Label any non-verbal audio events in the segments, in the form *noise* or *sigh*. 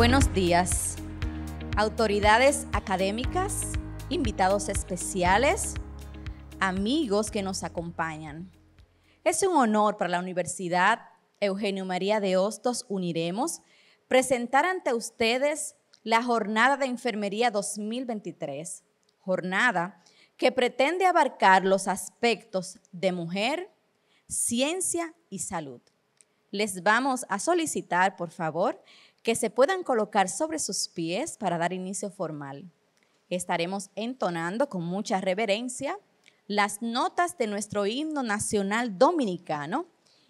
Buenos días, autoridades académicas, invitados especiales, amigos que nos acompañan. Es un honor para la Universidad Eugenio María de Hostos Uniremos presentar ante ustedes la Jornada de Enfermería 2023, jornada que pretende abarcar los aspectos de mujer, ciencia y salud. Les vamos a solicitar, por favor, que se puedan colocar sobre sus pies para dar inicio formal. Estaremos entonando con mucha reverencia las notas de nuestro himno nacional dominicano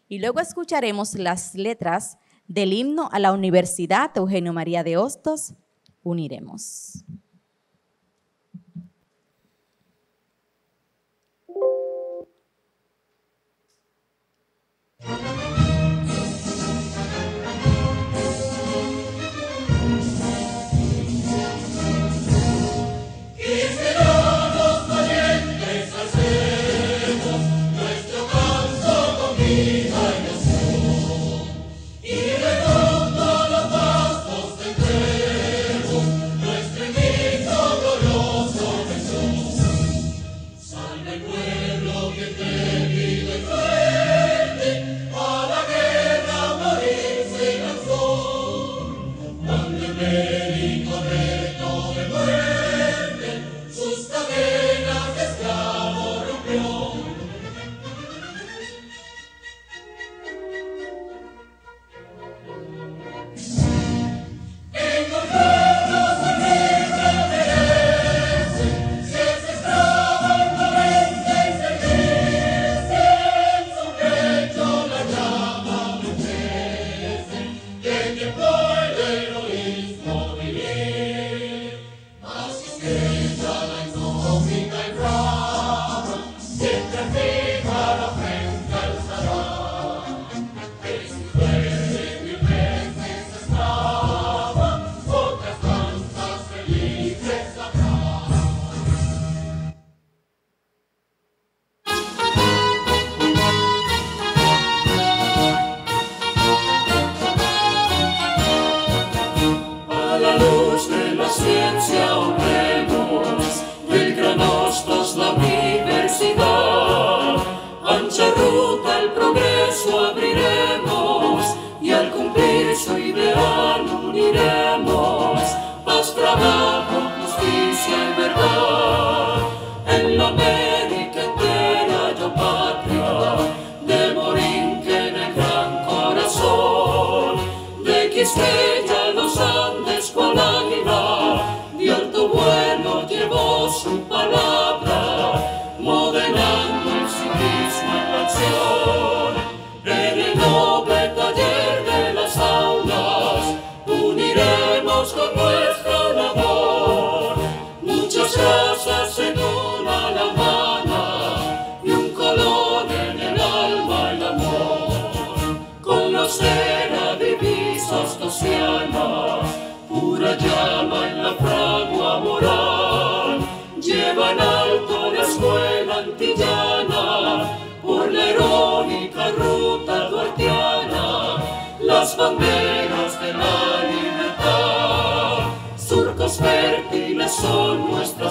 y luego escucharemos las letras del himno a la Universidad Eugenio María de Hostos. Uniremos.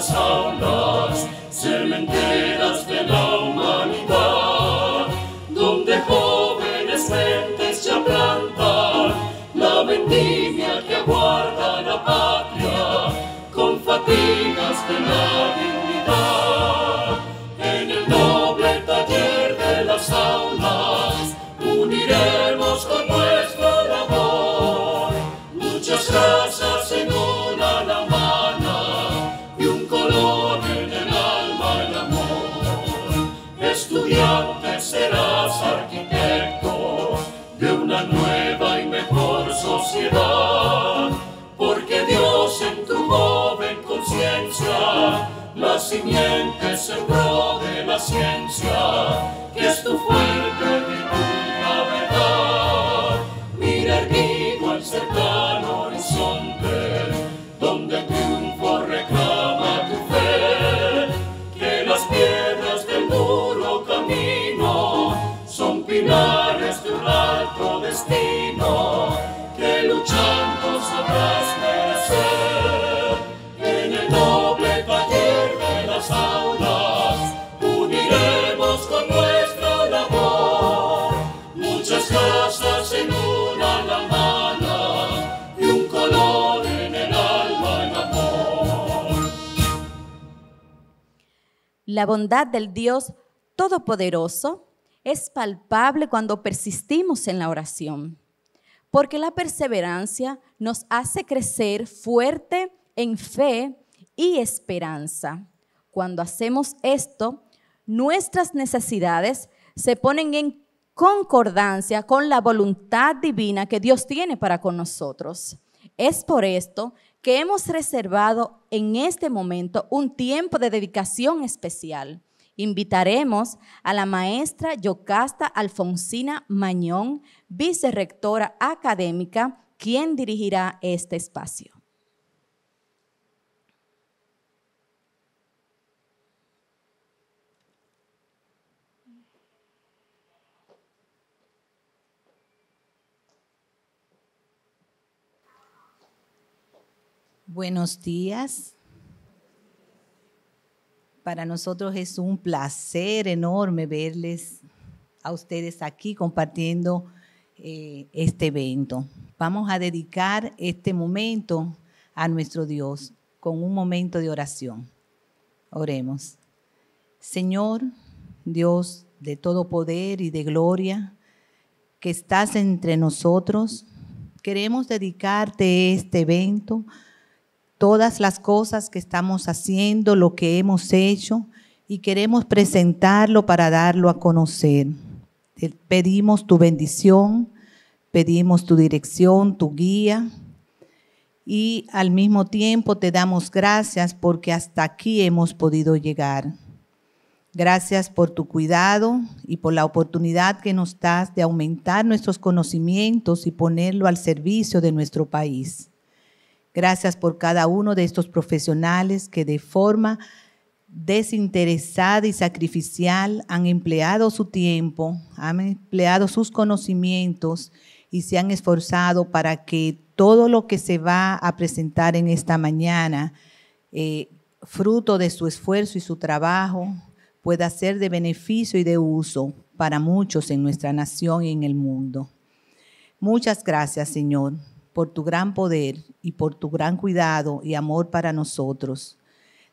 das Haus, Sermen, the Bedarf. La bondad del Dios Todopoderoso es palpable cuando persistimos en la oración, porque la perseverancia nos hace crecer fuerte en fe y esperanza. Cuando hacemos esto, nuestras necesidades se ponen en concordancia con la voluntad divina que Dios tiene para con nosotros. Es por esto que hemos reservado en este momento un tiempo de dedicación especial. Invitaremos a la maestra Yocasta Alfonsina Mañón, vicerectora académica, quien dirigirá este espacio. Buenos días. Para nosotros es un placer enorme verles a ustedes aquí compartiendo eh, este evento. Vamos a dedicar este momento a nuestro Dios con un momento de oración. Oremos. Señor, Dios de todo poder y de gloria, que estás entre nosotros, queremos dedicarte este evento todas las cosas que estamos haciendo, lo que hemos hecho, y queremos presentarlo para darlo a conocer. pedimos tu bendición, pedimos tu dirección, tu guía, y al mismo tiempo te damos gracias porque hasta aquí hemos podido llegar. Gracias por tu cuidado y por la oportunidad que nos das de aumentar nuestros conocimientos y ponerlo al servicio de nuestro país. Gracias por cada uno de estos profesionales que de forma desinteresada y sacrificial han empleado su tiempo, han empleado sus conocimientos y se han esforzado para que todo lo que se va a presentar en esta mañana, eh, fruto de su esfuerzo y su trabajo, pueda ser de beneficio y de uso para muchos en nuestra nación y en el mundo. Muchas gracias, Señor, por tu gran poder y por tu gran cuidado y amor para nosotros.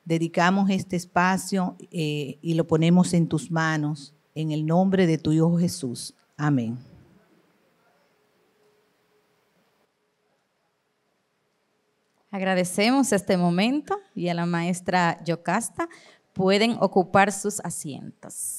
Dedicamos este espacio eh, y lo ponemos en tus manos, en el nombre de tu Hijo Jesús. Amén. Agradecemos este momento y a la maestra Yocasta. Pueden ocupar sus asientos.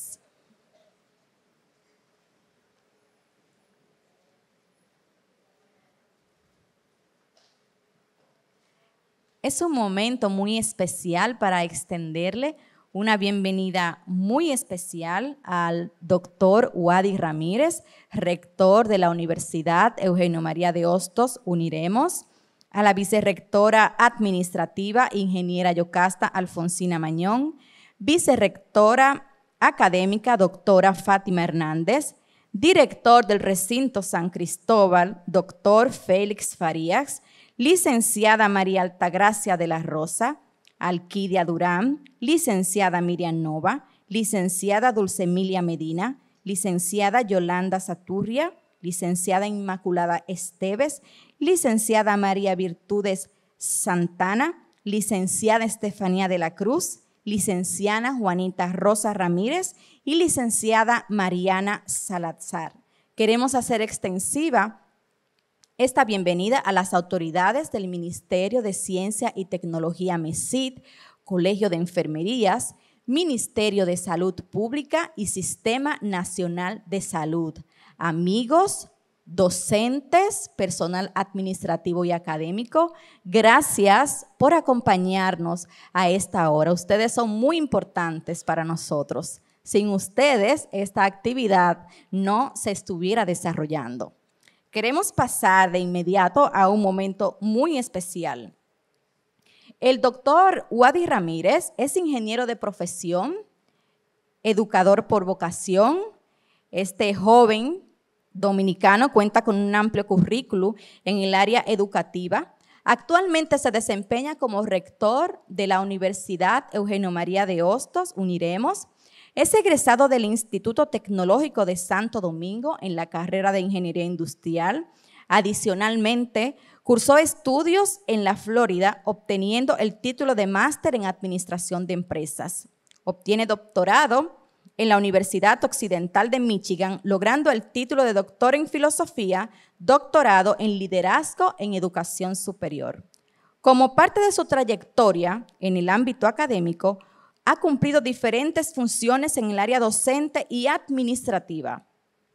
Es un momento muy especial para extenderle una bienvenida muy especial al doctor Wadi Ramírez, rector de la Universidad Eugenio María de Hostos, Uniremos, a la vicerrectora administrativa, ingeniera Yocasta Alfonsina Mañón, vicerrectora académica, doctora Fátima Hernández, director del recinto San Cristóbal, doctor Félix Farías, licenciada María Altagracia de la Rosa, Alquidia Durán, licenciada Miriam Nova, licenciada Emilia Medina, licenciada Yolanda Saturria, licenciada Inmaculada Esteves, licenciada María Virtudes Santana, licenciada Estefanía de la Cruz, licenciada Juanita Rosa Ramírez y licenciada Mariana Salazar. Queremos hacer extensiva esta bienvenida a las autoridades del Ministerio de Ciencia y Tecnología MESID, Colegio de Enfermerías, Ministerio de Salud Pública y Sistema Nacional de Salud, amigos, docentes, personal administrativo y académico, gracias por acompañarnos a esta hora. Ustedes son muy importantes para nosotros. Sin ustedes, esta actividad no se estuviera desarrollando. Queremos pasar de inmediato a un momento muy especial. El doctor Wadi Ramírez es ingeniero de profesión, educador por vocación. Este joven dominicano cuenta con un amplio currículum en el área educativa. Actualmente se desempeña como rector de la Universidad Eugenio María de Hostos, Uniremos, es egresado del Instituto Tecnológico de Santo Domingo en la carrera de Ingeniería Industrial. Adicionalmente, cursó estudios en la Florida obteniendo el título de máster en Administración de Empresas. Obtiene doctorado en la Universidad Occidental de Michigan, logrando el título de doctor en filosofía, doctorado en liderazgo en educación superior. Como parte de su trayectoria en el ámbito académico, ha cumplido diferentes funciones en el área docente y administrativa.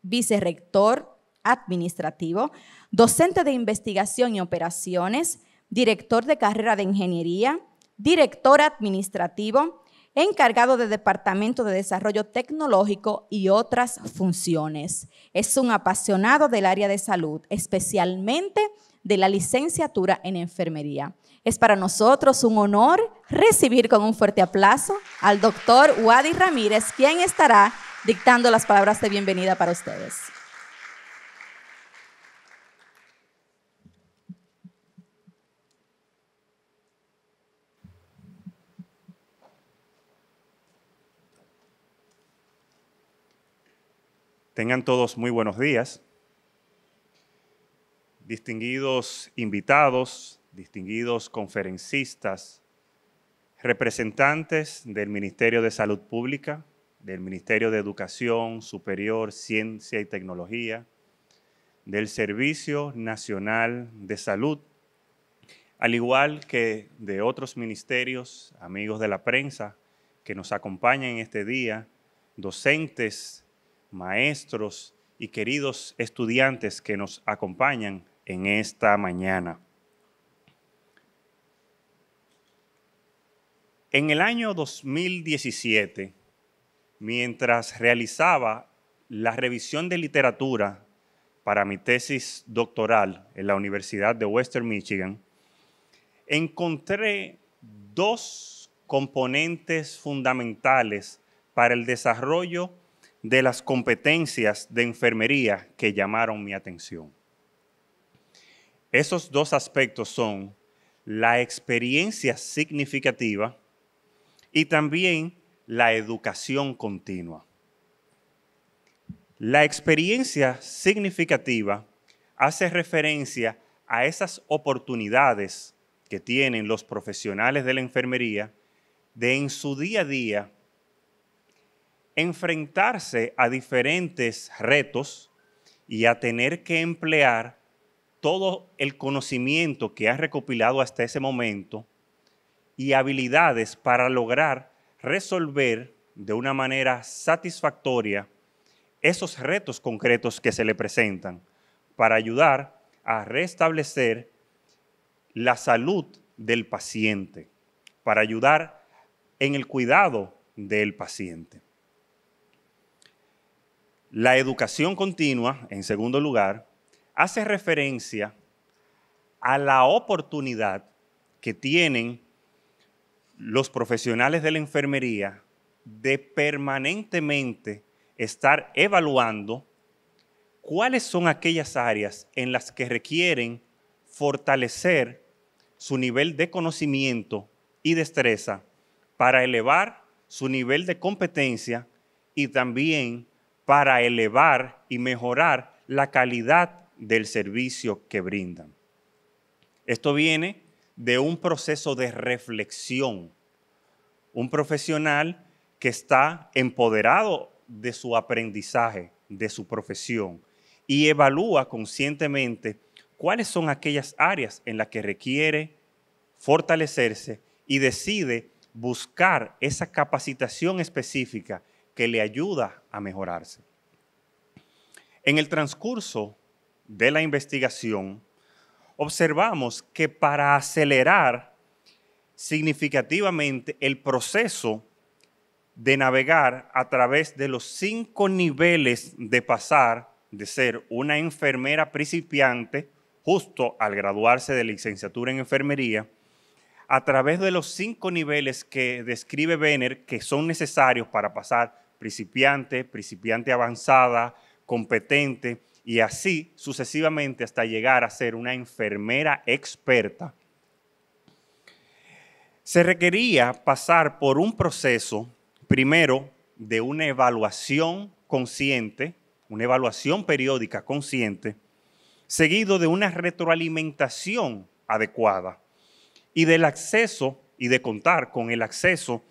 Vicerrector administrativo, docente de investigación y operaciones, director de carrera de ingeniería, director administrativo, encargado de Departamento de Desarrollo Tecnológico y otras funciones. Es un apasionado del área de salud, especialmente de la licenciatura en enfermería. Es para nosotros un honor recibir con un fuerte aplauso al doctor Wadi Ramírez, quien estará dictando las palabras de bienvenida para ustedes. Tengan todos muy buenos días. Distinguidos invitados, distinguidos conferencistas, representantes del Ministerio de Salud Pública, del Ministerio de Educación Superior, Ciencia y Tecnología, del Servicio Nacional de Salud, al igual que de otros ministerios, amigos de la prensa que nos acompañan este día, docentes, maestros y queridos estudiantes que nos acompañan en esta mañana. En el año 2017, mientras realizaba la revisión de literatura para mi tesis doctoral en la Universidad de Western Michigan, encontré dos componentes fundamentales para el desarrollo de las competencias de enfermería que llamaron mi atención. Esos dos aspectos son la experiencia significativa y también la educación continua. La experiencia significativa hace referencia a esas oportunidades que tienen los profesionales de la enfermería de en su día a día enfrentarse a diferentes retos y a tener que emplear todo el conocimiento que ha recopilado hasta ese momento y habilidades para lograr resolver de una manera satisfactoria esos retos concretos que se le presentan para ayudar a restablecer la salud del paciente, para ayudar en el cuidado del paciente. La educación continua, en segundo lugar, hace referencia a la oportunidad que tienen los profesionales de la enfermería de permanentemente estar evaluando cuáles son aquellas áreas en las que requieren fortalecer su nivel de conocimiento y destreza para elevar su nivel de competencia y también para elevar y mejorar la calidad del servicio que brindan. Esto viene de un proceso de reflexión. Un profesional que está empoderado de su aprendizaje, de su profesión, y evalúa conscientemente cuáles son aquellas áreas en las que requiere fortalecerse y decide buscar esa capacitación específica que le ayuda a mejorarse. En el transcurso de la investigación, observamos que para acelerar significativamente el proceso de navegar a través de los cinco niveles de pasar de ser una enfermera principiante justo al graduarse de licenciatura en enfermería, a través de los cinco niveles que describe Benner que son necesarios para pasar principiante, principiante avanzada, competente, y así sucesivamente hasta llegar a ser una enfermera experta, se requería pasar por un proceso, primero, de una evaluación consciente, una evaluación periódica consciente, seguido de una retroalimentación adecuada y del acceso y de contar con el acceso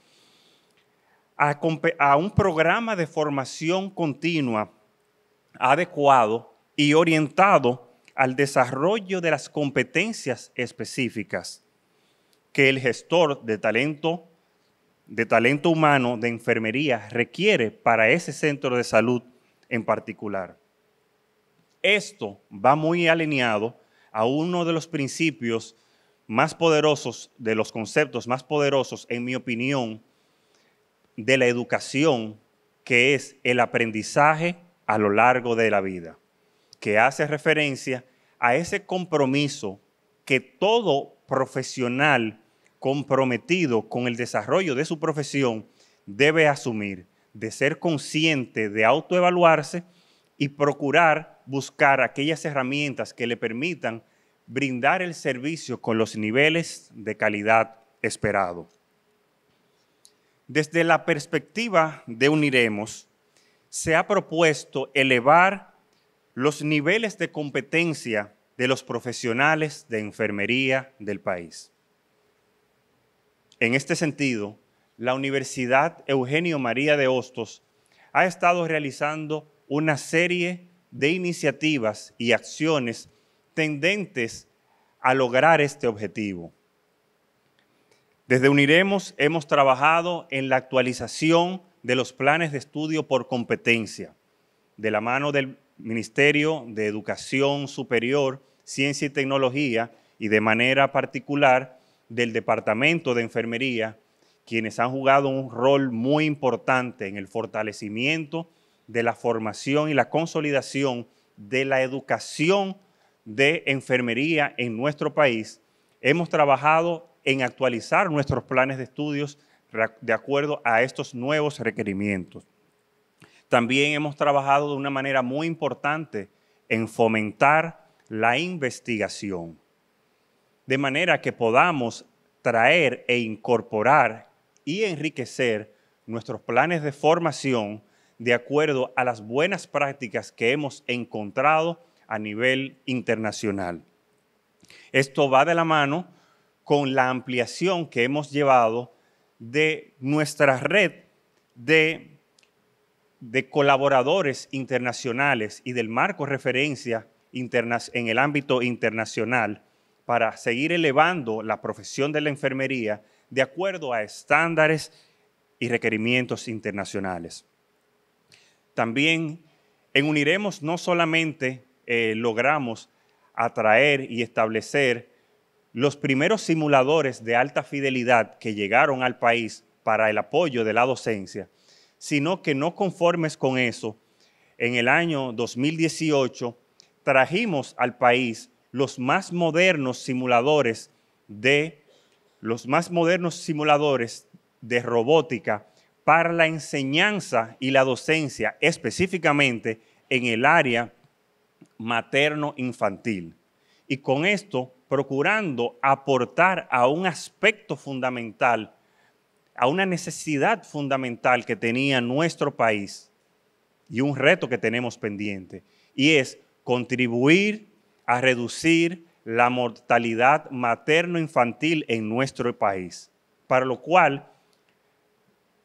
a, a un programa de formación continua adecuado y orientado al desarrollo de las competencias específicas que el gestor de talento, de talento humano de enfermería requiere para ese centro de salud en particular. Esto va muy alineado a uno de los principios más poderosos, de los conceptos más poderosos, en mi opinión, de la educación, que es el aprendizaje a lo largo de la vida, que hace referencia a ese compromiso que todo profesional comprometido con el desarrollo de su profesión debe asumir, de ser consciente, de autoevaluarse y procurar buscar aquellas herramientas que le permitan brindar el servicio con los niveles de calidad esperado. Desde la perspectiva de Uniremos, se ha propuesto elevar los niveles de competencia de los profesionales de enfermería del país. En este sentido, la Universidad Eugenio María de Hostos ha estado realizando una serie de iniciativas y acciones tendentes a lograr este objetivo. Desde Uniremos hemos trabajado en la actualización de los planes de estudio por competencia, de la mano del Ministerio de Educación Superior, Ciencia y Tecnología y de manera particular del Departamento de Enfermería, quienes han jugado un rol muy importante en el fortalecimiento de la formación y la consolidación de la educación de enfermería en nuestro país. Hemos trabajado en actualizar nuestros planes de estudios de acuerdo a estos nuevos requerimientos. También hemos trabajado de una manera muy importante en fomentar la investigación, de manera que podamos traer e incorporar y enriquecer nuestros planes de formación de acuerdo a las buenas prácticas que hemos encontrado a nivel internacional. Esto va de la mano con la ampliación que hemos llevado de nuestra red de, colaboradores internacionales y del marco referencia en el ámbito internacional para seguir elevando la profesión de la enfermería de acuerdo a estándares y requerimientos internacionales. También en Uniremos no solamente eh, logramos atraer y establecer los primeros simuladores de alta fidelidad que llegaron al país para el apoyo de la docencia, sino que no conformes con eso, en el año 2018 trajimos al país los más modernos simuladores de los más modernos simuladores de robótica para la enseñanza y la docencia, específicamente en el área materno-infantil y con esto procurando aportar a un aspecto fundamental, a una necesidad fundamental que tenía nuestro país y un reto que tenemos pendiente, y es contribuir a reducir la mortalidad materno-infantil en nuestro país, para lo cual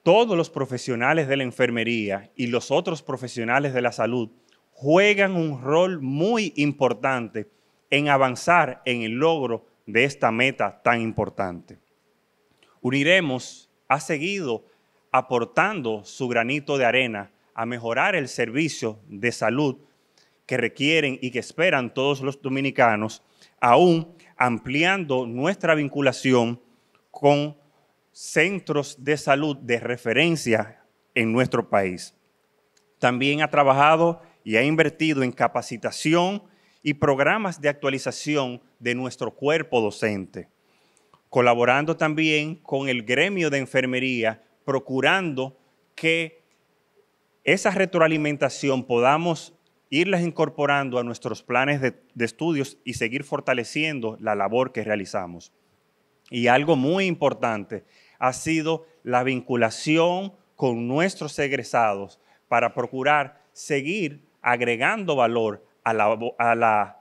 todos los profesionales de la enfermería y los otros profesionales de la salud juegan un rol muy importante en avanzar en el logro de esta meta tan importante. Uniremos ha seguido aportando su granito de arena a mejorar el servicio de salud que requieren y que esperan todos los dominicanos, aún ampliando nuestra vinculación con centros de salud de referencia en nuestro país. También ha trabajado y ha invertido en capacitación y programas de actualización de nuestro cuerpo docente, colaborando también con el gremio de enfermería, procurando que esa retroalimentación podamos irlas incorporando a nuestros planes de, de, estudios y seguir fortaleciendo la labor que realizamos. Y algo muy importante ha sido la vinculación con nuestros egresados para procurar seguir agregando valor a la,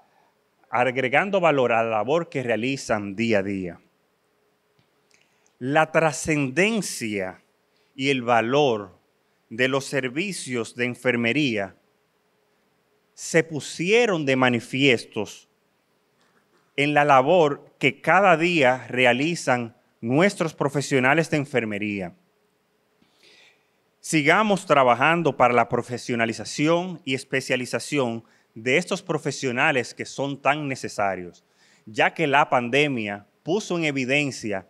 agregando valor a la labor que realizan día a día. La trascendencia y el valor de los servicios de enfermería se pusieron de manifiestos en la labor que cada día realizan nuestros profesionales de enfermería. Sigamos trabajando para la profesionalización y especialización de estos profesionales que son tan necesarios, ya que la pandemia puso en evidencia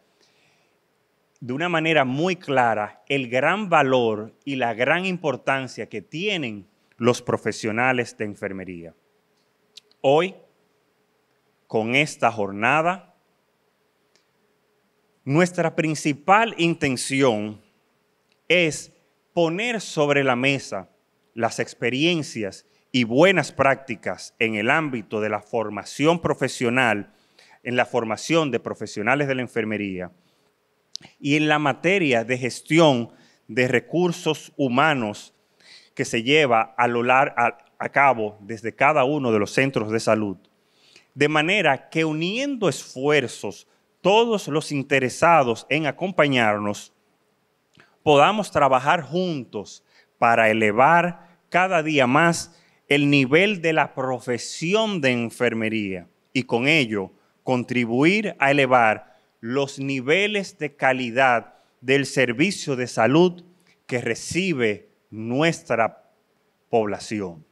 de una manera muy clara el gran valor y la gran importancia que tienen los profesionales de enfermería. Hoy, con esta jornada, nuestra principal intención es poner sobre la mesa las experiencias y buenas prácticas en el ámbito de la formación profesional, en la formación de profesionales de la enfermería y en la materia de gestión de recursos humanos que se lleva a, a cabo desde cada uno de los centros de salud. De manera que uniendo esfuerzos, todos los interesados en acompañarnos, podamos trabajar juntos para elevar cada día más el nivel de la profesión de enfermería y con ello contribuir a elevar los niveles de calidad del servicio de salud que recibe nuestra población.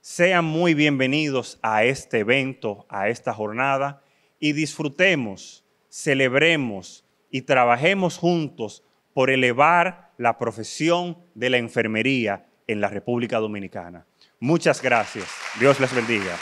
Sean muy bienvenidos a este evento, a esta jornada, y disfrutemos, celebremos y trabajemos juntos por elevar la profesión de la enfermería en la República Dominicana. Muchas gracias. Dios les bendiga.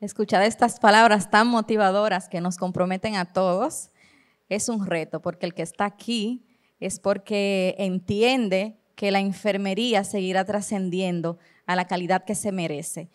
Escuchar estas palabras tan motivadoras que nos comprometen a todos es un reto, porque el que está aquí es porque entiende que la enfermería seguirá trascendiendo a la calidad que se merece.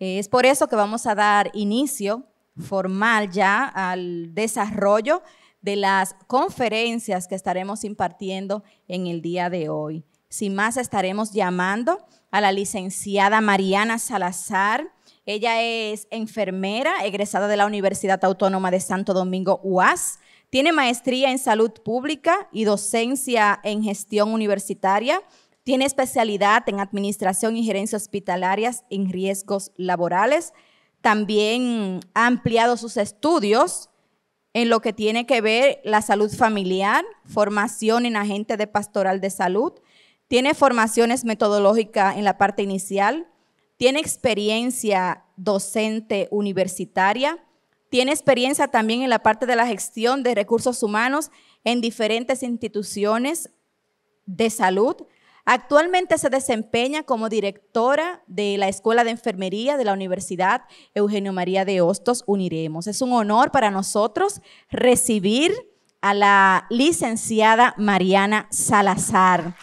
Eh, es por eso que vamos a dar inicio formal ya al desarrollo de las conferencias que estaremos impartiendo en el día de hoy. Sin más, estaremos llamando a la licenciada Mariana Salazar. Ella es enfermera, egresada de la Universidad Autónoma de Santo Domingo, UAS. Tiene maestría en salud pública y docencia en gestión universitaria tiene especialidad en administración y gerencia hospitalarias en riesgos laborales. También ha ampliado sus estudios en lo que tiene que ver la salud familiar, formación en agente de pastoral de salud. Tiene formaciones metodológicas en la parte inicial. Tiene experiencia docente universitaria. Tiene experiencia también en la parte de la gestión de recursos humanos en diferentes instituciones de salud. Actualmente se desempeña como directora de la Escuela de Enfermería de la Universidad Eugenio María de Hostos Uniremos. Es un honor para nosotros recibir a la licenciada Mariana Salazar.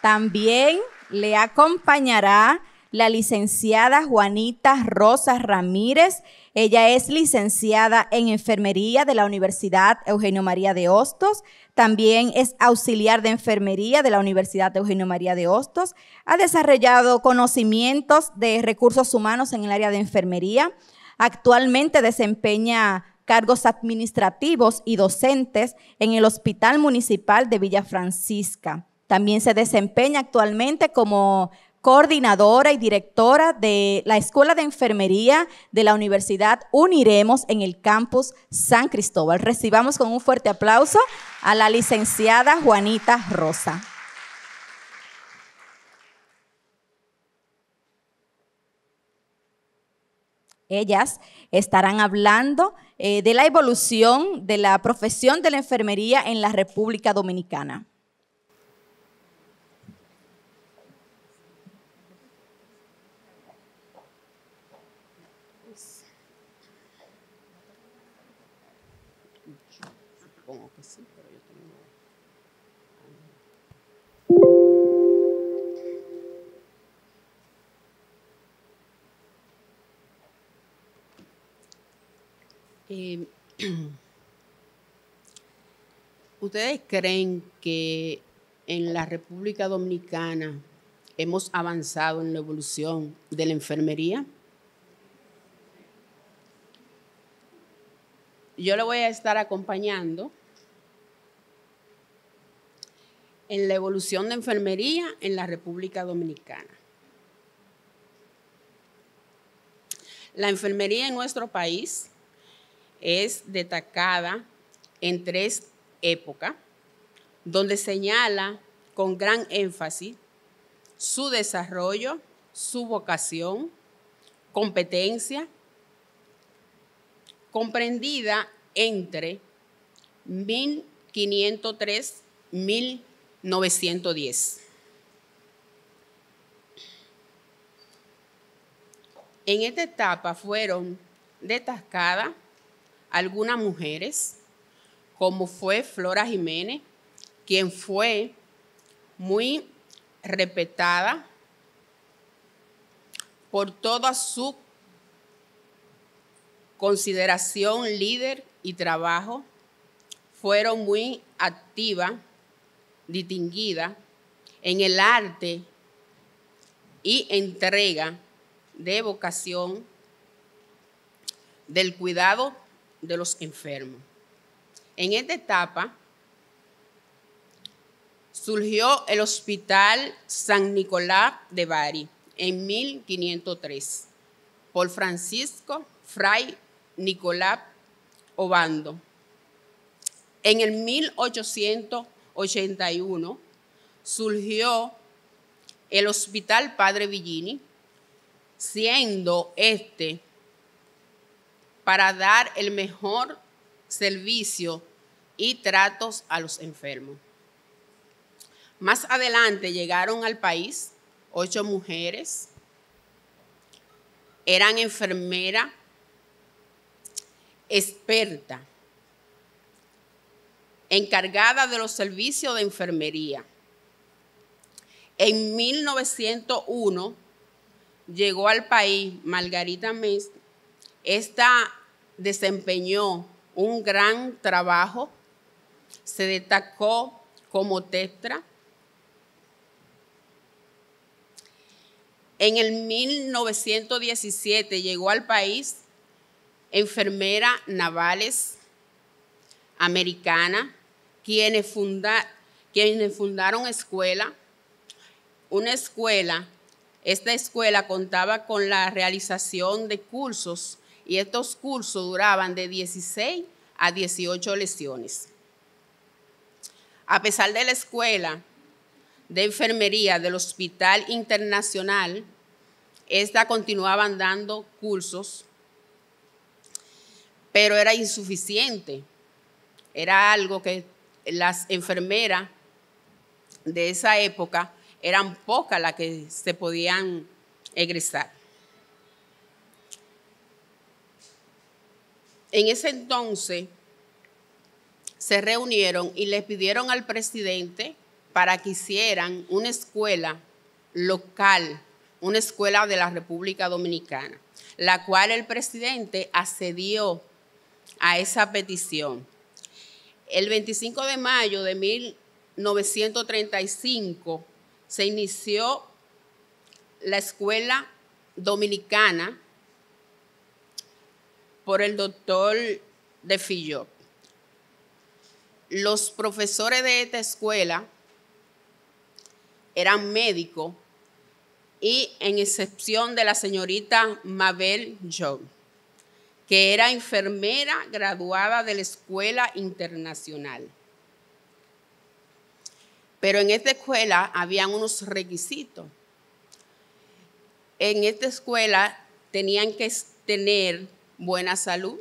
También le acompañará la licenciada Juanita Rosa Ramírez. Ella es licenciada en Enfermería de la Universidad Eugenio María de Hostos también es auxiliar de enfermería de la Universidad de Eugenio María de Hostos. Ha desarrollado conocimientos de recursos humanos en el área de enfermería. Actualmente desempeña cargos administrativos y docentes en el Hospital Municipal de Villa Francisca. También se desempeña actualmente como coordinadora y directora de la Escuela de Enfermería de la Universidad Uniremos en el campus San Cristóbal. Recibamos con un fuerte aplauso a la licenciada Juanita Rosa. Ellas estarán hablando eh, de la evolución de la profesión de la enfermería en la República Dominicana. Em, *clears throat* ¿Ustedes creen que en la República Dominicana hemos avanzado en la evolución de la enfermería? Yo le voy a estar acompañando en la evolución de enfermería en la República Dominicana. La enfermería en nuestro país es destacada en tres épocas, donde señala con gran énfasis su desarrollo, su vocación, competencia, comprendida entre 1503-1910. En esta etapa fueron destacadas algunas mujeres, como fue Flora Jiménez, quien fue muy respetada por toda su consideración líder y trabajo, fueron muy activas, distinguidas en el arte y entrega de vocación del cuidado de los enfermos. En esta etapa surgió el Hospital San Nicolás de Bari en 1503 por Francisco Fray Nicolás Obando. En el 1881 surgió el Hospital Padre Villini, siendo este para dar el mejor servicio y tratos a los enfermos. Más adelante llegaron al país ocho mujeres, eran enfermera experta, encargada de los servicios de enfermería. En 1901 llegó al país Margarita Mestre, esta desempeñó un gran trabajo, se destacó como tetra. En el 1917 llegó al país enfermera navales americana, quienes, quienes fundaron escuela. Una escuela, esta escuela contaba con la realización de cursos y estos cursos duraban de 16 a 18 lesiones. A pesar de la escuela de enfermería del Hospital Internacional, esta continuaban dando cursos, pero era insuficiente. Era algo que las enfermeras de esa época eran pocas las que se podían egresar. En ese entonces se reunieron y le pidieron al presidente para que hicieran una escuela local, una escuela de la República Dominicana, la cual el presidente accedió a esa petición. El 25 de mayo de 1935 se inició la escuela dominicana por el doctor de fillo Los profesores de esta escuela eran médicos y en excepción de la señorita Mabel Jones, que era enfermera graduada de la Escuela Internacional. Pero en esta escuela habían unos requisitos. En esta escuela tenían que tener buena salud,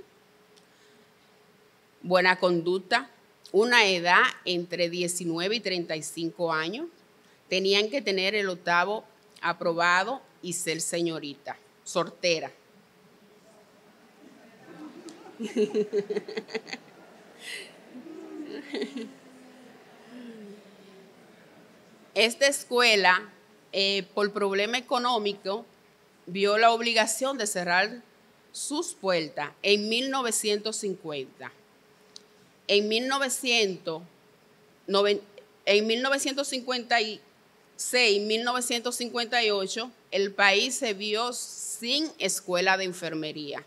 buena conducta, una edad entre 19 y 35 años, tenían que tener el octavo aprobado y ser señorita, sortera. Esta escuela, eh, por problema económico, vio la obligación de cerrar sus puertas en 1950. En, 1956, 1958, el país se vio sin escuela de enfermería.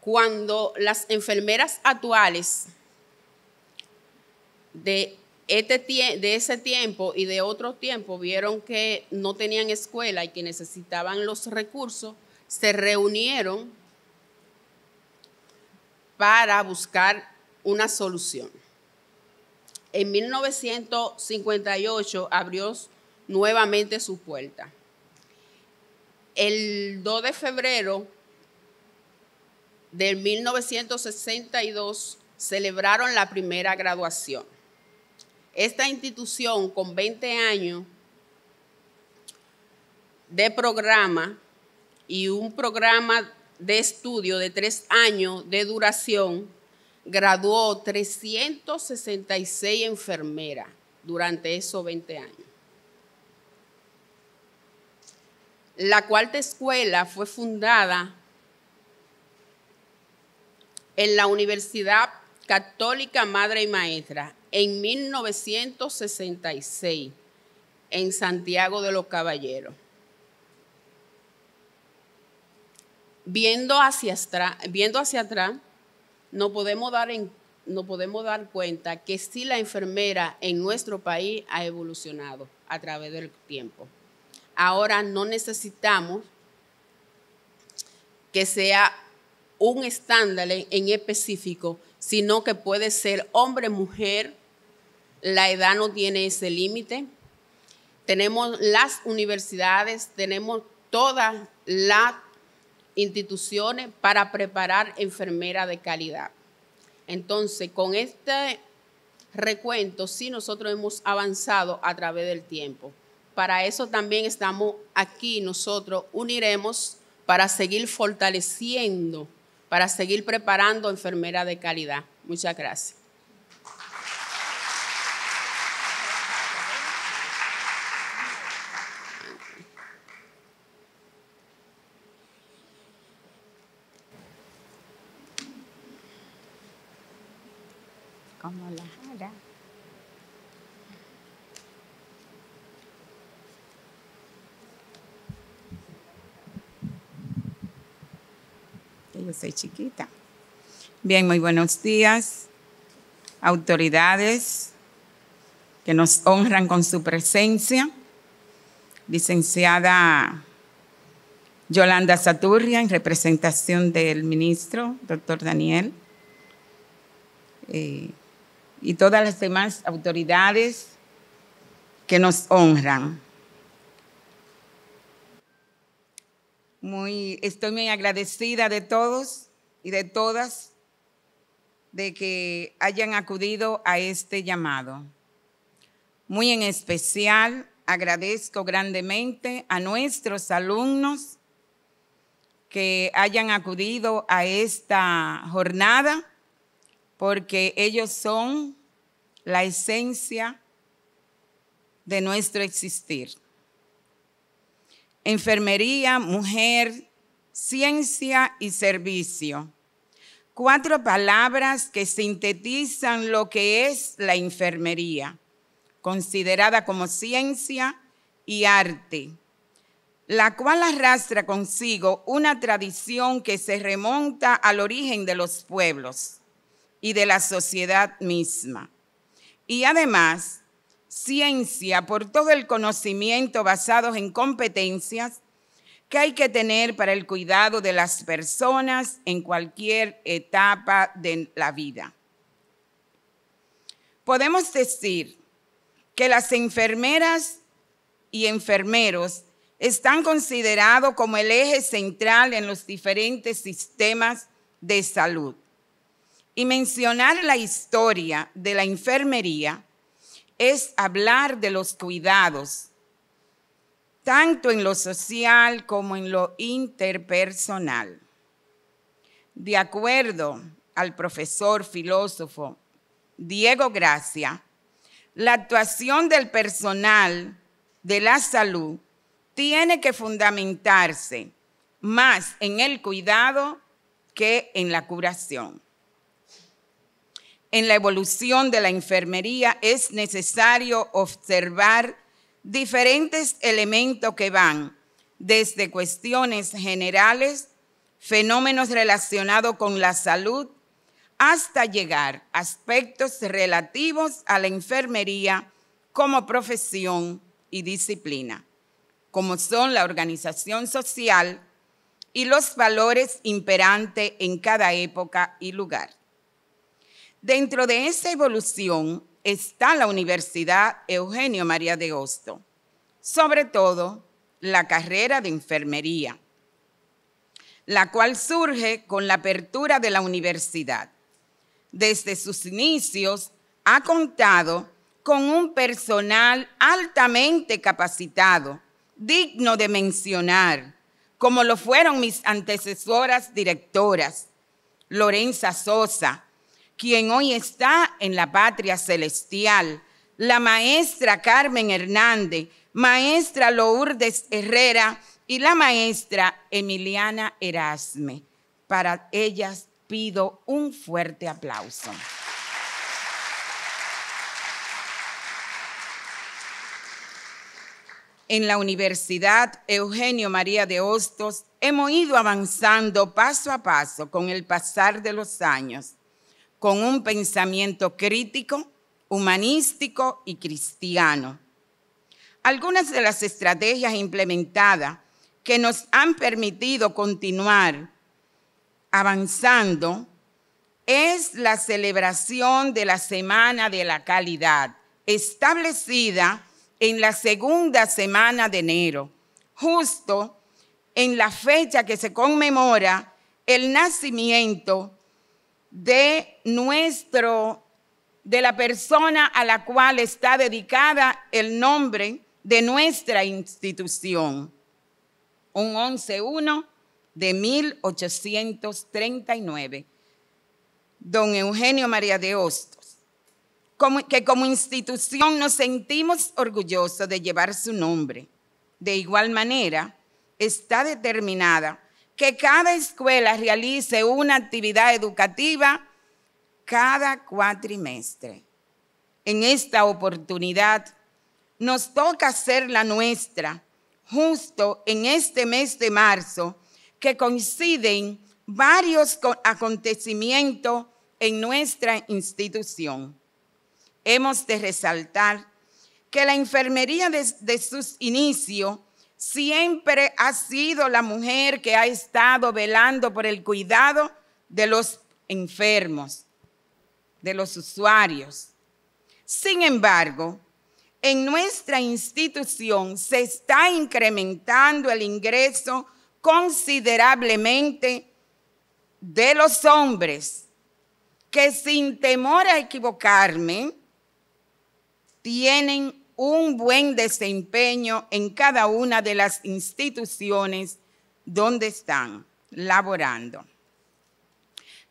Cuando las enfermeras actuales de este de ese tiempo y de otro tiempo, vieron que no tenían escuela y que necesitaban los recursos, se reunieron para buscar una solución. En 1958 abrió nuevamente su puerta. El 2 de febrero de 1962 celebraron la primera graduación esta institución con 20 años de programa y un programa de estudio de tres años de duración, graduó 366 enfermeras durante esos 20 años. La cuarta escuela fue fundada en la Universidad Católica Madre y Maestra en 1966 en Santiago de los Caballeros. Viendo hacia, viendo hacia atrás, no podemos, dar no podemos dar cuenta que sí la enfermera en nuestro país ha evolucionado a través del tiempo. Ahora no necesitamos que sea un estándar en específico, sino que puede ser hombre, mujer, la edad no tiene ese límite. Tenemos las universidades, tenemos todas las instituciones para preparar enfermera de calidad. Entonces, con este recuento, sí nosotros hemos avanzado a través del tiempo. Para eso también estamos aquí, nosotros uniremos para seguir fortaleciendo, para seguir preparando enfermera de calidad. Muchas gracias. como la Yo soy chiquita. Bien, muy buenos días, autoridades que nos honran con su presencia, licenciada Yolanda Saturria, en representación del ministro, doctor Daniel. Eh, y todas las demás autoridades que nos honran. Muy, estoy muy agradecida de todos y de todas de que hayan acudido a este llamado. Muy en especial agradezco grandemente a nuestros alumnos que hayan acudido a esta jornada porque ellos son la esencia de nuestro existir. Enfermería, mujer, ciencia y servicio. Cuatro palabras que sintetizan lo que es la enfermería, considerada como ciencia y arte, la cual arrastra consigo una tradición que se remonta al origen de los pueblos y de la sociedad misma. Y además, ciencia por todo el conocimiento basado en competencias que hay que tener para el cuidado de las personas en cualquier etapa de la vida. Podemos decir que las enfermeras y enfermeros están considerados como el eje central en los diferentes sistemas de salud. Y mencionar la historia de la enfermería es hablar de los cuidados, tanto en lo social como en lo interpersonal. De acuerdo al profesor filósofo Diego Gracia, la actuación del personal de la salud tiene que fundamentarse más en el cuidado que en la curación en la evolución de la enfermería es necesario observar diferentes elementos que van desde cuestiones generales, fenómenos relacionados con la salud, hasta llegar a aspectos relativos a la enfermería como profesión y disciplina, como son la organización social y los valores imperantes en cada época y lugar. Dentro de esa evolución está la Universidad Eugenio María de Hosto, sobre todo la carrera de enfermería, la cual surge con la apertura de la universidad. Desde sus inicios ha contado con un personal altamente capacitado, digno de mencionar, como lo fueron mis antecesoras directoras, Lorenza Sosa, quien hoy está en la patria celestial, la maestra Carmen Hernández, maestra Lourdes Herrera y la maestra Emiliana Erasme. Para ellas pido un fuerte aplauso. En la Universidad Eugenio María de Hostos hemos ido avanzando paso a paso con el pasar de los años con un pensamiento crítico, humanístico y cristiano. Algunas de las estrategias implementadas que nos han permitido continuar avanzando es la celebración de la Semana de la Calidad, establecida en la segunda semana de enero, justo en la fecha que se conmemora el nacimiento de nuestro, de la persona a la cual está dedicada el nombre de nuestra institución. Un 11-1 de 1839. Don Eugenio María de Hostos, que como institución nos sentimos orgullosos de llevar su nombre. De igual manera, está determinada que cada escuela realice una actividad educativa cada cuatrimestre. En esta oportunidad nos toca hacer la nuestra justo en este mes de marzo que coinciden varios acontecimientos en nuestra institución. Hemos de resaltar que la enfermería desde sus inicios siempre ha sido la mujer que ha estado velando por el cuidado de los enfermos, de los usuarios. Sin embargo, en nuestra institución se está incrementando el ingreso considerablemente de los hombres que sin temor a equivocarme tienen un buen desempeño en cada una de las instituciones donde están laborando.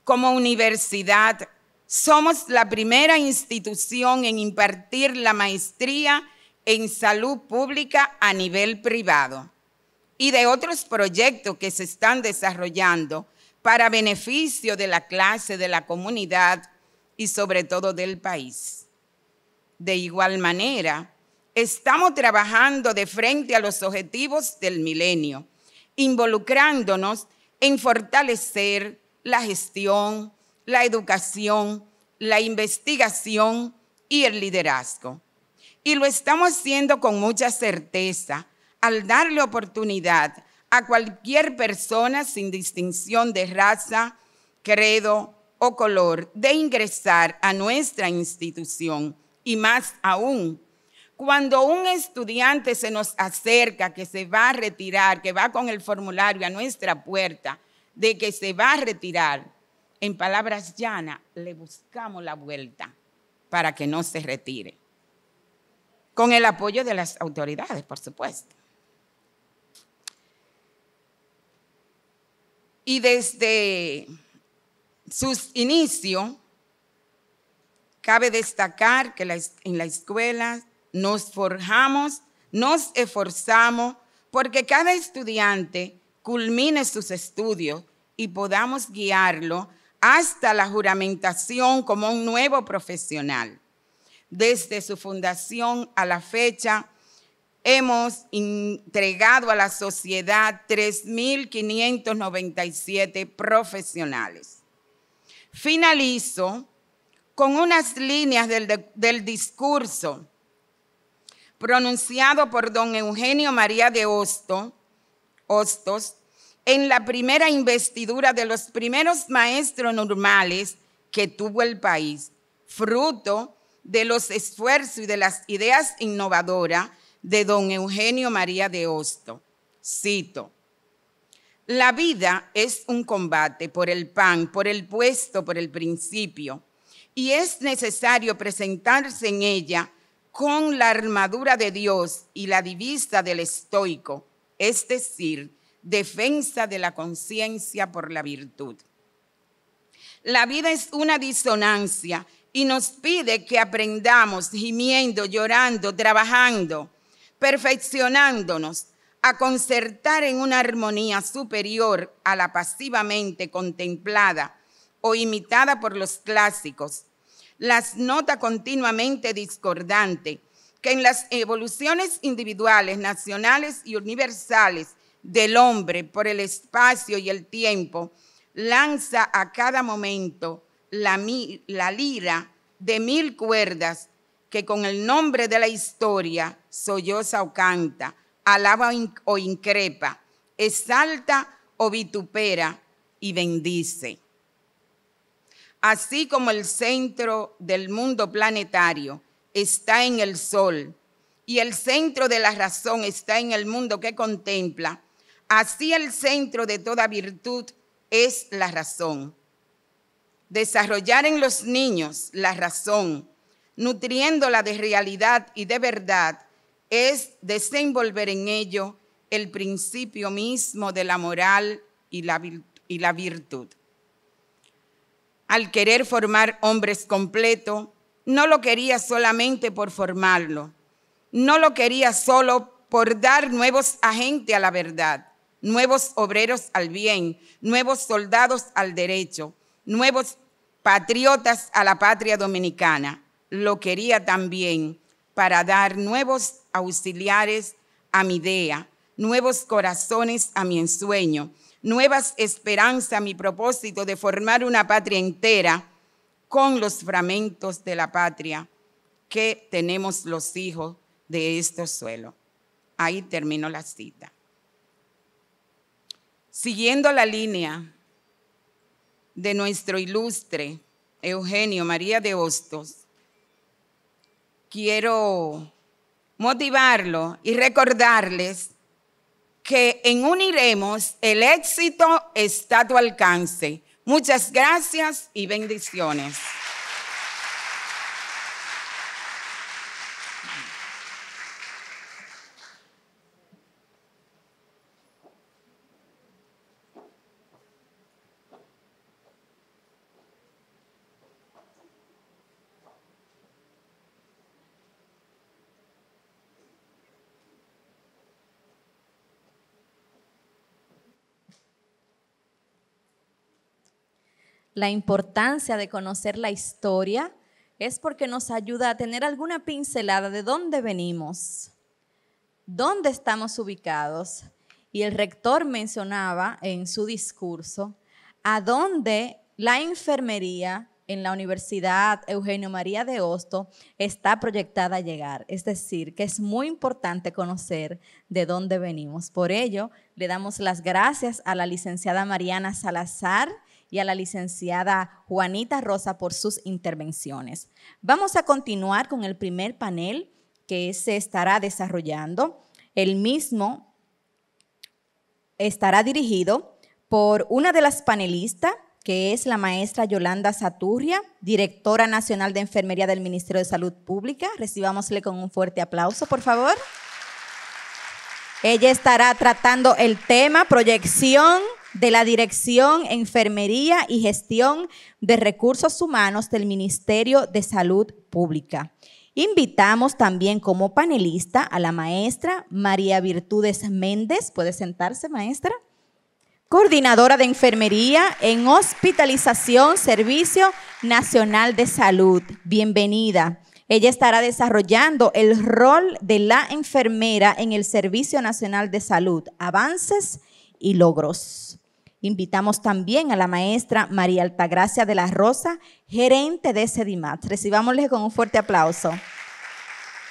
Como universidad, somos la primera institución en impartir la maestría en salud pública a nivel privado y de otros proyectos que se están desarrollando para beneficio de la clase, de la comunidad y sobre todo del país. De igual manera, estamos trabajando de frente a los objetivos del milenio, involucrándonos en fortalecer la gestión, la educación, la investigación y el liderazgo. Y lo estamos haciendo con mucha certeza al darle oportunidad a cualquier persona sin distinción de raza, credo o color de ingresar a nuestra institución y más aún cuando un estudiante se nos acerca, que se va a retirar, que va con el formulario a nuestra puerta, de que se va a retirar, en palabras llanas, le buscamos la vuelta para que no se retire. Con el apoyo de las autoridades, por supuesto. Y desde sus inicios, cabe destacar que en la escuela nos forjamos, nos esforzamos porque cada estudiante culmine sus estudios y podamos guiarlo hasta la juramentación como un nuevo profesional. Desde su fundación a la fecha, hemos entregado a la sociedad 3.597 profesionales. Finalizo con unas líneas del, del discurso pronunciado por don Eugenio María de Hosto, Hostos en la primera investidura de los primeros maestros normales que tuvo el país, fruto de los esfuerzos y de las ideas innovadoras de don Eugenio María de Hosto. Cito, la vida es un combate por el pan, por el puesto, por el principio, y es necesario presentarse en ella con la armadura de Dios y la divisa del estoico, es decir, defensa de la conciencia por la virtud. La vida es una disonancia y nos pide que aprendamos gimiendo, llorando, trabajando, perfeccionándonos a concertar en una armonía superior a la pasivamente contemplada o imitada por los clásicos, las nota continuamente discordante, que en las evoluciones individuales, nacionales y universales del hombre por el espacio y el tiempo, lanza a cada momento la, la lira de mil cuerdas que con el nombre de la historia solloza o canta, alaba o increpa, exalta o vitupera y bendice así como el centro del mundo planetario está en el Sol y el centro de la razón está en el mundo que contempla, así el centro de toda virtud es la razón. Desarrollar en los niños la razón, nutriéndola de realidad y de verdad, es desenvolver en ello el principio mismo de la moral y la, y la virtud al querer formar hombres completo, no lo quería solamente por formarlo, no lo quería solo por dar nuevos agentes a la verdad, nuevos obreros al bien, nuevos soldados al derecho, nuevos patriotas a la patria dominicana. Lo quería también para dar nuevos auxiliares a mi idea, nuevos corazones a mi ensueño, Nuevas Esperanzas, mi propósito de formar una patria entera con los fragmentos de la patria que tenemos los hijos de este suelo. Ahí termino la cita. Siguiendo la línea de nuestro ilustre Eugenio María de Hostos, quiero motivarlo y recordarles que en Uniremos el éxito está a tu alcance. Muchas gracias y bendiciones. la importancia de conocer la historia es porque nos ayuda a tener alguna pincelada de dónde venimos, dónde estamos ubicados. Y el rector mencionaba en su discurso a dónde la enfermería en la Universidad Eugenio María de Hosto está proyectada a llegar. Es decir, que es muy importante conocer de dónde venimos. Por ello, le damos las gracias a la licenciada Mariana Salazar y a la licenciada Juanita Rosa por sus intervenciones. Vamos a continuar con el primer panel que se estará desarrollando. El mismo estará dirigido por una de las panelistas, que es la maestra Yolanda Saturria, directora nacional de enfermería del Ministerio de Salud Pública. Recibámosle con un fuerte aplauso, por favor. Ella estará tratando el tema proyección de la Dirección Enfermería y Gestión de Recursos Humanos del Ministerio de Salud Pública. Invitamos también como panelista a la maestra María Virtudes Méndez. ¿Puede sentarse, maestra? Coordinadora de Enfermería en Hospitalización Servicio Nacional de Salud. Bienvenida. Ella estará desarrollando el rol de la enfermera en el Servicio Nacional de Salud, avances y logros. Invitamos también a la maestra María Altagracia de la Rosa, gerente de SEDIMAT. Recibámosle con un fuerte aplauso.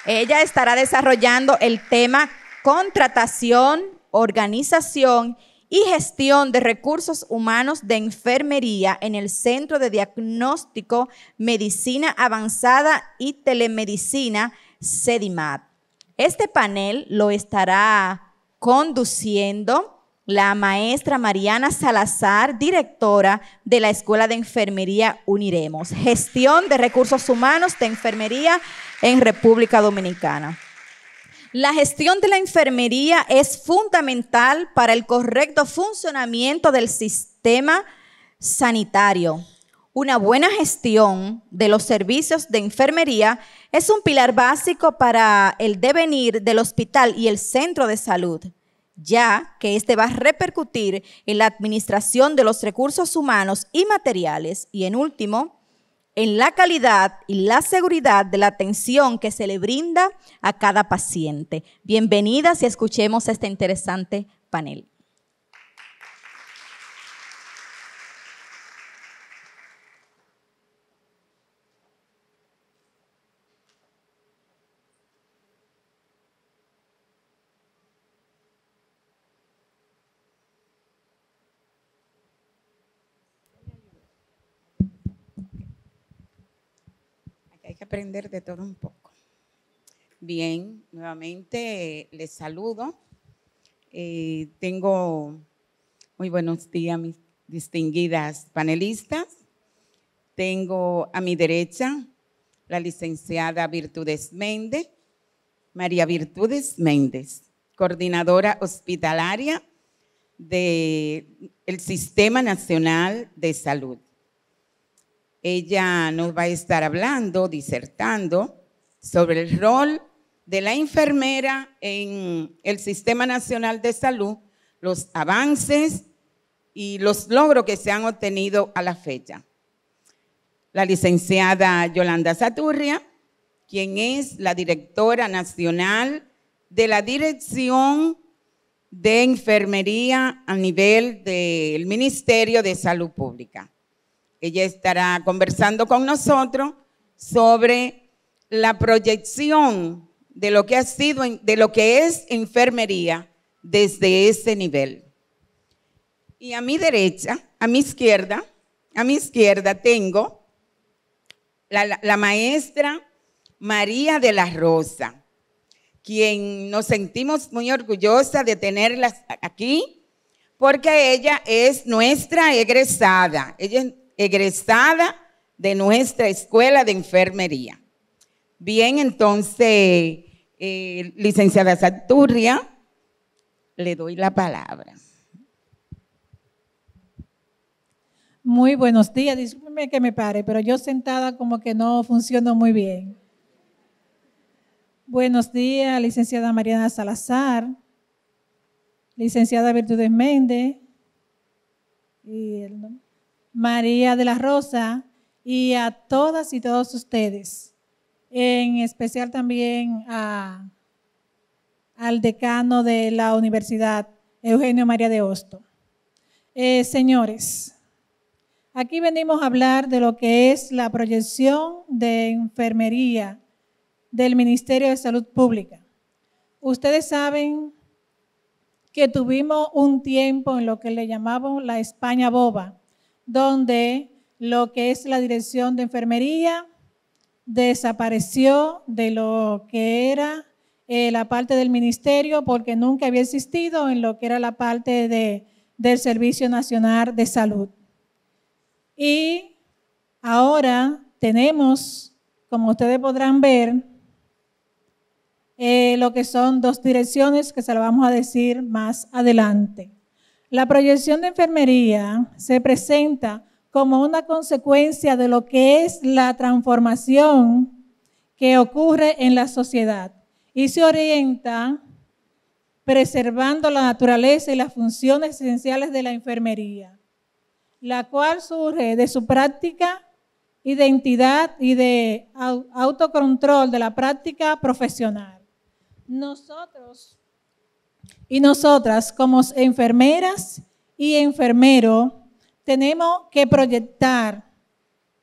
Ella estará desarrollando el tema contratación, organización y gestión de recursos humanos de enfermería en el Centro de Diagnóstico, Medicina Avanzada y Telemedicina, CEDIMAT. Este panel lo estará conduciendo la maestra Mariana Salazar, directora de la Escuela de Enfermería Uniremos, gestión de recursos humanos de enfermería en República Dominicana. La gestión de la enfermería es fundamental para el correcto funcionamiento del sistema sanitario. Una buena gestión de los servicios de enfermería es un pilar básico para el devenir del hospital y el centro de salud ya que este va a repercutir en la administración de los recursos humanos y materiales y en último, en la calidad y la seguridad de la atención que se le brinda a cada paciente. Bienvenidas y escuchemos este interesante panel. aprender de todo un poco. Bien, nuevamente eh, les saludo. Eh, tengo muy buenos días, mis distinguidas panelistas. Tengo a mi derecha la licenciada Virtudes Méndez, María Virtudes Méndez, coordinadora hospitalaria del el Sistema Nacional de Salud. Ella nos va a estar hablando, disertando sobre el rol de la enfermera en el Sistema Nacional de Salud, los avances y los logros que se han obtenido a la fecha. La licenciada Yolanda Saturria, quien es la directora nacional de la Dirección de Enfermería a nivel del Ministerio de Salud Pública. Ella estará conversando con nosotros sobre la proyección de lo que ha sido, de lo que es enfermería desde ese nivel. Y a mi derecha, a mi izquierda, a mi izquierda tengo la, maestra María de la Rosa, quien nos sentimos muy orgullosa de tenerla aquí, porque ella es nuestra egresada. Ella egresada de nuestra escuela de enfermería. Bien, entonces, eh, licenciada Santurria, le doy la palabra. Muy buenos días, discúlpeme que me pare, pero yo sentada como que no funciono muy bien. Buenos días, licenciada Mariana Salazar, licenciada Virtudes Méndez, y el nombre María de la Rosa y a todas y todos ustedes. En especial también al decano de la universidad, Eugenio María de Hosto. Eh, señores, aquí venimos a hablar de lo que es la proyección de enfermería del Ministerio de Salud Pública. Ustedes saben que tuvimos un tiempo en lo que le llamamos la España boba, donde lo que es la dirección de enfermería desapareció de lo que era eh, la parte del ministerio porque nunca había existido en lo que era la parte del Servicio Nacional de Salud. Y ahora tenemos, como ustedes podrán ver, eh, lo que son dos direcciones que se las vamos a decir más adelante. La proyección de enfermería se presenta como una consecuencia de lo que es la transformación que ocurre en la sociedad y se orienta preservando la naturaleza y las funciones esenciales de la enfermería, la cual surge de su práctica, identidad y de autocontrol de la práctica profesional. Nosotros y nosotras como enfermeras y enfermero tenemos que proyectar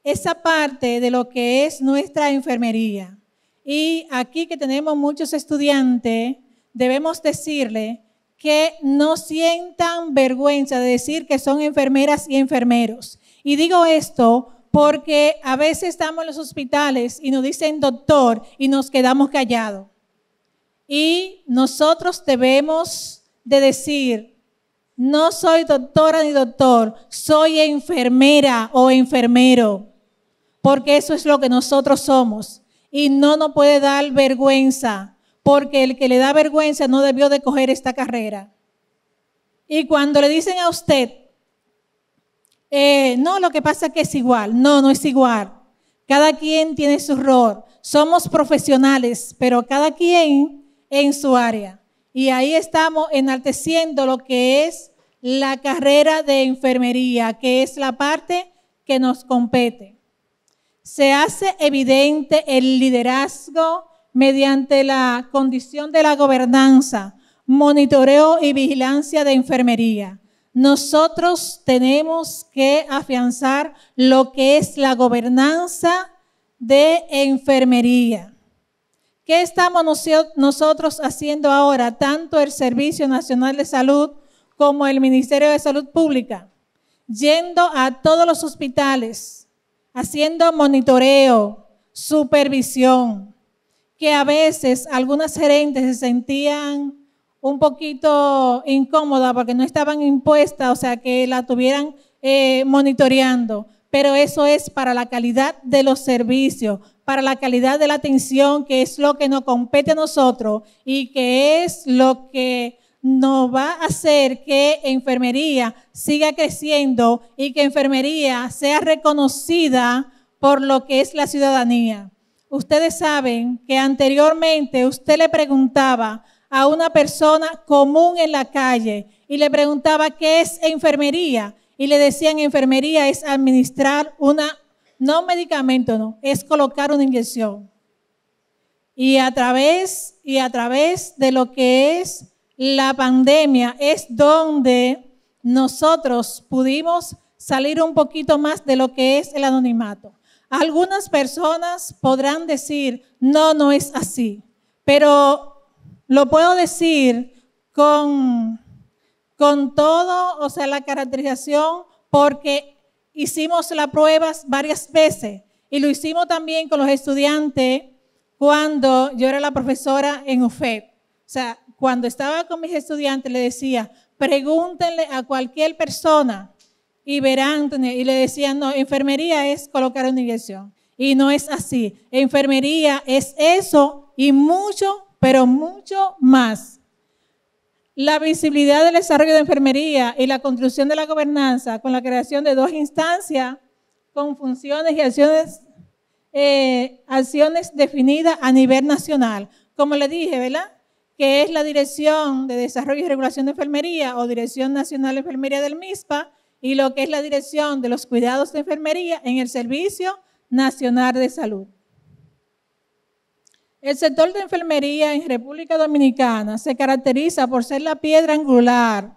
esa parte de lo que es nuestra enfermería. Y aquí que tenemos muchos estudiantes, debemos decirle que no sientan vergüenza de decir que son enfermeras y enfermeros. Y digo esto porque a veces estamos en los hospitales y nos dicen doctor y nos quedamos callados. Y nosotros debemos de decir, no soy doctora ni doctor, soy enfermera o enfermero, porque eso es lo que nosotros somos. Y no nos puede dar vergüenza, porque el que le da vergüenza no debió de coger esta carrera. Y cuando le dicen a usted, eh, no, lo que pasa es que es igual, no, no es igual. Cada quien tiene su rol. Somos profesionales, pero cada quien en su área. Y ahí estamos enalteciendo lo que es la carrera de enfermería, que es la parte que nos compete. Se hace evidente el liderazgo mediante la condición de la gobernanza, monitoreo y vigilancia de enfermería. Nosotros tenemos que afianzar lo que es la gobernanza de enfermería. ¿Qué estamos nosotros haciendo ahora? Tanto el Servicio Nacional de Salud como el Ministerio de Salud Pública, yendo a todos los hospitales, haciendo monitoreo, supervisión, que a veces algunas gerentes se sentían un poquito incómoda porque no estaban impuestas, o sea, que la tuvieran eh, monitoreando. Pero eso es para la calidad de los servicios, para la calidad de la atención, que es lo que nos compete a nosotros y que es lo que nos va a hacer que enfermería siga creciendo y que enfermería sea reconocida por lo que es la ciudadanía. Ustedes saben que anteriormente usted le preguntaba a una persona común en la calle y le preguntaba qué es enfermería y le decían enfermería es administrar una no medicamento, no, es colocar una inyección. Y a través, y a través de lo que es la pandemia es donde nosotros pudimos salir un poquito más de lo que es el anonimato. Algunas personas podrán decir, no, no es así, pero lo puedo decir con, con todo, o sea, la caracterización, porque hicimos las pruebas varias veces y lo hicimos también con los estudiantes cuando yo era la profesora en UFED. O sea, cuando estaba con mis estudiantes, le decía, pregúntenle a cualquier persona y verán, y le decían, no, enfermería es colocar una inyección. Y no es así. Enfermería es eso y mucho, pero mucho más la visibilidad del desarrollo de enfermería y la construcción de la gobernanza con la creación de dos instancias con funciones y acciones, eh, acciones definidas a nivel nacional. Como le dije, ¿verdad? Que es la Dirección de Desarrollo y Regulación de Enfermería o Dirección Nacional de Enfermería del MISPA y lo que es la Dirección de los Cuidados de Enfermería en el Servicio Nacional de Salud. El sector de enfermería en República Dominicana se caracteriza por ser la piedra angular.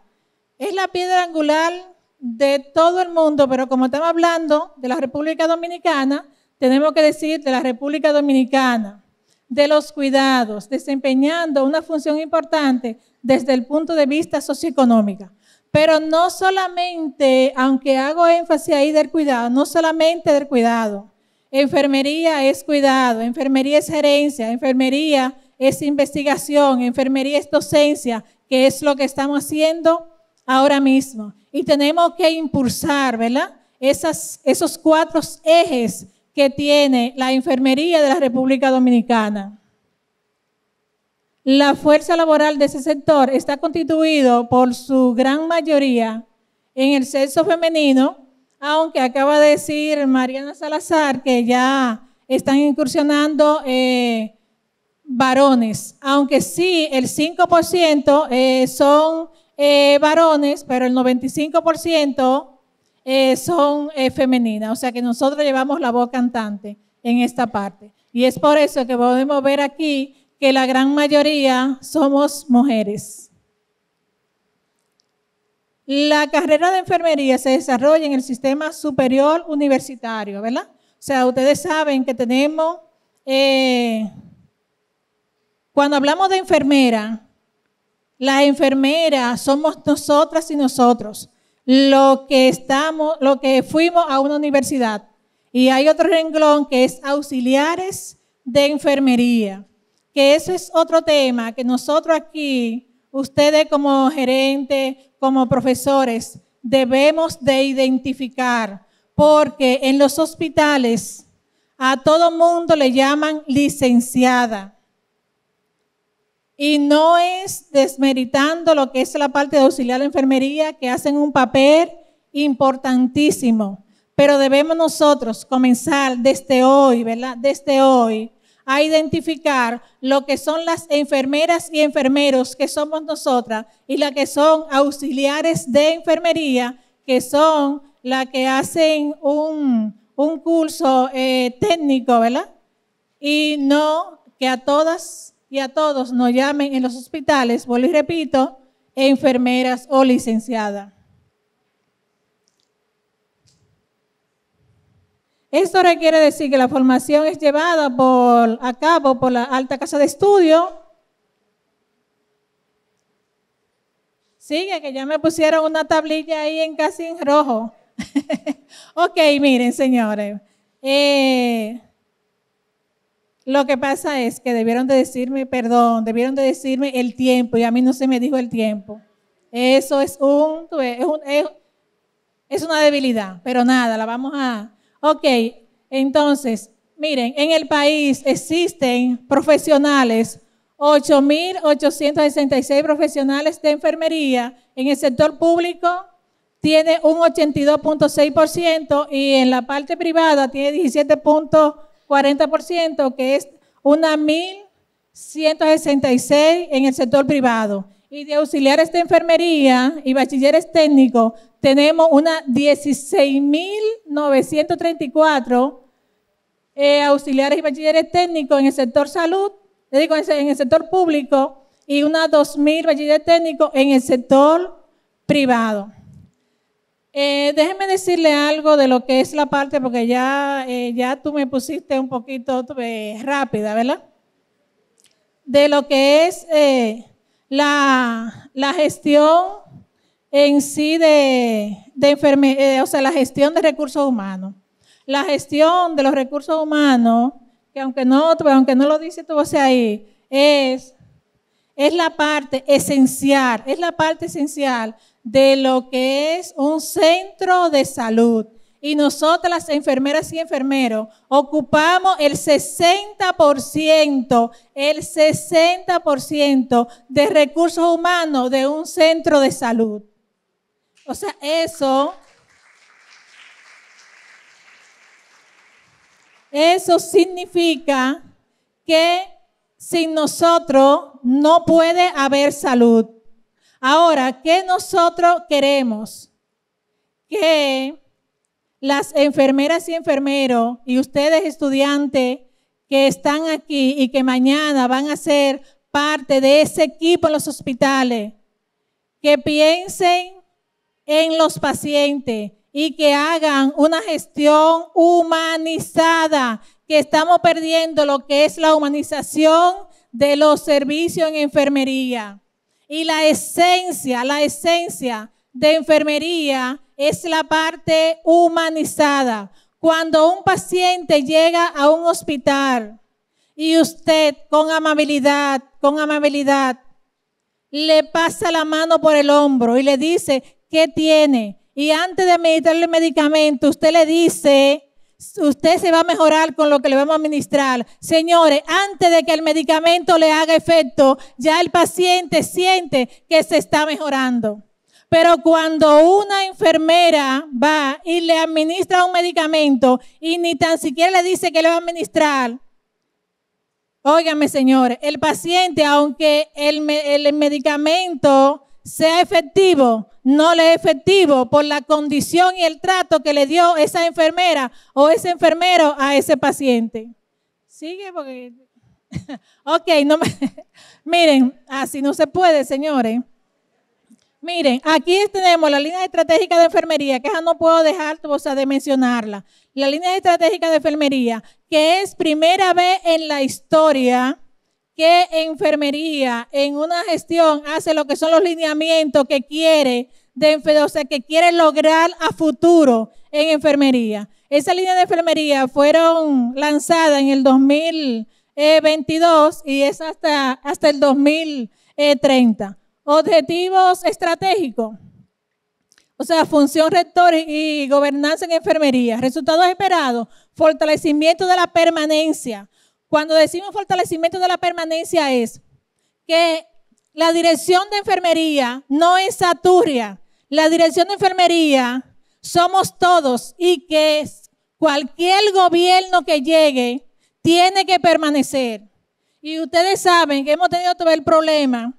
Es la piedra angular de todo el mundo, pero como estamos hablando de la República Dominicana, tenemos que decir de la República Dominicana, de los cuidados, desempeñando una función importante desde el punto de vista socioeconómico. Pero no solamente, aunque hago énfasis ahí del cuidado, no solamente del cuidado. Enfermería es cuidado, enfermería es gerencia, enfermería es investigación, enfermería es docencia, que es lo que estamos haciendo ahora mismo. Y tenemos que impulsar, ¿verdad? esos cuatro ejes que tiene la enfermería de la República Dominicana. La fuerza laboral de ese sector está constituido por su gran mayoría en el sexo femenino aunque acaba de decir Mariana Salazar que ya están incursionando eh, varones, aunque sí el 5% eh, son eh, varones, pero el 95% son femeninas, o sea que nosotros llevamos la voz cantante en esta parte. Y es por eso que podemos ver aquí que la gran mayoría somos mujeres. La carrera de enfermería se desarrolla en el sistema superior universitario, ¿verdad? O sea, ustedes saben que tenemos, eh, cuando hablamos de enfermera, las enfermeras somos nosotras y nosotros, lo que estamos, lo que fuimos a una universidad. Y hay otro renglón que es auxiliares de enfermería, que eso es otro tema que nosotros aquí, ustedes como gerente, como profesores debemos de identificar, porque en los hospitales a todo mundo le llaman licenciada. Y no es desmeritando lo que es la parte de auxiliar de enfermería, que hacen un papel importantísimo. Pero debemos nosotros comenzar desde hoy, ¿verdad? Desde hoy, a identificar lo que son las enfermeras y enfermeros que somos nosotras y las que son auxiliares de enfermería, que son las que hacen un, un curso eh, técnico, ¿verdad? Y no que a todas y a todos nos llamen en los hospitales, vuelvo y repito, enfermeras o licenciadas. Esto requiere decir que la formación es llevada por, a cabo por la alta casa de estudio. Sigue, que ya me pusieron una tablilla ahí en casi en rojo. *laughs* ok, miren, señores. Eh, lo que pasa es que debieron de decirme, perdón, debieron de decirme el tiempo y a mí no se me dijo el tiempo. Eso es, un, es, una debilidad, pero nada, la vamos a, Ok, entonces, miren, en el país existen profesionales, 8.866 profesionales de enfermería en el sector público tiene un 82.6% y en la parte privada tiene 17.40%, que es una 1.166 en el sector privado y de auxiliares de enfermería y bachilleres técnicos, tenemos una 16.934 eh, auxiliares y bachilleres técnicos en el sector salud, digo, en el sector público, y unas 2.000 bachilleres técnicos en el sector privado. Eh, Déjenme decirle algo de lo que es la parte, porque ya, eh, ya tú me pusiste un poquito rápida, ¿verdad? De lo que es la, gestión en sí de, de eh, o sea, la gestión de recursos humanos. La gestión de los recursos humanos, que aunque no, aunque no lo dice tu sea ahí, es, es la parte esencial, es la parte esencial de lo que es un centro de salud y nosotras las enfermeras y enfermeros ocupamos el 60%, el 60% de recursos humanos de un centro de salud. O sea, eso, eso significa que sin nosotros no puede haber salud. Ahora, ¿qué nosotros queremos? Que las enfermeras y enfermeros y ustedes estudiantes que están aquí y que mañana van a ser parte de ese equipo en los hospitales, que piensen en los pacientes y que hagan una gestión humanizada, que estamos perdiendo lo que es la humanización de los servicios en enfermería. Y la esencia, la esencia de enfermería es la parte humanizada. Cuando un paciente llega a un hospital y usted con amabilidad, con amabilidad, le pasa la mano por el hombro y le dice, ¿qué tiene? Y antes de administrarle el medicamento, usted le dice, usted se va a mejorar con lo que le vamos a administrar. Señores, antes de que el medicamento le haga efecto, ya el paciente siente que se está mejorando. Pero cuando una enfermera va y le administra un medicamento y ni tan siquiera le dice que le va a administrar, óigame señores, el paciente, aunque el, el medicamento sea efectivo, no le es efectivo por la condición y el trato que le dio esa enfermera o ese enfermero a ese paciente. Sigue porque... *laughs* ok, no me... *laughs* Miren, así no se puede, señores. Miren, aquí tenemos la línea estratégica de enfermería, que ya no puedo dejar de mencionarla. La línea estratégica de enfermería, que es primera vez en la historia que enfermería en una gestión hace lo que son los lineamientos que quiere, de, o sea, que quiere lograr a futuro en enfermería. Esa línea de enfermería fueron lanzadas en el 2022 y es hasta, hasta el 2030. Objetivos estratégicos. O sea, función rector y gobernanza en enfermería. Resultados esperados. Fortalecimiento de la permanencia. Cuando decimos fortalecimiento de la permanencia es que la dirección de enfermería no es saturia. La dirección de enfermería somos todos y que cualquier gobierno que llegue tiene que permanecer. Y ustedes saben que hemos tenido todo el problema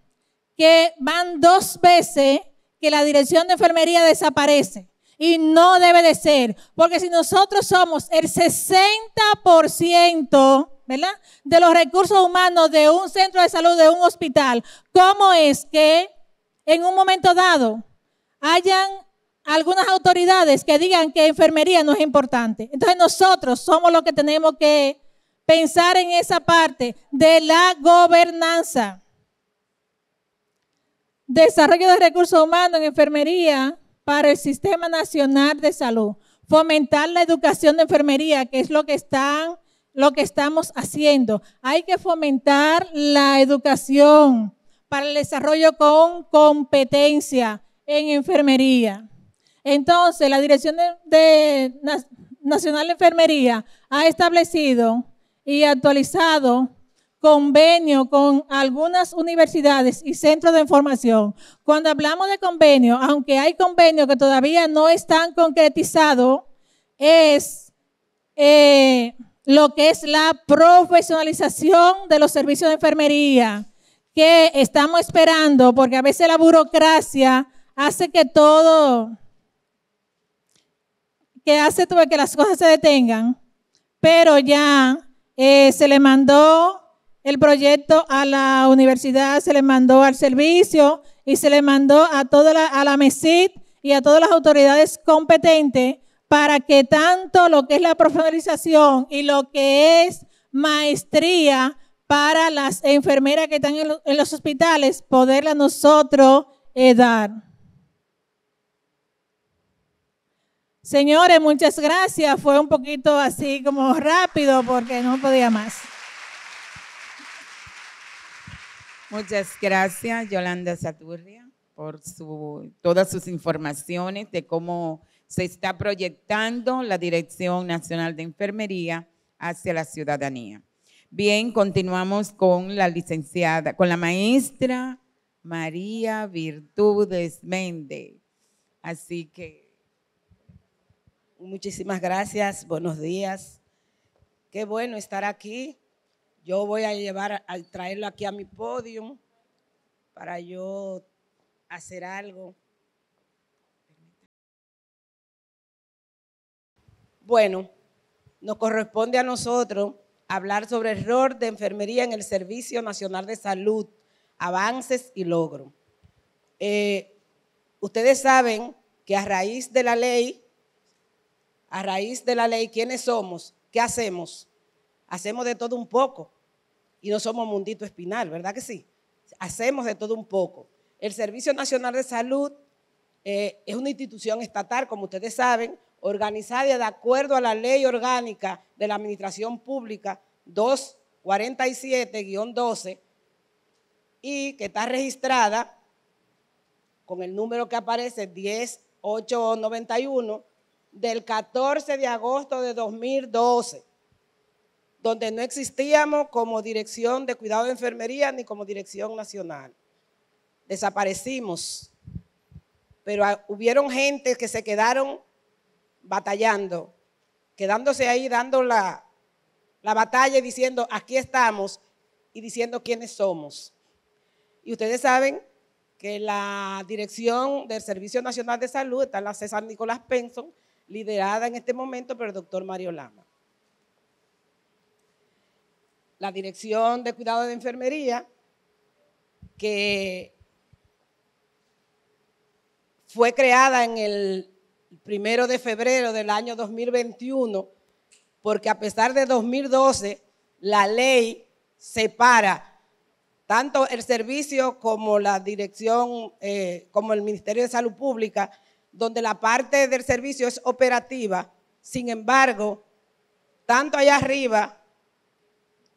que van dos veces que la dirección de enfermería desaparece. Y no debe de ser, porque si nosotros somos el 60%, ¿verdad? De los recursos humanos de un centro de salud, de un hospital, ¿cómo es que en un momento dado hayan algunas autoridades que digan que enfermería no es importante? Entonces nosotros somos los que tenemos que pensar en esa parte de la gobernanza desarrollo de recursos humanos en enfermería para el Sistema Nacional de Salud, fomentar la educación de enfermería, que es lo que están lo que estamos haciendo. Hay que fomentar la educación para el desarrollo con competencia en enfermería. Entonces, la Dirección Nacional de Enfermería ha establecido y actualizado convenio con algunas universidades y centros de información. Cuando hablamos de convenio, aunque hay convenios que todavía no están concretizados, es eh, lo que es la profesionalización de los servicios de enfermería, que estamos esperando, porque a veces la burocracia hace que todo, que hace que las cosas se detengan, pero ya eh, se le mandó el proyecto a la universidad se le mandó al servicio y se le mandó a toda la, a la MESID y a todas las autoridades competentes para que tanto lo que es la profesionalización y lo que es maestría para las enfermeras que están en, los hospitales, poderla nosotros eh, dar. Señores, muchas gracias. Fue un poquito así como rápido porque no podía más. Muchas gracias, Yolanda Saturria, por todas sus informaciones de cómo se está proyectando la Dirección Nacional de Enfermería hacia la ciudadanía. Bien, continuamos con la licenciada, con la maestra María Virtudes Méndez. Así que. Muchísimas gracias, buenos días. Qué bueno estar aquí yo voy a llevar, a traerlo aquí a mi podio para yo hacer algo. Bueno, nos corresponde a nosotros hablar sobre error de enfermería en el Servicio Nacional de Salud, avances y Logro. Eh, ustedes saben que a raíz de la ley, a raíz de la ley, ¿quiénes somos? ¿Qué hacemos? Hacemos de todo un poco y no somos mundito espinal, ¿verdad que sí? Hacemos de todo un poco. El Servicio Nacional de Salud eh, es una institución estatal, como ustedes saben, organizada de acuerdo a la ley orgánica de la Administración Pública 247-12 y que está registrada con el número que aparece 10891 del 14 de agosto de 2012 donde no existíamos como dirección de cuidado de enfermería ni como dirección nacional. Desaparecimos, pero hubieron gente que se quedaron batallando, quedándose ahí dando la, batalla y diciendo, aquí estamos y diciendo quiénes somos. Y ustedes saben que la dirección del Servicio Nacional de Salud está en la César Nicolás Penson, liderada en este momento por el doctor Mario Lama la Dirección de Cuidado de Enfermería, que fue creada en el primero de febrero del año 2021, porque a pesar de 2012, la ley separa tanto el servicio como la dirección, eh, como el Ministerio de Salud Pública, donde la parte del servicio es operativa. Sin embargo, tanto allá arriba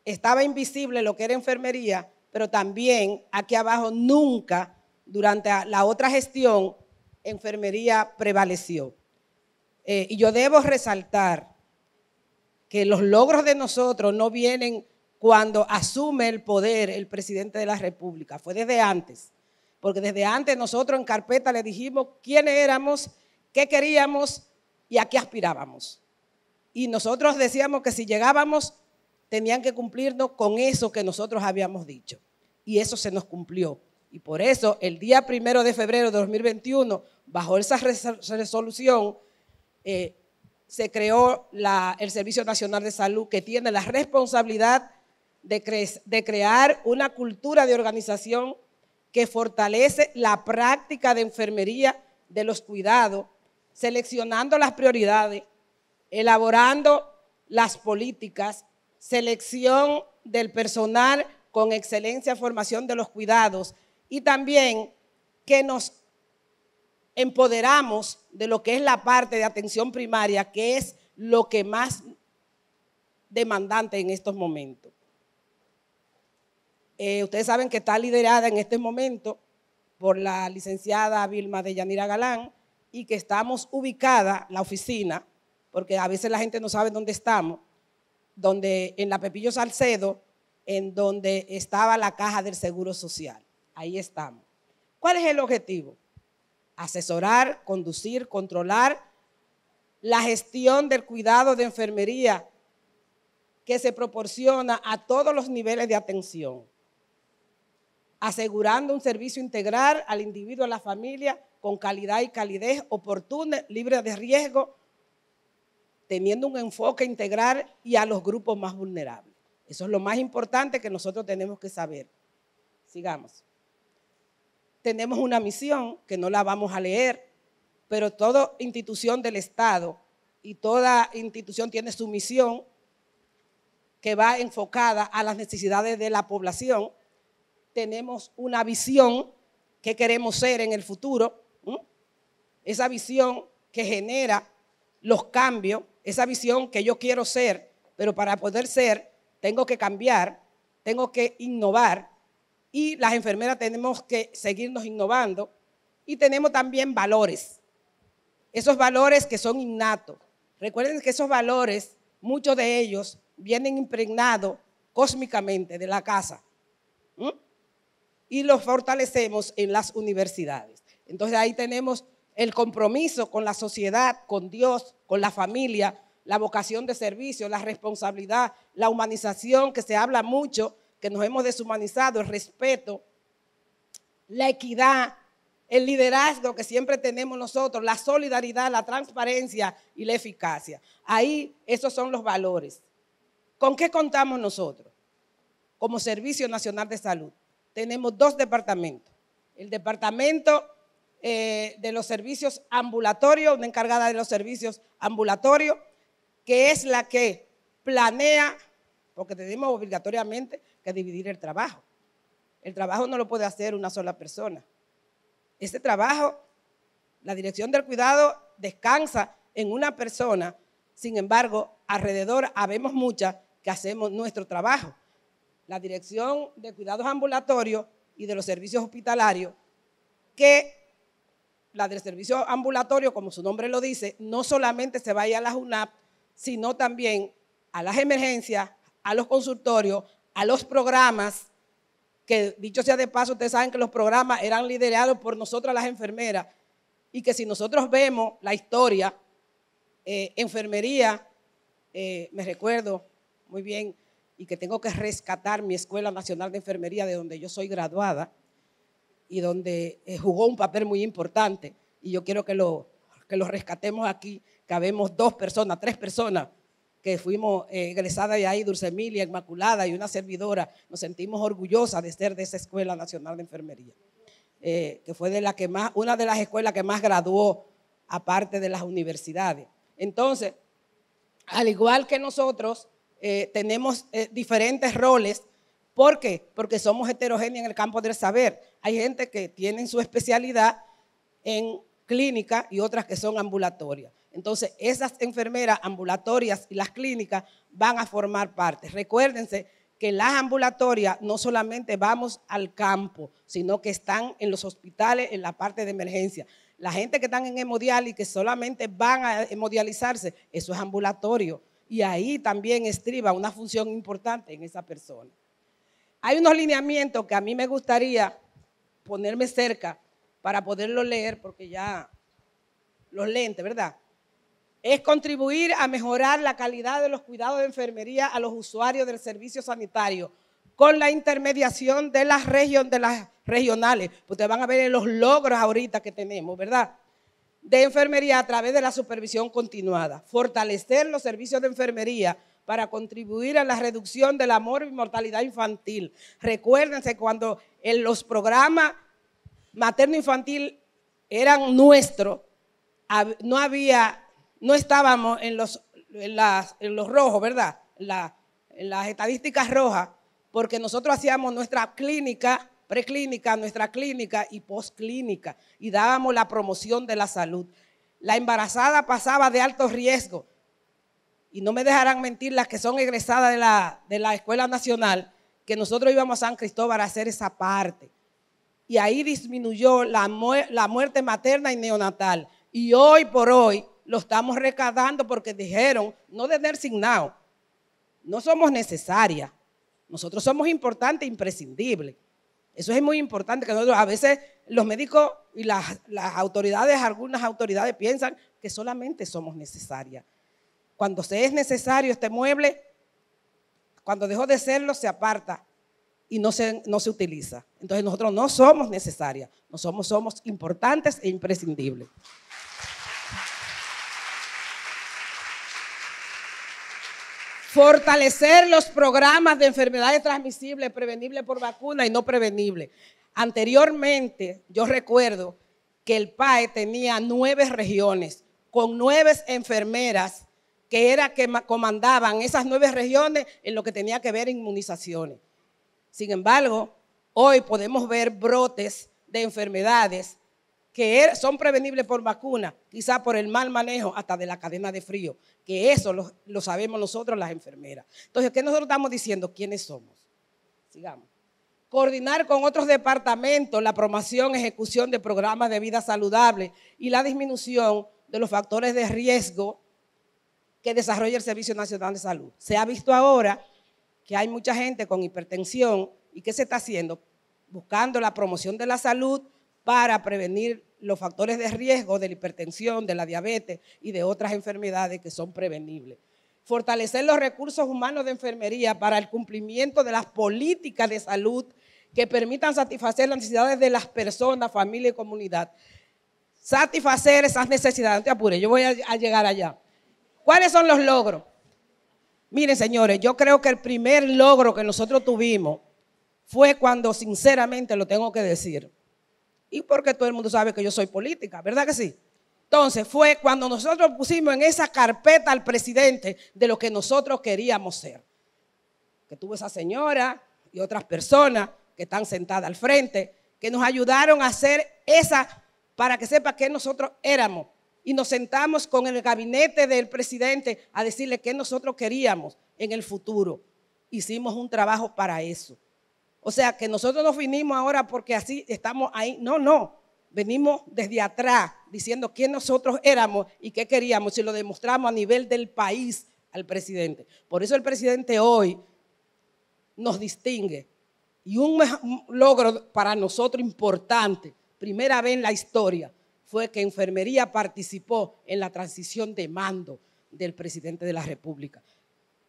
estaba invisible lo que era enfermería, pero también aquí abajo nunca, durante la otra gestión, enfermería prevaleció. Eh, y yo debo resaltar que los logros de nosotros no vienen cuando asume el poder el presidente de la República, fue desde antes, porque desde antes nosotros en carpeta le dijimos quiénes éramos, qué queríamos y a qué aspirábamos. Y nosotros decíamos que si llegábamos tenían que cumplirnos con eso que nosotros habíamos dicho. Y eso se nos cumplió. Y por eso el día primero de febrero de 2021, bajo esa resolución, eh, se creó el Servicio Nacional de Salud que tiene la responsabilidad de crear una cultura de organización que fortalece la práctica de enfermería de los cuidados, seleccionando las prioridades, elaborando las políticas selección del personal con excelencia, formación de los cuidados y también que nos empoderamos de lo que es la parte de atención primaria, que es lo que más demandante en estos momentos. Eh, ustedes saben que está liderada en este momento por la licenciada Vilma de Yanira Galán y que estamos ubicada, la oficina, porque a veces la gente no sabe dónde estamos, donde, en la Pepillo Salcedo, en donde estaba la caja del Seguro Social. Ahí estamos. ¿Cuál es el objetivo? Asesorar, conducir, controlar la gestión del cuidado de enfermería que se proporciona a todos los niveles de atención, asegurando un servicio integral al individuo, a la familia, con calidad y calidez oportuna, libre de riesgo, teniendo un enfoque integral y a los grupos más vulnerables. Eso es lo más importante que nosotros tenemos que saber. Sigamos. Tenemos una misión que no la vamos a leer, pero toda institución del Estado y toda institución tiene su misión que va enfocada a las necesidades de la población. Tenemos una visión que queremos ser en el futuro. Esa visión que genera los cambios esa visión que yo quiero ser, pero para poder ser tengo que cambiar, tengo que innovar y las enfermeras tenemos que seguirnos innovando y tenemos también valores. Esos valores que son innatos. Recuerden que esos valores, muchos de ellos vienen impregnados cósmicamente de la casa. Y los fortalecemos en las universidades. Entonces ahí tenemos el compromiso con la sociedad, con Dios, con la familia, la vocación de servicio, la responsabilidad, la humanización, que se habla mucho, que nos hemos deshumanizado, el respeto, la equidad, el liderazgo que siempre tenemos nosotros, la solidaridad, la transparencia y la eficacia. Ahí esos son los valores. ¿Con qué contamos nosotros? Como Servicio Nacional de Salud tenemos dos departamentos. El departamento eh, de los servicios ambulatorios, una encargada de los servicios ambulatorios, que es la que planea, porque tenemos obligatoriamente que dividir el trabajo. El trabajo no lo puede hacer una sola persona. Ese trabajo, la dirección del cuidado descansa en una persona, sin embargo, alrededor habemos muchas que hacemos nuestro trabajo. La dirección de cuidados ambulatorios y de los servicios hospitalarios, que la del servicio ambulatorio, como su nombre lo dice, no solamente se va a la UNAP, sino también a las emergencias, a los consultorios, a los programas, que dicho sea de paso, ustedes saben que los programas eran liderados por nosotras las enfermeras, y que si nosotros vemos la historia, eh, enfermería, eh, me recuerdo muy bien, y que tengo que rescatar mi Escuela Nacional de Enfermería, de donde yo soy graduada, y donde eh, jugó un papel muy importante. Y yo quiero que lo, que lo rescatemos aquí. Cabemos dos personas, tres personas que fuimos eh, egresadas de ahí, Emilia, Inmaculada y una servidora. Nos sentimos orgullosas de ser de esa Escuela Nacional de Enfermería, eh, que fue de la que más, una de las escuelas que más graduó, aparte de las universidades. Entonces, al igual que nosotros, tenemos diferentes roles ¿Por qué? Porque somos heterogéneos en el campo del saber. Hay gente que tiene su especialidad en clínica y otras que son ambulatorias. Entonces, esas enfermeras ambulatorias y las clínicas van a formar parte. Recuérdense que las ambulatorias no solamente vamos al campo, sino que están en los hospitales, en la parte de emergencia. La gente que están en hemodial y que solamente van a hemodializarse, eso es ambulatorio. Y ahí también estriba una función importante en esa persona. Hay unos lineamientos que a mí me gustaría ponerme cerca para poderlo leer, porque ya los lentes, ¿verdad? Es contribuir a mejorar la calidad de los cuidados de enfermería a los usuarios del servicio sanitario con la intermediación de las, regiones, de las regionales. Pues ustedes van a ver los logros ahorita que tenemos, ¿verdad? De enfermería a través de la supervisión continuada. Fortalecer los servicios de enfermería para contribuir a la reducción de la mortalidad infantil. Recuérdense cuando en los programas materno-infantil eran nuestros, no había, no estábamos en los, en los rojos, ¿verdad? las estadísticas rojas, porque nosotros hacíamos nuestra clínica preclínica, nuestra clínica y postclínica, y dábamos la promoción de la salud. La embarazada pasaba de alto riesgo, y no me dejarán mentir las que son egresadas de la, Escuela Nacional, que nosotros íbamos a San Cristóbal a hacer esa parte. Y ahí disminuyó la, la muerte materna y neonatal. Y hoy por hoy lo estamos recadando porque dijeron, no de signado. no somos necesarias. Nosotros somos importantes e imprescindibles. Eso es muy importante que nosotros, a veces los médicos y las autoridades, algunas autoridades piensan que solamente somos necesarias. Cuando se es necesario este mueble, cuando dejó de serlo, se aparta y no se, no se utiliza. Entonces nosotros no somos necesarias, nosotros somos importantes e imprescindibles. Fortalecer los programas de enfermedades transmisibles, prevenibles por vacuna y no prevenibles. Anteriormente, yo recuerdo que el PAE tenía nueve regiones con nueve enfermeras que era que comandaban esas nueve regiones en lo que tenía que ver inmunizaciones. Sin embargo, hoy podemos ver brotes de enfermedades que er, son prevenibles por vacuna, quizá por el mal manejo hasta de la cadena de frío, que eso lo, sabemos nosotros las enfermeras. Entonces, ¿qué nosotros estamos diciendo? ¿Quiénes somos? Sigamos. Coordinar con otros departamentos la promoción, ejecución de programas de vida saludable y la disminución de los factores de riesgo que desarrolla el Servicio Nacional de Salud. Se ha visto ahora que hay mucha gente con hipertensión y ¿qué se está haciendo? Buscando la promoción de la salud para prevenir los factores de riesgo de la hipertensión, de la diabetes y de otras enfermedades que son prevenibles. Fortalecer los recursos humanos de enfermería para el cumplimiento de las políticas de salud que permitan satisfacer las necesidades de las personas, familia y comunidad. Satisfacer esas necesidades. No te apures, yo voy a llegar allá. ¿Cuáles son los logros? Miren, señores, yo creo que el primer logro que nosotros tuvimos fue cuando, sinceramente, lo tengo que decir. Y porque todo el mundo sabe que yo soy política, ¿verdad que sí? Entonces, fue cuando nosotros pusimos en esa carpeta al presidente de lo que nosotros queríamos ser. Que tuvo esa señora y otras personas que están sentadas al frente, que nos ayudaron a hacer esa para que sepa que nosotros éramos y nos sentamos con el gabinete del presidente a decirle qué nosotros queríamos en el futuro. Hicimos un trabajo para eso. O sea, que nosotros no vinimos ahora porque así estamos ahí. No, no. Venimos desde atrás diciendo quién nosotros éramos y qué queríamos y lo demostramos a nivel del país al presidente. Por eso el presidente hoy nos distingue y un logro para nosotros importante, primera vez en la historia, fue que enfermería participó en la transición de mando del presidente de la República,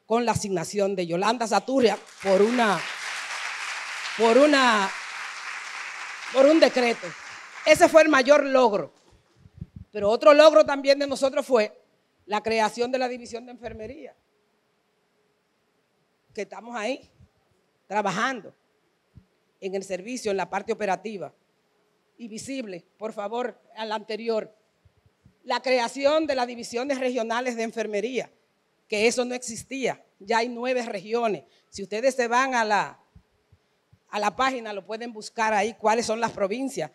con la asignación de Yolanda Saturria por una, por una, por un decreto. Ese fue el mayor logro. Pero otro logro también de nosotros fue la creación de la división de enfermería, que estamos ahí trabajando en el servicio, en la parte operativa y visible, por favor, al anterior. La creación de las divisiones regionales de enfermería, que eso no existía. Ya hay nueve regiones. Si ustedes se van a la, a la página, lo pueden buscar ahí cuáles son las provincias.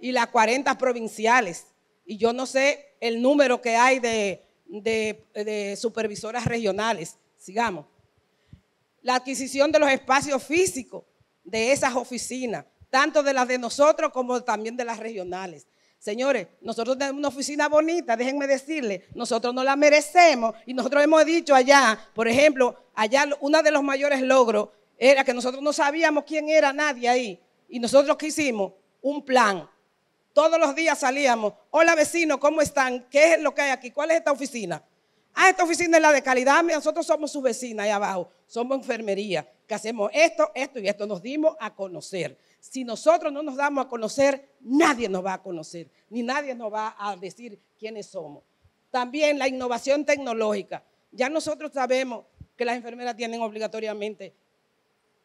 Y las 40 provinciales. Y yo no sé el número que hay de, de supervisoras regionales. Sigamos. La adquisición de los espacios físicos de esas oficinas tanto de las de nosotros como también de las regionales. Señores, nosotros tenemos una oficina bonita, déjenme decirles, nosotros no la merecemos y nosotros hemos dicho allá, por ejemplo, allá uno de los mayores logros era que nosotros no sabíamos quién era nadie ahí y nosotros qué hicimos? Un plan. Todos los días salíamos, hola vecino, ¿cómo están? ¿Qué es lo que hay aquí? ¿Cuál es esta oficina? Ah, esta oficina es la de calidad, nosotros somos sus vecinas ahí abajo, somos enfermería, que hacemos esto, esto y esto, nos dimos a conocer si nosotros no nos damos a conocer, nadie nos va a conocer, ni nadie nos va a decir quiénes somos. También la innovación tecnológica. Ya nosotros sabemos que las enfermeras tienen obligatoriamente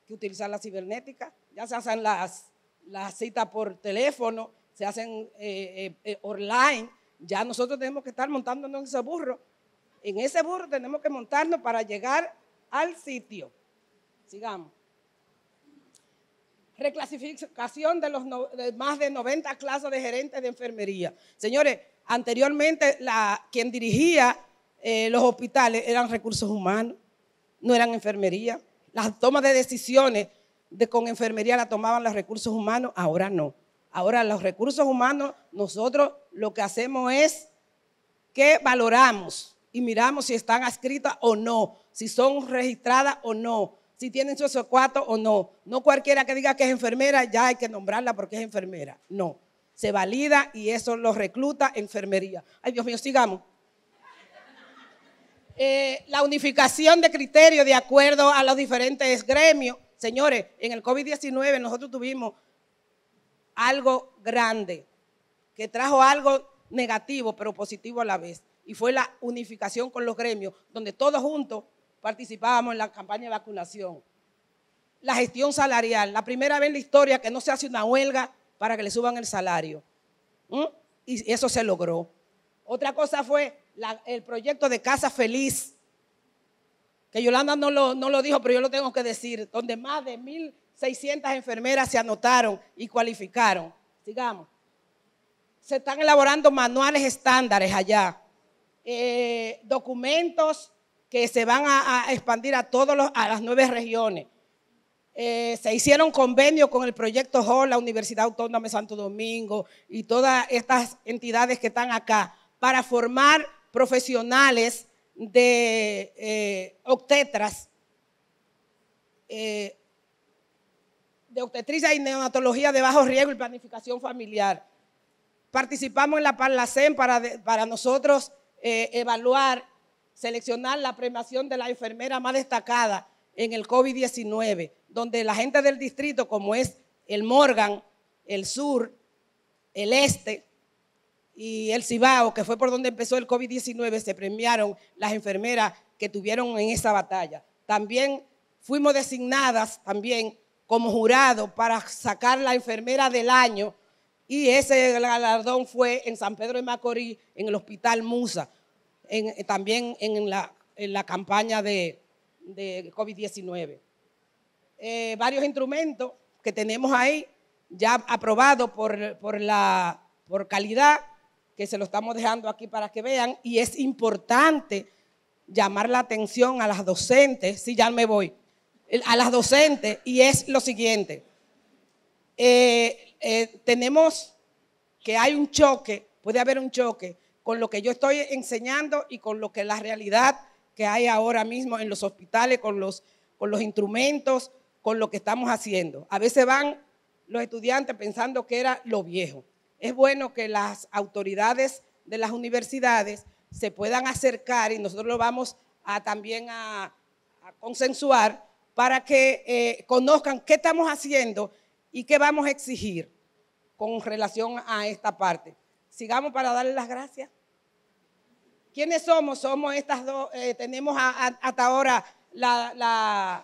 que utilizar la cibernética, ya se hacen las, las citas por teléfono, se hacen eh, eh, eh, online, ya nosotros tenemos que estar montándonos en ese burro. En ese burro tenemos que montarnos para llegar al sitio. Sigamos reclasificación de, los más de 90 clases de gerentes de enfermería. Señores, anteriormente la, quien dirigía eh, los hospitales eran recursos humanos, no eran enfermería. Las tomas de decisiones de, con enfermería la tomaban los recursos humanos, ahora no. Ahora los recursos humanos, nosotros lo que hacemos es que valoramos y miramos si están adscritas o no, si son registradas o no, si tienen su SO4 o no. No cualquiera que diga que es enfermera, ya hay que nombrarla porque es enfermera. No. Se valida y eso lo recluta enfermería. Ay, Dios mío, sigamos. Eh, la unificación de criterios de acuerdo a los diferentes gremios. Señores, en el COVID-19 nosotros tuvimos algo grande, que trajo algo negativo pero positivo a la vez. Y fue la unificación con los gremios, donde todos juntos participábamos en la campaña de vacunación. La gestión salarial, la primera vez en la historia que no se hace una huelga para que le suban el salario. Y eso se logró. Otra cosa fue el proyecto de Casa Feliz, que Yolanda no lo, no lo dijo, pero yo lo tengo que decir, donde más de 1.600 enfermeras se anotaron y cualificaron. Sigamos. Se están elaborando manuales estándares allá, eh, documentos que se van a, expandir a todas las nueve regiones. Eh, se hicieron convenios con el proyecto JOL, la Universidad Autónoma de Santo Domingo y todas estas entidades que están acá para formar profesionales de eh, eh de obstetricia y neonatología de bajo riesgo y planificación familiar. Participamos en la PALACEN para, para nosotros eh, evaluar seleccionar la premiación de la enfermera más destacada en el COVID-19, donde la gente del distrito, como es el Morgan, el Sur, el Este y el Cibao, que fue por donde empezó el COVID-19, se premiaron las enfermeras que tuvieron en esa batalla. También fuimos designadas también como jurado para sacar la enfermera del año y ese galardón fue en San Pedro de Macorís, en el Hospital Musa. Eh, también en la, campaña de, COVID-19. Eh, varios instrumentos que tenemos ahí ya aprobados por, por calidad, que se lo estamos dejando aquí para que vean, y es importante llamar la atención a las docentes, si ya me voy, a las docentes, y es lo siguiente. Eh, tenemos que hay un choque, puede haber un choque con lo que yo estoy enseñando y con lo que la realidad que hay ahora mismo en los hospitales, con los, con los instrumentos, con lo que estamos haciendo. A veces van los estudiantes pensando que era lo viejo. Es bueno que las autoridades de las universidades se puedan acercar y nosotros lo vamos a, también a, consensuar para que eh, conozcan qué estamos haciendo y qué vamos a exigir con relación a esta parte. Sigamos para darle las gracias. ¿Quiénes somos? Somos estas dos, eh, tenemos hasta ahora la,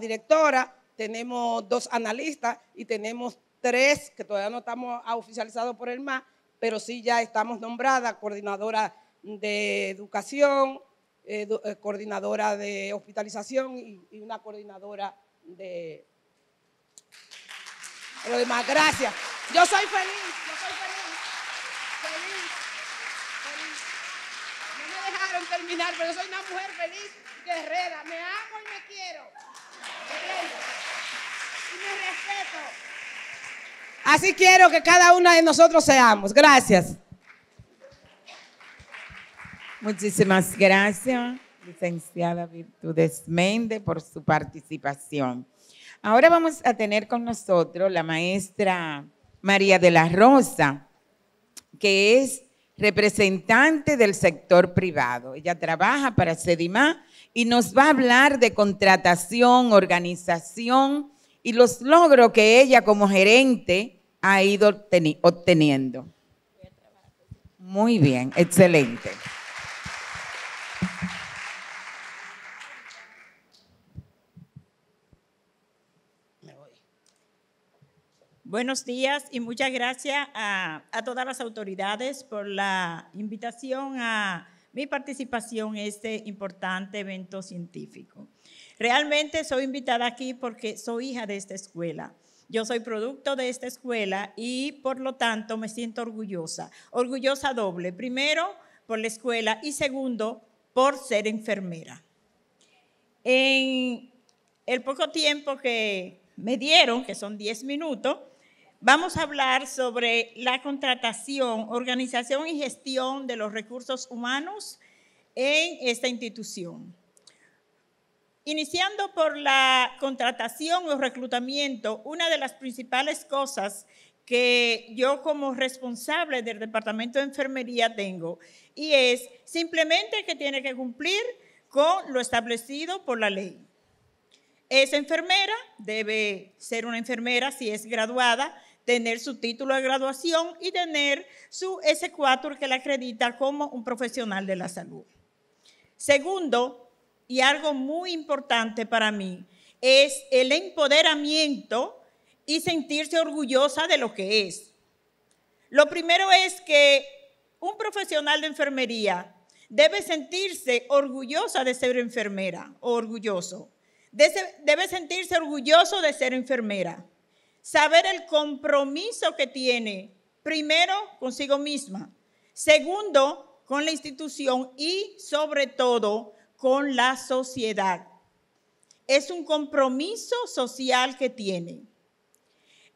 directora, tenemos dos analistas y tenemos tres que todavía no estamos oficializados por el MA, pero sí ya estamos nombradas coordinadora de educación, eh, coordinadora de hospitalización y, y una coordinadora de... Lo demás, gracias. Yo soy feliz, yo soy feliz. terminar, pero soy una mujer feliz, guerrera. Me amo y me quiero. Y me respeto. Así quiero que cada una de nosotros seamos. Gracias. Muchísimas gracias, licenciada Virtudes Méndez, por su participación. Ahora vamos a tener con nosotros la maestra María de la Rosa, que es representante del sector privado. Ella trabaja para Sedima y nos va a hablar de contratación, organización y los logros que ella como gerente ha ido obteniendo. Muy bien, excelente. Buenos días y muchas gracias a, todas las autoridades por la invitación a mi participación en este importante evento científico. Realmente soy invitada aquí porque soy hija de esta escuela. Yo soy producto de esta escuela y por lo tanto me siento orgullosa. Orgullosa doble. Primero, por la escuela y segundo, por ser enfermera. En el poco tiempo que me dieron, que son 10 minutos, Vamos a hablar sobre la contratación, organización y gestión de los recursos humanos en esta institución. Iniciando por la contratación o reclutamiento, una de las principales cosas que yo como responsable del Departamento de Enfermería tengo y es simplemente que tiene que cumplir con lo establecido por la ley. Es enfermera, debe ser una enfermera si es graduada, tener su título de graduación y tener su S4 que la acredita como un profesional de la salud. Segundo, y algo muy importante para mí, es el empoderamiento y sentirse orgullosa de lo que es. Lo primero es que un profesional de enfermería debe sentirse orgullosa de ser enfermera o orgulloso. Debe sentirse orgulloso de ser enfermera saber el compromiso que tiene, primero, consigo misma, segundo, con la institución y sobre todo con la sociedad. Es un compromiso social que tiene.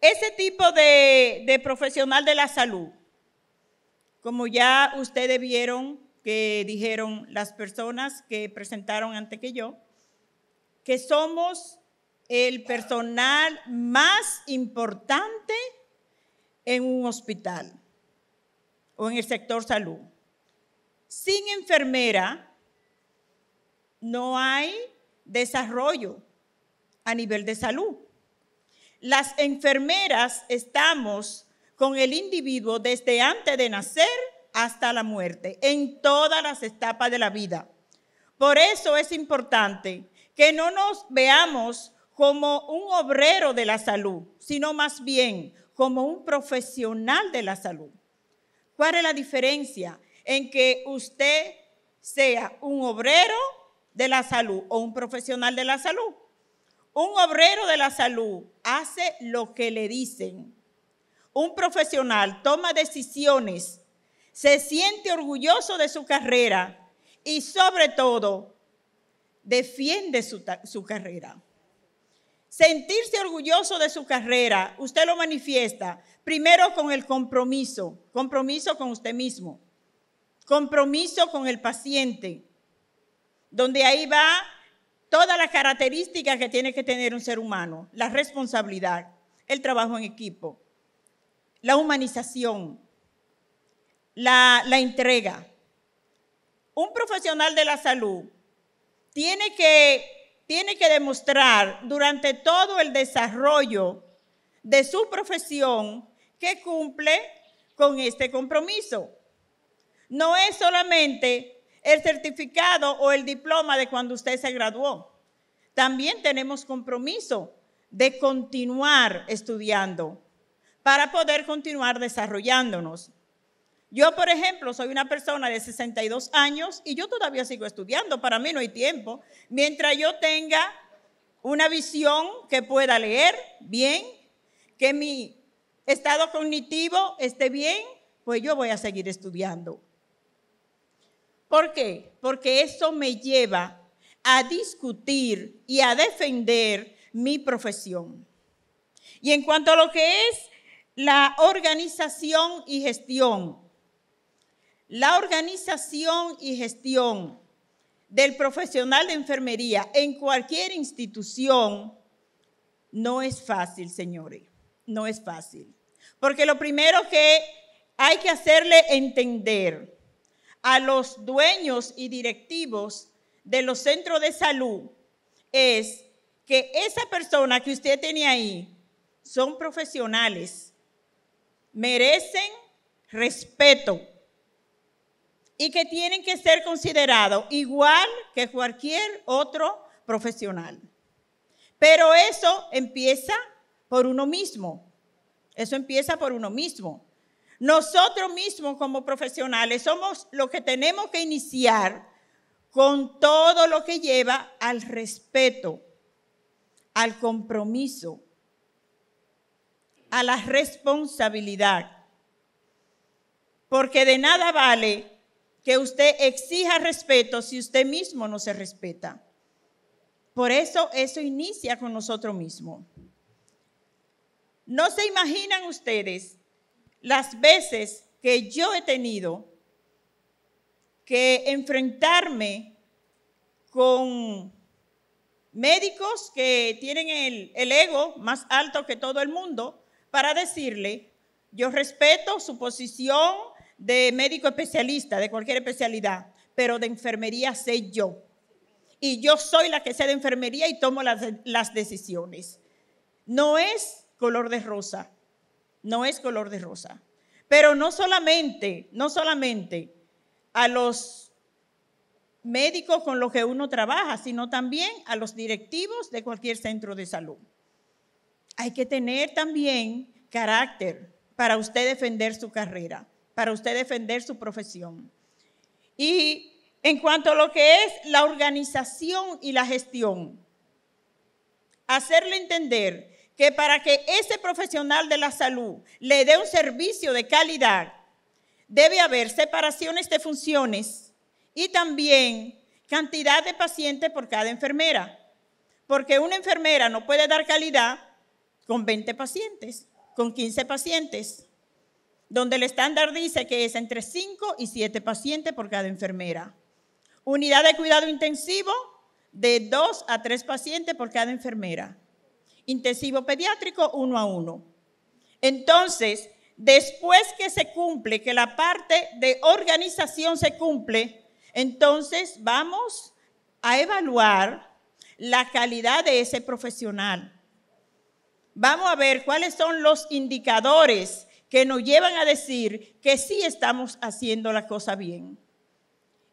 Ese tipo de, profesional de la salud, como ya ustedes vieron que dijeron las personas que presentaron antes que yo, que somos el personal más importante en un hospital o en el sector salud. Sin enfermera no hay desarrollo a nivel de salud. Las enfermeras estamos con el individuo desde antes de nacer hasta la muerte, en todas las etapas de la vida. Por eso es importante que no nos veamos como un obrero de la salud, sino más bien como un profesional de la salud. ¿Cuál es la diferencia en que usted sea un obrero de la salud o un profesional de la salud? Un obrero de la salud hace lo que le dicen. Un profesional toma decisiones, se siente orgulloso de su carrera y sobre todo defiende su, su carrera. Sentirse orgulloso de su carrera, usted lo manifiesta primero con el compromiso, compromiso con usted mismo, compromiso con el paciente, donde ahí va todas las características que tiene que tener un ser humano, la responsabilidad, el trabajo en equipo, la humanización, la, la entrega. Un profesional de la salud tiene que tiene que demostrar durante todo el desarrollo de su profesión que cumple con este compromiso. No es solamente el certificado o el diploma de cuando usted se graduó. También tenemos compromiso de continuar estudiando para poder continuar desarrollándonos. Yo, por ejemplo, soy una persona de 62 años y yo todavía sigo estudiando, para mí no hay tiempo. Mientras yo tenga una visión que pueda leer bien, que mi estado cognitivo esté bien, pues yo voy a seguir estudiando. ¿Por qué? Porque eso me lleva a discutir y a defender mi profesión. Y en cuanto a lo que es la organización y gestión, la organización y gestión del profesional de enfermería en cualquier institución no es fácil, señores, no es fácil. Porque lo primero que hay que hacerle entender a los dueños y directivos de los centros de salud es que esa persona que usted tiene ahí son profesionales, merecen respeto, y que tienen que ser considerados igual que cualquier otro profesional. Pero eso empieza por uno mismo. Eso empieza por uno mismo. Nosotros mismos como profesionales somos los que tenemos que iniciar con todo lo que lleva al respeto, al compromiso, a la responsabilidad. Porque de nada vale que usted exija respeto si usted mismo no se respeta. Por eso eso inicia con nosotros mismos. No se imaginan ustedes las veces que yo he tenido que enfrentarme con médicos que tienen el, ego más alto que todo el mundo para decirle, yo respeto su posición, de médico especialista, de cualquier especialidad, pero de enfermería sé yo. Y yo soy la que sé de enfermería y tomo las, decisiones. No es color de rosa, no es color de rosa. Pero no solamente, no solamente a los médicos con los que uno trabaja, sino también a los directivos de cualquier centro de salud. Hay que tener también carácter para usted defender su carrera para usted defender su profesión. Y en cuanto a lo que es la organización y la gestión, hacerle entender que para que ese profesional de la salud le dé un servicio de calidad, debe haber separaciones de funciones y también cantidad de pacientes por cada enfermera, porque una enfermera no puede dar calidad con 20 pacientes, con 15 pacientes donde el estándar dice que es entre 5 y 7 pacientes por cada enfermera. Unidad de cuidado intensivo, de 2 a 3 pacientes por cada enfermera. Intensivo pediátrico, 1 a 1. Entonces, después que se cumple, que la parte de organización se cumple, entonces vamos a evaluar la calidad de ese profesional. Vamos a ver cuáles son los indicadores que nos llevan a decir que sí estamos haciendo la cosa bien.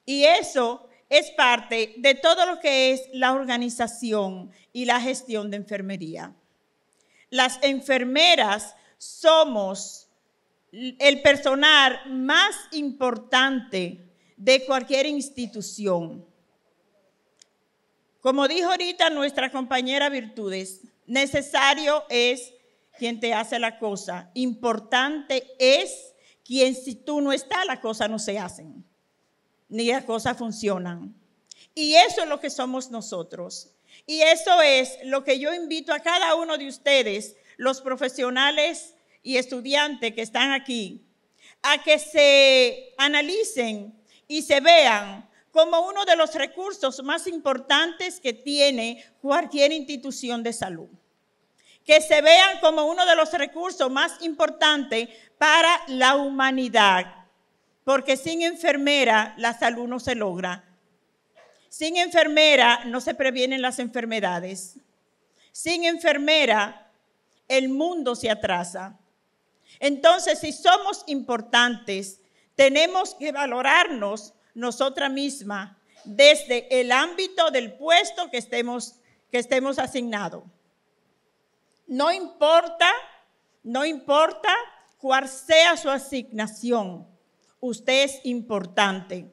Y eso es parte de todo lo que es la organización y la gestión de enfermería. Las enfermeras somos el personal más importante de cualquier institución. Como dijo ahorita nuestra compañera Virtudes, necesario es quien te hace la cosa. Importante es quien si tú no estás, las cosas no se hacen, ni las cosas funcionan. Y eso es lo que somos nosotros. Y eso es lo que yo invito a cada uno de ustedes, los profesionales y estudiantes que están aquí, a que se analicen y se vean como uno de los recursos más importantes que tiene cualquier institución de salud que se vean como uno de los recursos más importantes para la humanidad, porque sin enfermera la salud no se logra, sin enfermera no se previenen las enfermedades, sin enfermera el mundo se atrasa. Entonces, si somos importantes, tenemos que valorarnos nosotras mismas desde el ámbito del puesto que estemos, que estemos asignados. No importa, no importa cuál sea su asignación, usted es importante.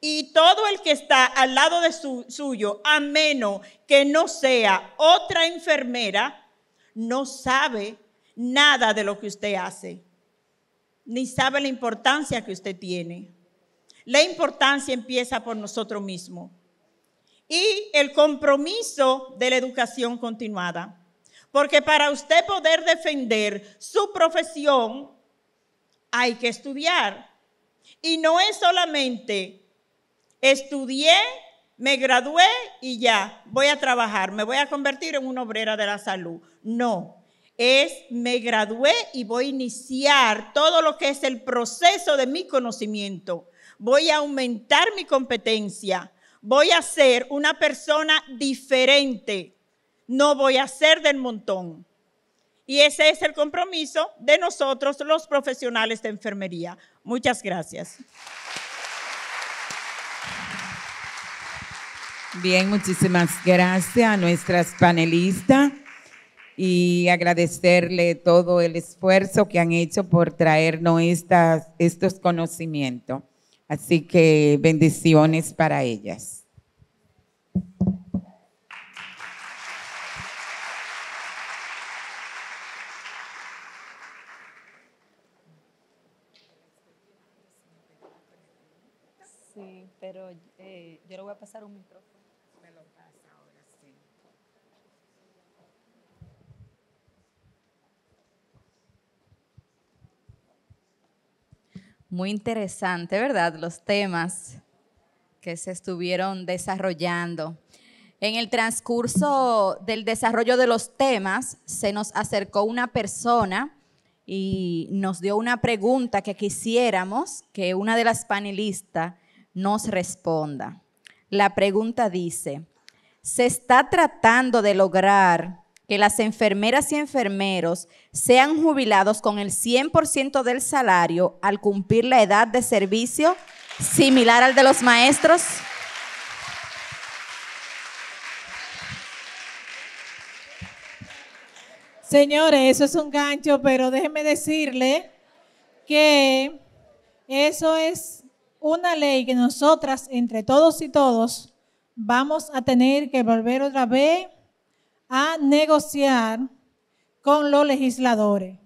Y todo el que está al lado de suyo, a menos que no sea otra enfermera, no sabe nada de lo que usted hace, ni sabe la importancia que usted tiene. La importancia empieza por nosotros mismos y el compromiso de la educación continuada. Porque para usted poder defender su profesión, hay que estudiar. Y no es solamente estudié, me gradué y ya, voy a trabajar, me voy a convertir en una obrera de la salud. No, es me gradué y voy a iniciar todo lo que es el proceso de mi conocimiento. Voy a aumentar mi competencia. Voy a ser una persona diferente no voy a ser del montón. Y ese es el compromiso de nosotros, los profesionales de enfermería. Muchas gracias. Bien, muchísimas gracias a nuestras panelistas y agradecerle todo el esfuerzo que han hecho por traernos estos conocimientos. Así que bendiciones para ellas. pero eh, yo le voy a pasar un micrófono. Me lo pasa ahora, sí. Muy interesante, ¿verdad? Los temas que se estuvieron desarrollando. En el transcurso del desarrollo de los temas, se nos acercó una persona y nos dio una pregunta que quisiéramos que una de las panelistas nos responda. La pregunta dice, ¿se está tratando de lograr que las enfermeras y enfermeros sean jubilados con el 100% del salario al cumplir la edad de servicio similar al de los maestros? Señores, eso es un gancho, pero déjenme decirle que eso es una ley que nosotras, entre todos y todos, vamos a tener que volver otra vez a negociar con los legisladores.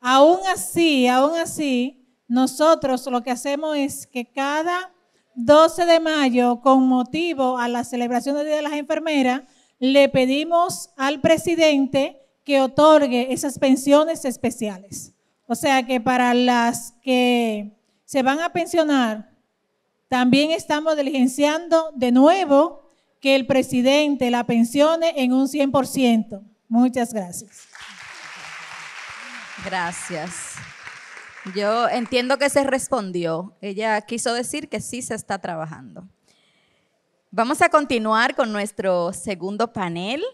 Aún así, aún así, nosotros lo que hacemos es que cada 12 de mayo, con motivo a la celebración del Día de las Enfermeras, le pedimos al presidente que otorgue esas pensiones especiales. O sea que para las que se van a pensionar, también estamos diligenciando de nuevo que el presidente la pensione en un 100%. Muchas gracias. Gracias. Yo entiendo que se respondió. Ella quiso decir que sí se está trabajando. Vamos a continuar con nuestro segundo panel.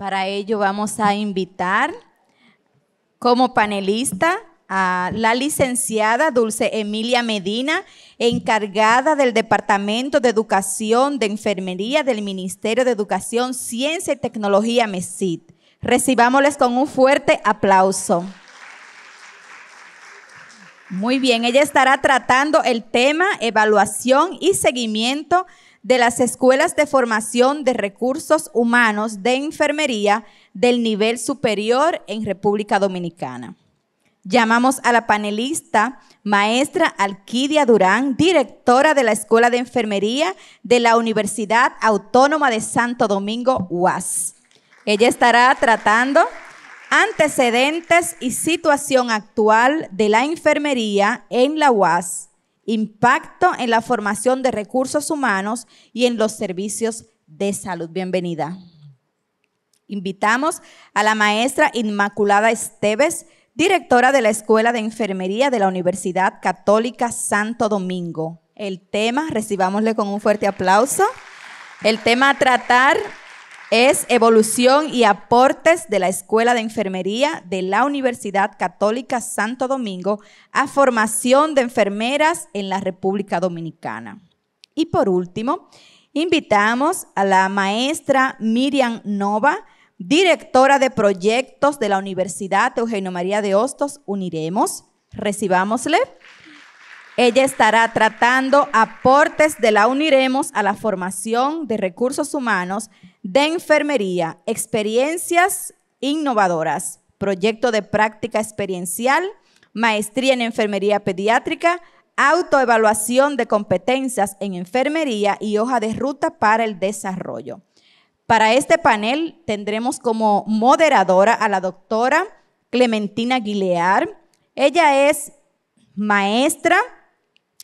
Para ello vamos a invitar como panelista a la licenciada Dulce Emilia Medina, encargada del Departamento de Educación de Enfermería del Ministerio de Educación, Ciencia y Tecnología MESID. Recibámosles con un fuerte aplauso. Muy bien, ella estará tratando el tema evaluación y seguimiento de las escuelas de formación de recursos humanos de enfermería del nivel superior en República Dominicana. Llamamos a la panelista maestra Alquidia Durán, directora de la Escuela de Enfermería de la Universidad Autónoma de Santo Domingo, UAS. Ella estará tratando antecedentes y situación actual de la enfermería en la UAS impacto en la formación de recursos humanos y en los servicios de salud. Bienvenida. Invitamos a la maestra Inmaculada Esteves, directora de la Escuela de Enfermería de la Universidad Católica Santo Domingo. El tema, recibámosle con un fuerte aplauso. El tema a tratar es Evolución y Aportes de la Escuela de Enfermería de la Universidad Católica Santo Domingo a formación de enfermeras en la República Dominicana. Y por último, invitamos a la maestra Miriam Nova, directora de proyectos de la Universidad Eugenio María de Hostos, Uniremos. Recibámosle. Ella estará tratando aportes de la Uniremos a la formación de recursos humanos de enfermería, experiencias innovadoras, proyecto de práctica experiencial, maestría en enfermería pediátrica, autoevaluación de competencias en enfermería y hoja de ruta para el desarrollo. Para este panel tendremos como moderadora a la doctora Clementina Guilear. Ella es maestra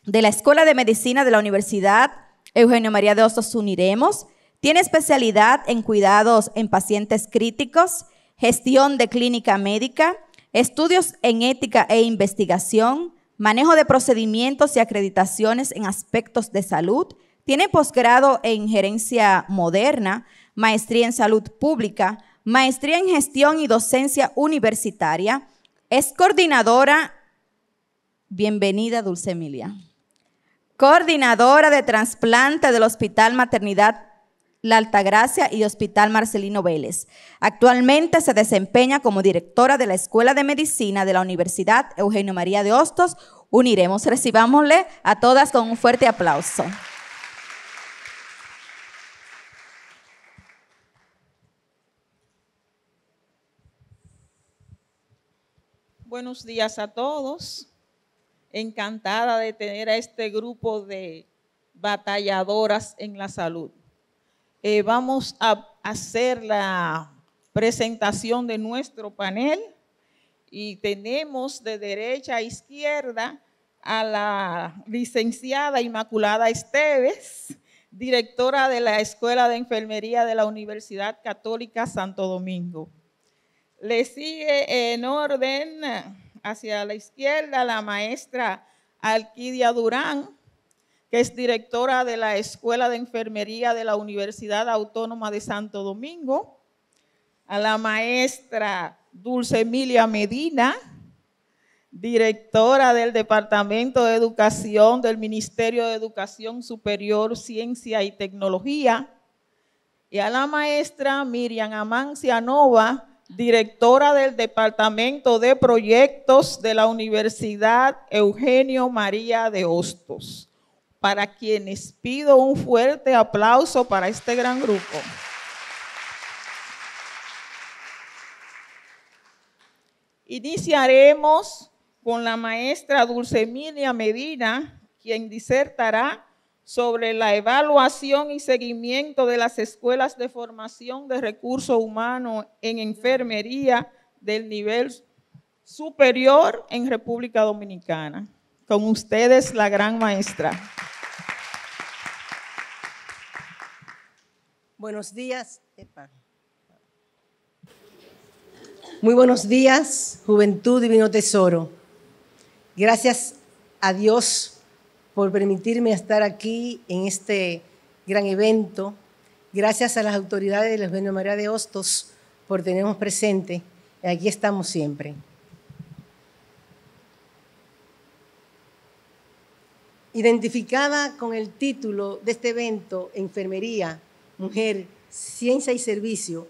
de la Escuela de Medicina de la Universidad Eugenio María de Osos Uniremos tiene especialidad en cuidados en pacientes críticos, gestión de clínica médica, estudios en ética e investigación, manejo de procedimientos y acreditaciones en aspectos de salud. Tiene posgrado en gerencia moderna, maestría en salud pública, maestría en gestión y docencia universitaria. Es coordinadora, bienvenida Dulce Emilia, coordinadora de trasplante del Hospital Maternidad la Altagracia y Hospital Marcelino Vélez. Actualmente se desempeña como directora de la Escuela de Medicina de la Universidad Eugenio María de Hostos. Uniremos, recibámosle a todas con un fuerte aplauso. Buenos días a todos. Encantada de tener a este grupo de batalladoras en la salud. Eh, vamos a hacer la presentación de nuestro panel y tenemos de derecha a izquierda a la licenciada Inmaculada Esteves, directora de la Escuela de Enfermería de la Universidad Católica Santo Domingo. Le sigue en orden hacia la izquierda la maestra Alquidia Durán, que es directora de la Escuela de Enfermería de la Universidad Autónoma de Santo Domingo, a la maestra Dulce Emilia Medina, directora del Departamento de Educación del Ministerio de Educación Superior, Ciencia y Tecnología, y a la maestra Miriam Amancia Nova, directora del Departamento de Proyectos de la Universidad Eugenio María de Hostos para quienes pido un fuerte aplauso para este gran grupo. Iniciaremos con la maestra Dulce Emilia Medina, quien disertará sobre la evaluación y seguimiento de las escuelas de formación de recursos humanos en enfermería del nivel superior en República Dominicana. Con ustedes, la gran maestra. Buenos días. Epa. Muy buenos días, Juventud Divino Tesoro. Gracias a Dios por permitirme estar aquí en este gran evento. Gracias a las autoridades de la Juventud María de Hostos por tenernos presente. Aquí estamos siempre. Identificada con el título de este evento, Enfermería, Mujer, Ciencia y Servicio,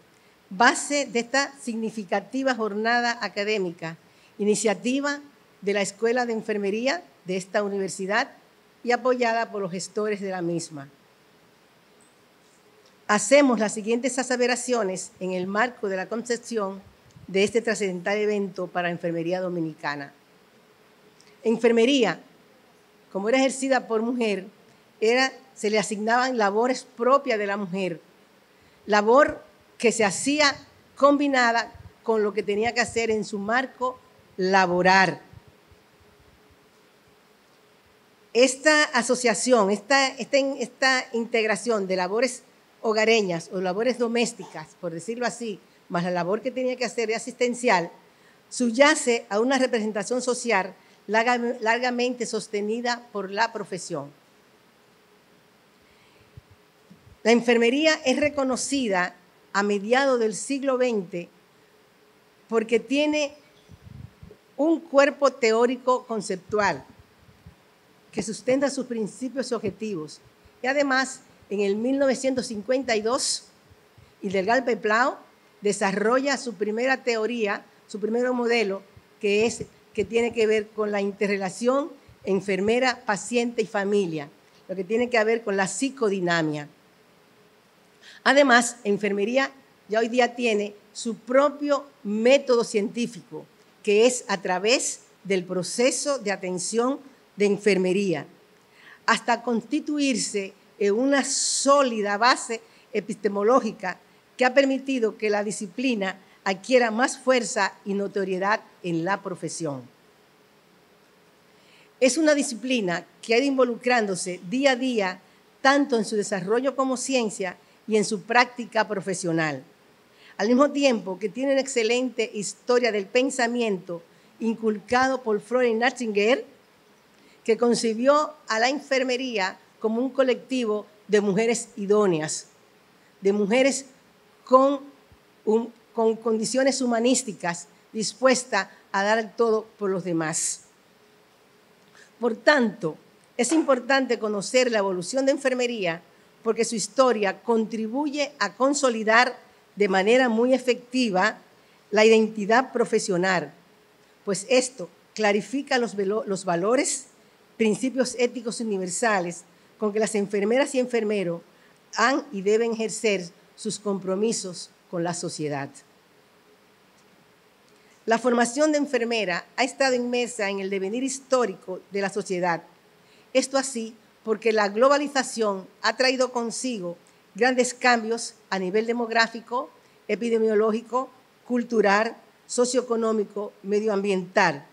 base de esta significativa jornada académica, iniciativa de la Escuela de Enfermería de esta universidad y apoyada por los gestores de la misma. Hacemos las siguientes aseveraciones en el marco de la concepción de este trascendental evento para enfermería dominicana. Enfermería, como era ejercida por mujer, era se le asignaban labores propias de la mujer, labor que se hacía combinada con lo que tenía que hacer en su marco laboral. Esta asociación, esta, esta, integración de labores hogareñas o labores domésticas, por decirlo así, más la labor que tenía que hacer de asistencial, subyace a una representación social largamente sostenida por la profesión. La enfermería es reconocida a mediados del siglo XX porque tiene un cuerpo teórico conceptual que sustenta sus principios y objetivos. Y además, en el 1952, Hildegard Peplau desarrolla su primera teoría, su primer modelo, que, es, que tiene que ver con la interrelación enfermera, paciente y familia, lo que tiene que ver con la psicodinamia. Además, enfermería ya hoy día tiene su propio método científico, que es a través del proceso de atención de enfermería, hasta constituirse en una sólida base epistemológica que ha permitido que la disciplina adquiera más fuerza y notoriedad en la profesión. Es una disciplina que ha ido involucrándose día a día, tanto en su desarrollo como ciencia, y en su práctica profesional, al mismo tiempo que tiene una excelente historia del pensamiento inculcado por Freud Nightingale, que concibió a la enfermería como un colectivo de mujeres idóneas, de mujeres con, con condiciones humanísticas dispuestas a dar todo por los demás. Por tanto, es importante conocer la evolución de enfermería porque su historia contribuye a consolidar de manera muy efectiva la identidad profesional, pues esto clarifica los, los valores, principios éticos universales con que las enfermeras y enfermeros han y deben ejercer sus compromisos con la sociedad. La formación de enfermera ha estado inmersa en el devenir histórico de la sociedad. Esto así porque la globalización ha traído consigo grandes cambios a nivel demográfico, epidemiológico, cultural, socioeconómico, medioambiental,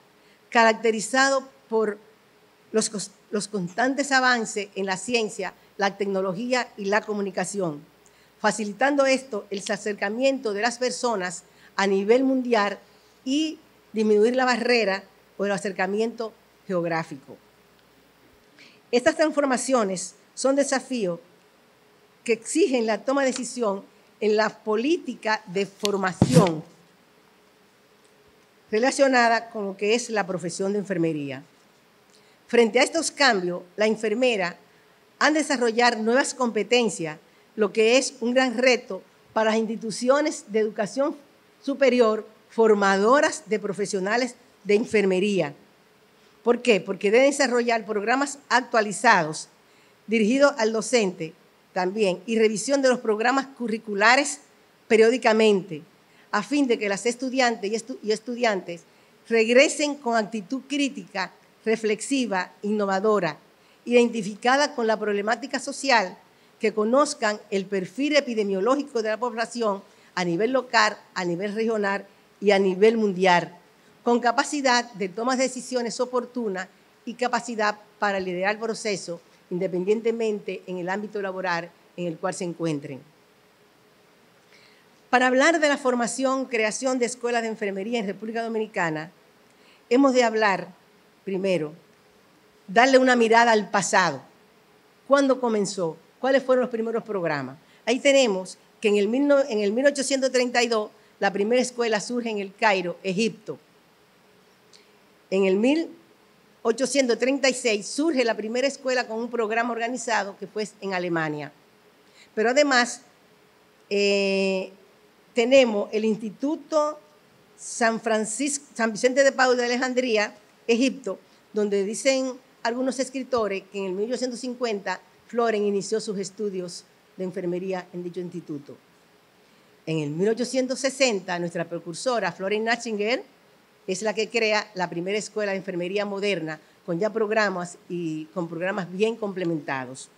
caracterizado por los, los constantes avances en la ciencia, la tecnología y la comunicación, facilitando esto el acercamiento de las personas a nivel mundial y disminuir la barrera o el acercamiento geográfico. Estas transformaciones son desafíos que exigen la toma de decisión en la política de formación relacionada con lo que es la profesión de enfermería. Frente a estos cambios, la enfermera ha de desarrollar nuevas competencias, lo que es un gran reto para las instituciones de educación superior formadoras de profesionales de enfermería ¿Por qué? Porque deben desarrollar programas actualizados dirigidos al docente también y revisión de los programas curriculares periódicamente, a fin de que las estudiantes y, y estudiantes regresen con actitud crítica, reflexiva, innovadora, identificada con la problemática social, que conozcan el perfil epidemiológico de la población a nivel local, a nivel regional y a nivel mundial con capacidad de tomas de decisiones oportunas y capacidad para liderar el proceso independientemente en el ámbito laboral en el cual se encuentren. Para hablar de la formación, creación de escuelas de enfermería en República Dominicana, hemos de hablar, primero, darle una mirada al pasado. ¿Cuándo comenzó? ¿Cuáles fueron los primeros programas? Ahí tenemos que en el 1832 la primera escuela surge en el Cairo, Egipto. En el 1836 surge la primera escuela con un programa organizado que fue en Alemania. Pero además eh, tenemos el Instituto San, Francisco, San Vicente de Paul de Alejandría, Egipto, donde dicen algunos escritores que en el 1850 Floren inició sus estudios de enfermería en dicho instituto. En el 1860, nuestra precursora Floren Natchinger es la que crea la primera escuela de enfermería moderna con ya programas y con programas bien complementados.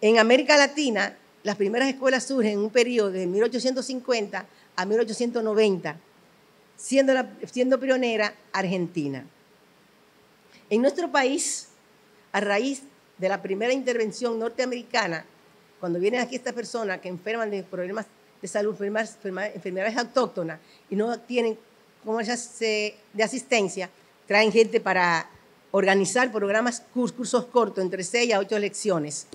En América Latina, las primeras escuelas surgen en un periodo de 1850 a 1890, siendo, siendo pionera Argentina. En nuestro país, a raíz de la primera intervención norteamericana, cuando vienen aquí estas personas que enferman de problemas de salud, enfermedades autóctonas y no tienen como esas de asistencia, traen gente para organizar programas, cursos cortos, entre 6 a 8 lecciones.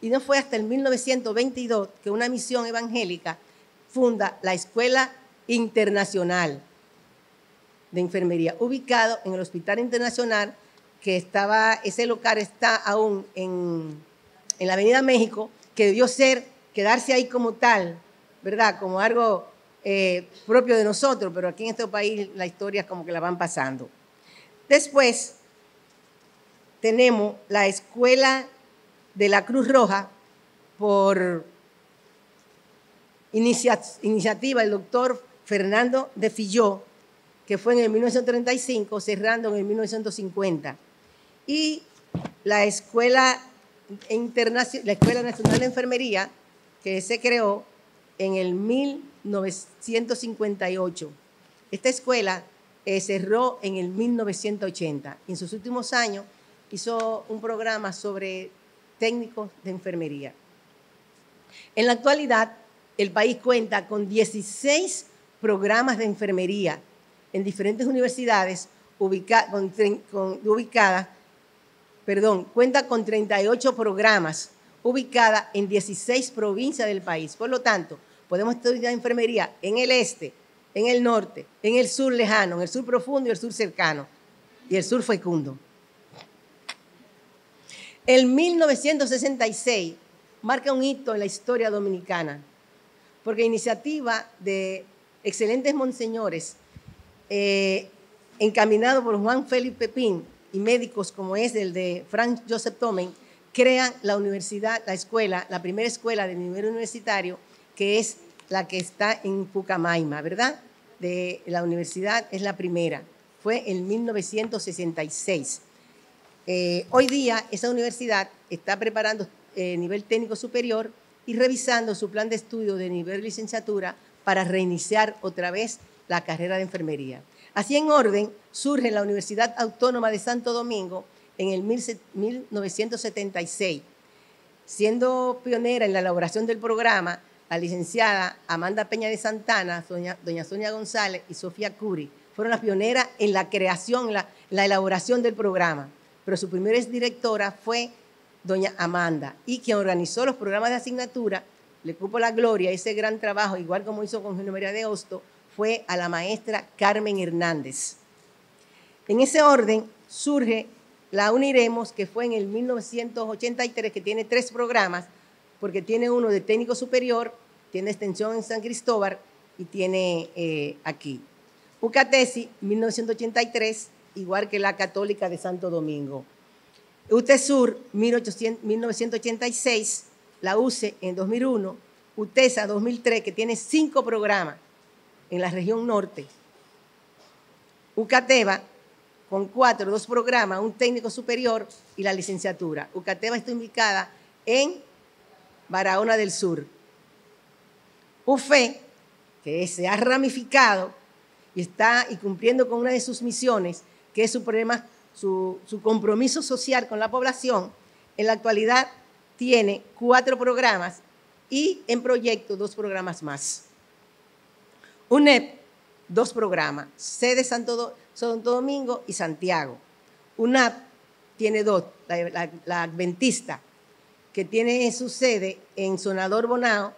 Y no fue hasta el 1922 que una misión evangélica funda la Escuela Internacional de Enfermería, ubicado en el Hospital Internacional, que estaba, ese local está aún en, en la Avenida México, que debió ser, quedarse ahí como tal, ¿verdad? Como algo eh, propio de nosotros, pero aquí en este país la historia es como que la van pasando. Después tenemos la escuela de la Cruz Roja por iniciativa del doctor Fernando de Filló, que fue en el 1935, cerrando en el 1950. Y la Escuela, la Escuela Nacional de Enfermería, que se creó en el 1950. 1958. Esta escuela eh, cerró en el 1980 en sus últimos años hizo un programa sobre técnicos de enfermería. En la actualidad, el país cuenta con 16 programas de enfermería en diferentes universidades ubicadas, perdón, cuenta con 38 programas ubicadas en 16 provincias del país. Por lo tanto, Podemos estudiar enfermería en el este, en el norte, en el sur lejano, en el sur profundo y el sur cercano, y el sur fecundo. El 1966 marca un hito en la historia dominicana, porque iniciativa de excelentes monseñores, eh, encaminado por Juan Felipe Pepín y médicos como es el de Frank Joseph Tomen, crean la universidad, la escuela, la primera escuela de nivel universitario, que es la que está en Pucamaima, ¿verdad? De la universidad es la primera. Fue en 1966. Eh, hoy día esa universidad está preparando eh, nivel técnico superior y revisando su plan de estudio de nivel licenciatura para reiniciar otra vez la carrera de enfermería. Así en orden surge la Universidad Autónoma de Santo Domingo en el 1976, siendo pionera en la elaboración del programa la licenciada Amanda Peña de Santana, doña, Sonia González y Sofía Curi. Fueron las pioneras en la creación, la, la elaboración del programa. Pero su primera directora fue doña Amanda y quien organizó los programas de asignatura, le cupo la gloria, ese gran trabajo, igual como hizo con Gino de Hosto, fue a la maestra Carmen Hernández. En ese orden surge la Uniremos, que fue en el 1983, que tiene tres programas, porque tiene uno de técnico superior, tiene extensión en San Cristóbal y tiene eh, aquí. Ucatesi, 1983, igual que la Católica de Santo Domingo. UTESUR, 1986, la UCE en 2001, UTESA 2003, que tiene cinco programas en la región norte. Ucateba, con cuatro, dos programas, un técnico superior y la licenciatura. Ucateba está ubicada en Barahona del Sur. UFE, que se ha ramificado y está y cumpliendo con una de sus misiones, que es su, su, compromiso social con la población, en la actualidad tiene cuatro programas y en proyecto dos programas más. UNEP, dos programas, sede Santo, Domingo y Santiago. UNAP tiene dos, la Adventista, que tiene su sede en Sonador Bonao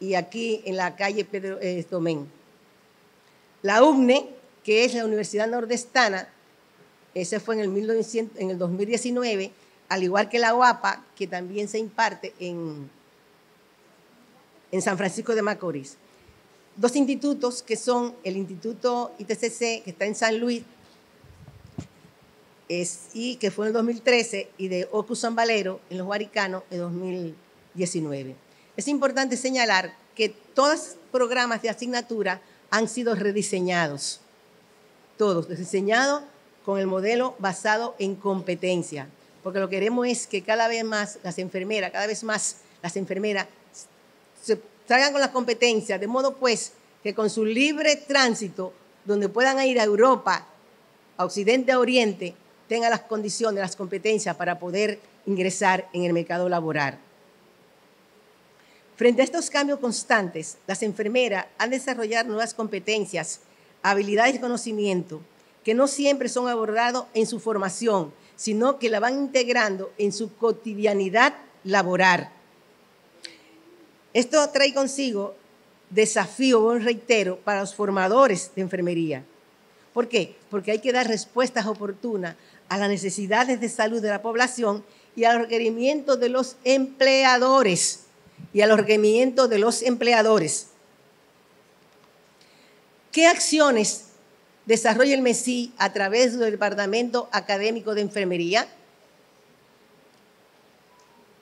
y aquí en la calle Pedro Estomén. Eh, la UNE que es la Universidad Nordestana, ese fue en el, 2019, al igual que la UAPA, que también se imparte en, en San Francisco de Macorís. Dos institutos que son el Instituto ITCC, que está en San Luis, y que fue en el 2013, y de Ocu San Valero, en los Huaricanos, en 2019. Es importante señalar que todos los programas de asignatura han sido rediseñados, todos, diseñados con el modelo basado en competencia, porque lo que queremos es que cada vez más las enfermeras, cada vez más las enfermeras se salgan con las competencias, de modo pues que con su libre tránsito, donde puedan ir a Europa, a Occidente, a Oriente, tengan las condiciones, las competencias para poder ingresar en el mercado laboral. Frente a estos cambios constantes, las enfermeras han desarrollado nuevas competencias, habilidades y conocimiento que no siempre son abordados en su formación, sino que la van integrando en su cotidianidad laboral. Esto trae consigo desafío, reitero, para los formadores de enfermería. ¿Por qué? Porque hay que dar respuestas oportunas a las necesidades de salud de la población y al requerimiento requerimientos de los empleadores y a los requerimientos de los empleadores. ¿Qué acciones desarrolla el MESI a través del Departamento Académico de Enfermería?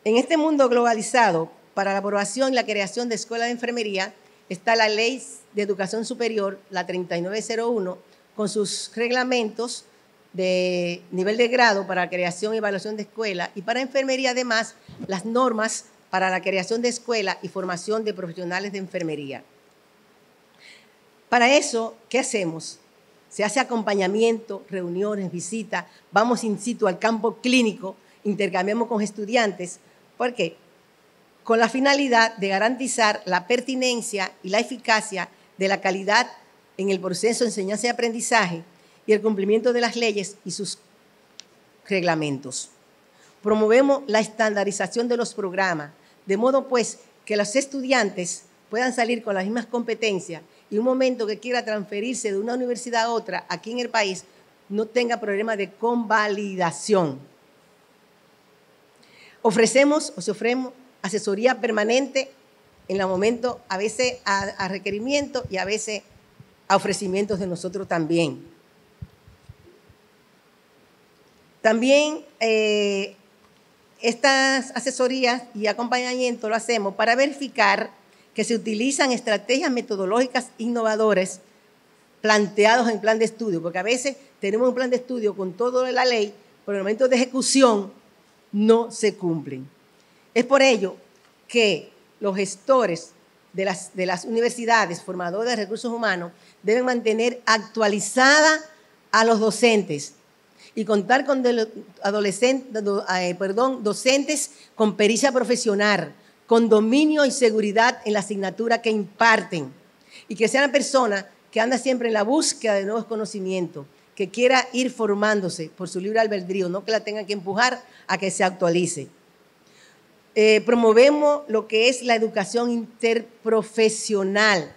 En este mundo globalizado, para la aprobación y la creación de escuelas de enfermería está la Ley de Educación Superior, la 3901, con sus reglamentos de nivel de grado para creación y evaluación de escuela y para enfermería además las normas para la creación de escuelas y formación de profesionales de enfermería. Para eso, ¿qué hacemos? Se hace acompañamiento, reuniones, visitas, vamos in situ al campo clínico, intercambiamos con estudiantes. ¿Por qué? Con la finalidad de garantizar la pertinencia y la eficacia de la calidad en el proceso de enseñanza y aprendizaje y el cumplimiento de las leyes y sus reglamentos promovemos la estandarización de los programas, de modo pues que los estudiantes puedan salir con las mismas competencias y un momento que quiera transferirse de una universidad a otra aquí en el país no tenga problema de convalidación. Ofrecemos o se asesoría permanente en el momento, a veces a, requerimiento y a veces a ofrecimientos de nosotros también. También eh, estas asesorías y acompañamiento lo hacemos para verificar que se utilizan estrategias metodológicas innovadoras planteados en plan de estudio, porque a veces tenemos un plan de estudio con toda la ley, pero en el momento de ejecución no se cumplen. Es por ello que los gestores de las, de las universidades, formadores de recursos humanos, deben mantener actualizada a los docentes y contar con adolescentes, eh, perdón, docentes con pericia profesional, con dominio y seguridad en la asignatura que imparten y que sea una persona que anda siempre en la búsqueda de nuevos conocimientos, que quiera ir formándose por su libre albedrío, no que la tenga que empujar a que se actualice. Eh, promovemos lo que es la educación interprofesional.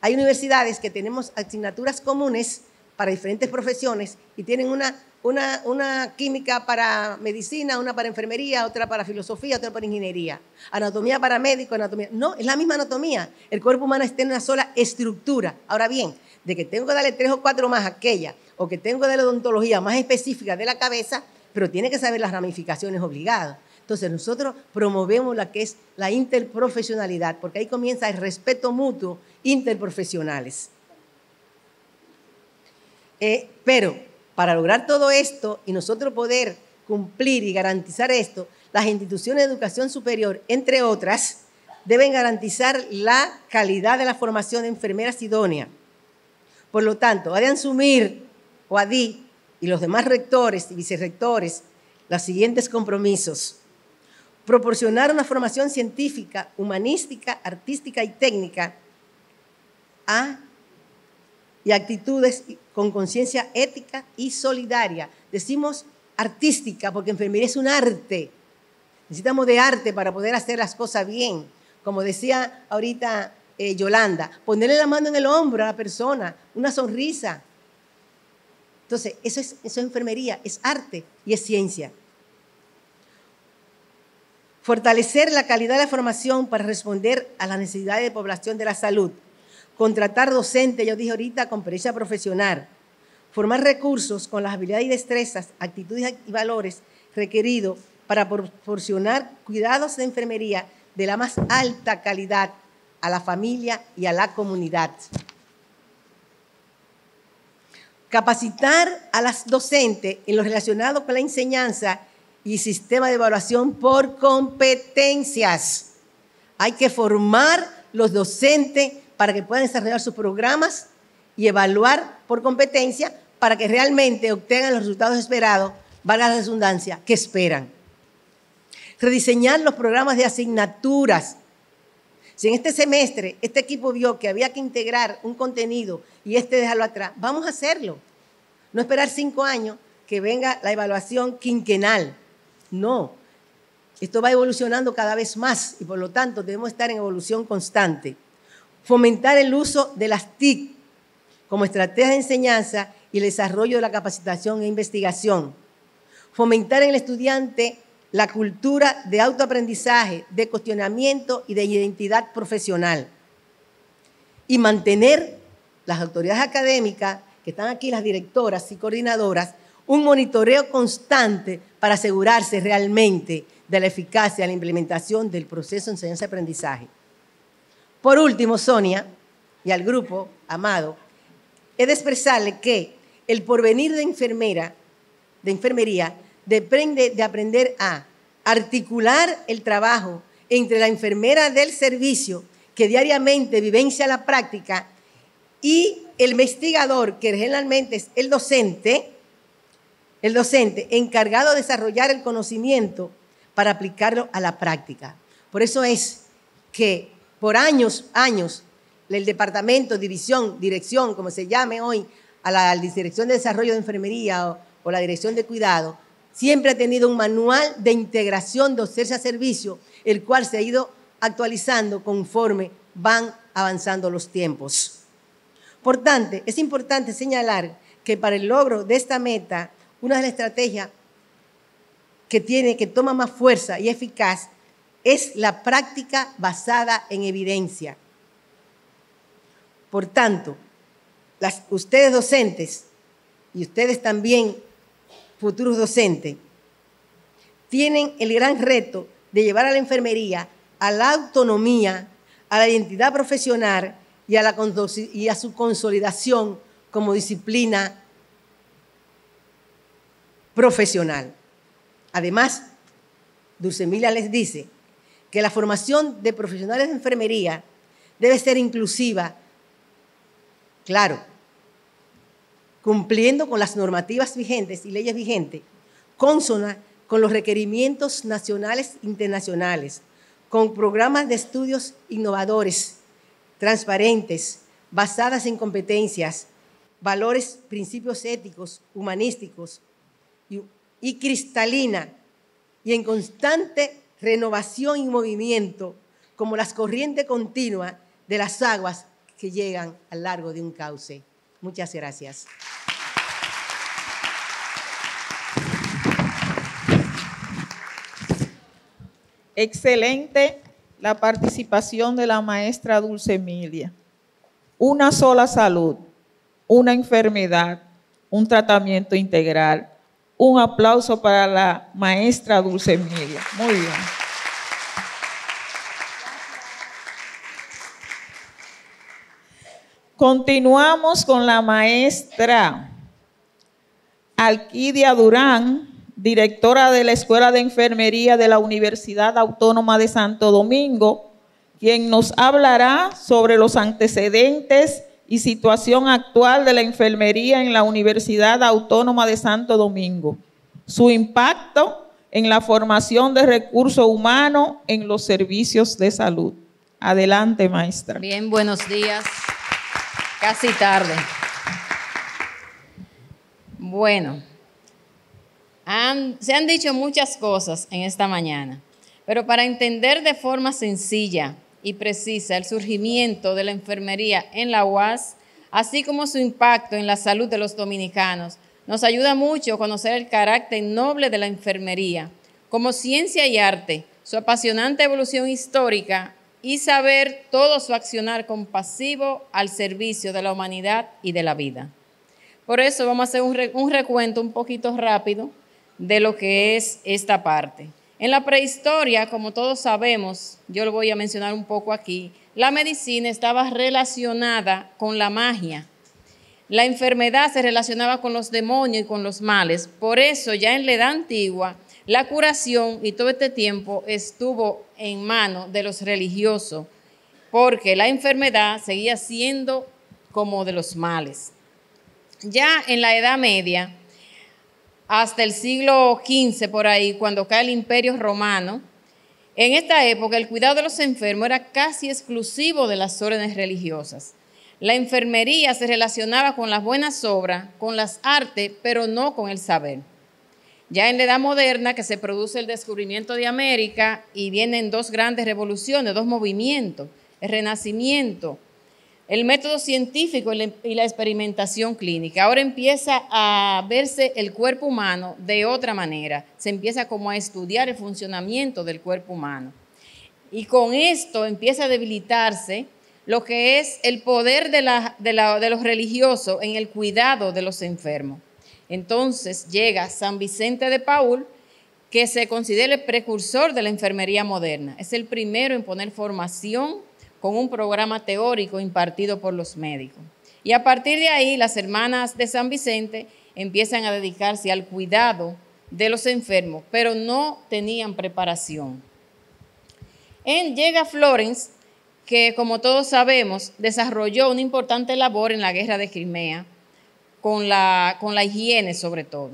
Hay universidades que tenemos asignaturas comunes para diferentes profesiones y tienen una, una, una, química para medicina, una para enfermería, otra para filosofía, otra para ingeniería, anatomía para médico, anatomía. No, es la misma anatomía. El cuerpo humano está en una sola estructura. Ahora bien, de que tengo que darle tres o cuatro más a aquella, o que tengo que darle odontología más específica de la cabeza, pero tiene que saber las ramificaciones obligadas. Entonces nosotros promovemos la que es la interprofesionalidad, porque ahí comienza el respeto mutuo interprofesionales. Eh, pero para lograr todo esto y nosotros poder cumplir y garantizar esto, las instituciones de educación superior, entre otras, deben garantizar la calidad de la formación de enfermeras idóneas. Por lo tanto, ha de asumir OADI y los demás rectores y vicerrectores los siguientes compromisos. Proporcionar una formación científica, humanística, artística y técnica a y actitudes con conciencia ética y solidaria. Decimos artística porque enfermería es un arte. Necesitamos de arte para poder hacer las cosas bien. Como decía ahorita eh, Yolanda, ponerle la mano en el hombro a la persona, una sonrisa. Entonces, eso es, eso es enfermería, es arte y es ciencia. Fortalecer la calidad de la formación para responder a las necesidades de población de la salud contratar docentes, yo dije ahorita, con pericia profesional, formar recursos con las habilidades y destrezas, actitudes y valores requeridos para proporcionar cuidados de enfermería de la más alta calidad a la familia y a la comunidad. Capacitar a las docentes en lo relacionado con la enseñanza y sistema de evaluación por competencias. Hay que formar los docentes para que puedan desarrollar sus programas y evaluar por competencia para que realmente obtengan los resultados esperados, valga la redundancia, que esperan. Rediseñar los programas de asignaturas. Si en este semestre este equipo vio que había que integrar un contenido y este dejarlo atrás, vamos a hacerlo. No esperar cinco años que venga la evaluación quinquenal. No. Esto va evolucionando cada vez más y por lo tanto debemos estar en evolución constante fomentar el uso de las TIC como estrategia de enseñanza y el desarrollo de la capacitación e investigación, fomentar en el estudiante la cultura de autoaprendizaje, de cuestionamiento y de identidad profesional, y mantener las autoridades académicas, que están aquí las directoras y coordinadoras, un monitoreo constante para asegurarse realmente de la eficacia de la implementación del proceso de enseñanza-aprendizaje. Por último, Sonia, y al grupo amado, he de expresarle que el porvenir de enfermera, de enfermería, depende de aprender a articular el trabajo entre la enfermera del servicio que diariamente vivencia la práctica y el investigador, que generalmente es el docente, el docente encargado de desarrollar el conocimiento para aplicarlo a la práctica. Por eso es que por años, años, el departamento, división, dirección, como se llame hoy, a la Dirección de Desarrollo de Enfermería o, la Dirección de Cuidado, siempre ha tenido un manual de integración de docencia a servicio, el cual se ha ido actualizando conforme van avanzando los tiempos. Por tanto, es importante señalar que para el logro de esta meta, una de las estrategias que tiene, que toma más fuerza y eficaz, es la práctica basada en evidencia. Por tanto, ustedes docentes y ustedes también futuros docentes tienen el gran reto de llevar a la enfermería a la autonomía, a la identidad profesional y a, y a su consolidación como disciplina profesional. Además, Dulcemila les dice, que la formación de profesionales de enfermería debe ser inclusiva, claro, cumpliendo con las normativas vigentes y leyes vigentes, consona con los requerimientos nacionales e internacionales, con programas de estudios innovadores, transparentes, basadas en competencias, valores, principios éticos, humanísticos y, y cristalina y en constante renovación y movimiento, como las corrientes continuas de las aguas que llegan al largo de un cauce. Muchas gracias. Excelente la participación de la maestra Dulce Emilia. Una sola salud, una enfermedad, un tratamiento integral un aplauso para la maestra Dulce Emilia. Muy bien. Continuamos con la maestra Alquidia Durán, directora de la Escuela de Enfermería de la Universidad Autónoma de Santo Domingo, quien nos hablará sobre los antecedentes y situación actual de la enfermería en la Universidad Autónoma de Santo Domingo, su impacto en la formación de recursos humanos en los servicios de salud. Adelante, maestra. Bien, buenos días. Casi tarde. Bueno, se han dicho muchas cosas en esta mañana, pero para entender de forma sencilla y precisa el surgimiento de la enfermería en la UAS, así como su impacto en la salud de los dominicanos. Nos ayuda mucho a conocer el carácter noble de la enfermería como ciencia y arte, su apasionante evolución histórica y saber todo su accionar compasivo al servicio de la humanidad y de la vida. Por eso vamos a hacer un, recuento un poquito rápido de lo que es esta parte. En la prehistoria, como todos sabemos, yo lo voy a mencionar un poco aquí, la medicina estaba relacionada con la magia. La enfermedad se relacionaba con los demonios y con los males. Por eso, ya en la edad antigua, la curación y todo este tiempo estuvo en manos de los religiosos, porque la enfermedad seguía siendo como de los males. Ya en la Edad Media, hasta el siglo XV por ahí, cuando cae el imperio romano, en esta época el cuidado de los enfermos era casi exclusivo de las órdenes religiosas. La enfermería se relacionaba con las buenas obras, con las artes, pero no con el saber. Ya en la edad moderna, que se produce el descubrimiento de América y vienen dos grandes revoluciones, dos movimientos, el renacimiento el método científico y la experimentación clínica. Ahora empieza a verse el cuerpo humano de otra manera. Se empieza como a estudiar el funcionamiento del cuerpo humano. Y con esto empieza a debilitarse lo que es el poder de, los religiosos en el cuidado de los enfermos. Entonces llega San Vicente de Paul, que se considera el precursor de la enfermería moderna. Es el primero en poner formación con un programa teórico impartido por los médicos. Y a partir de ahí, las hermanas de San Vicente empiezan a dedicarse al cuidado de los enfermos, pero no tenían preparación. En, llega Florence, que como todos sabemos, desarrolló una importante labor en la guerra de Crimea, con la, con la higiene sobre todo.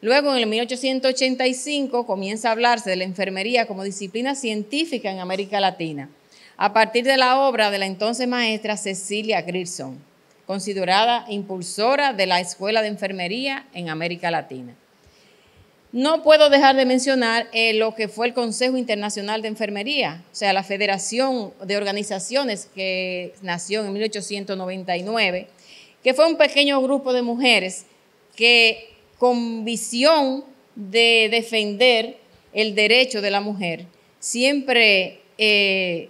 Luego, en el 1885, comienza a hablarse de la enfermería como disciplina científica en América Latina a partir de la obra de la entonces maestra Cecilia Grierson, considerada impulsora de la Escuela de Enfermería en América Latina. No puedo dejar de mencionar eh, lo que fue el Consejo Internacional de Enfermería, o sea, la Federación de Organizaciones que nació en 1899, que fue un pequeño grupo de mujeres que con visión de defender el derecho de la mujer, siempre eh,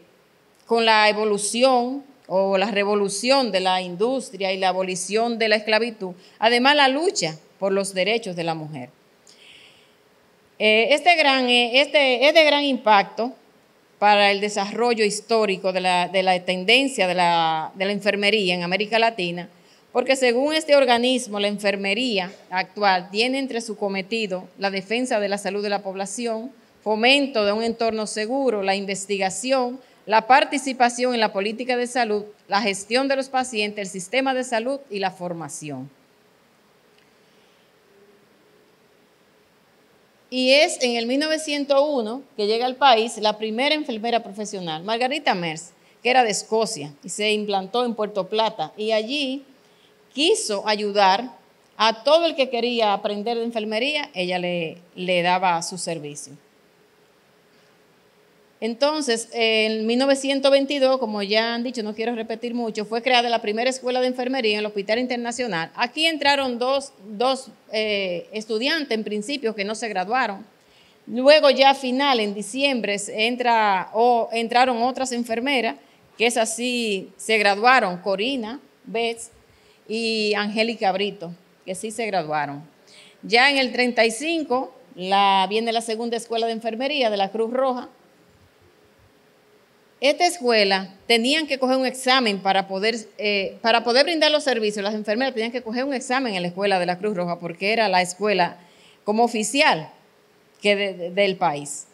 con la evolución o la revolución de la industria y la abolición de la esclavitud, además la lucha por los derechos de la mujer. Eh, este, gran, eh, este es de gran impacto para el desarrollo histórico de la, tendencia de la, de la enfermería en América Latina, porque según este organismo, la enfermería actual tiene entre su cometido la defensa de la salud de la población, fomento de un entorno seguro, la investigación, la participación en la política de salud, la gestión de los pacientes, el sistema de salud y la formación. Y es en el 1901 que llega al país la primera enfermera profesional, Margarita Mers, que era de Escocia y se implantó en Puerto Plata. Y allí quiso ayudar a todo el que quería aprender de enfermería, ella le, le daba su servicio. Entonces, en 1922, como ya han dicho, no quiero repetir mucho, fue creada la primera escuela de enfermería en el Hospital Internacional. Aquí entraron dos, eh, estudiantes en principio que no se graduaron. Luego ya final, en diciembre, entra, entraron otras enfermeras, que es así, se graduaron, Corina, Betts y Angélica Brito, que sí se graduaron. Ya en el 35 viene la segunda escuela de enfermería de la Cruz Roja, esta escuela tenían que coger un examen para poder, eh, para poder brindar los servicios. Las enfermeras tenían que coger un examen en la escuela de la Cruz Roja porque era la escuela como oficial que del país.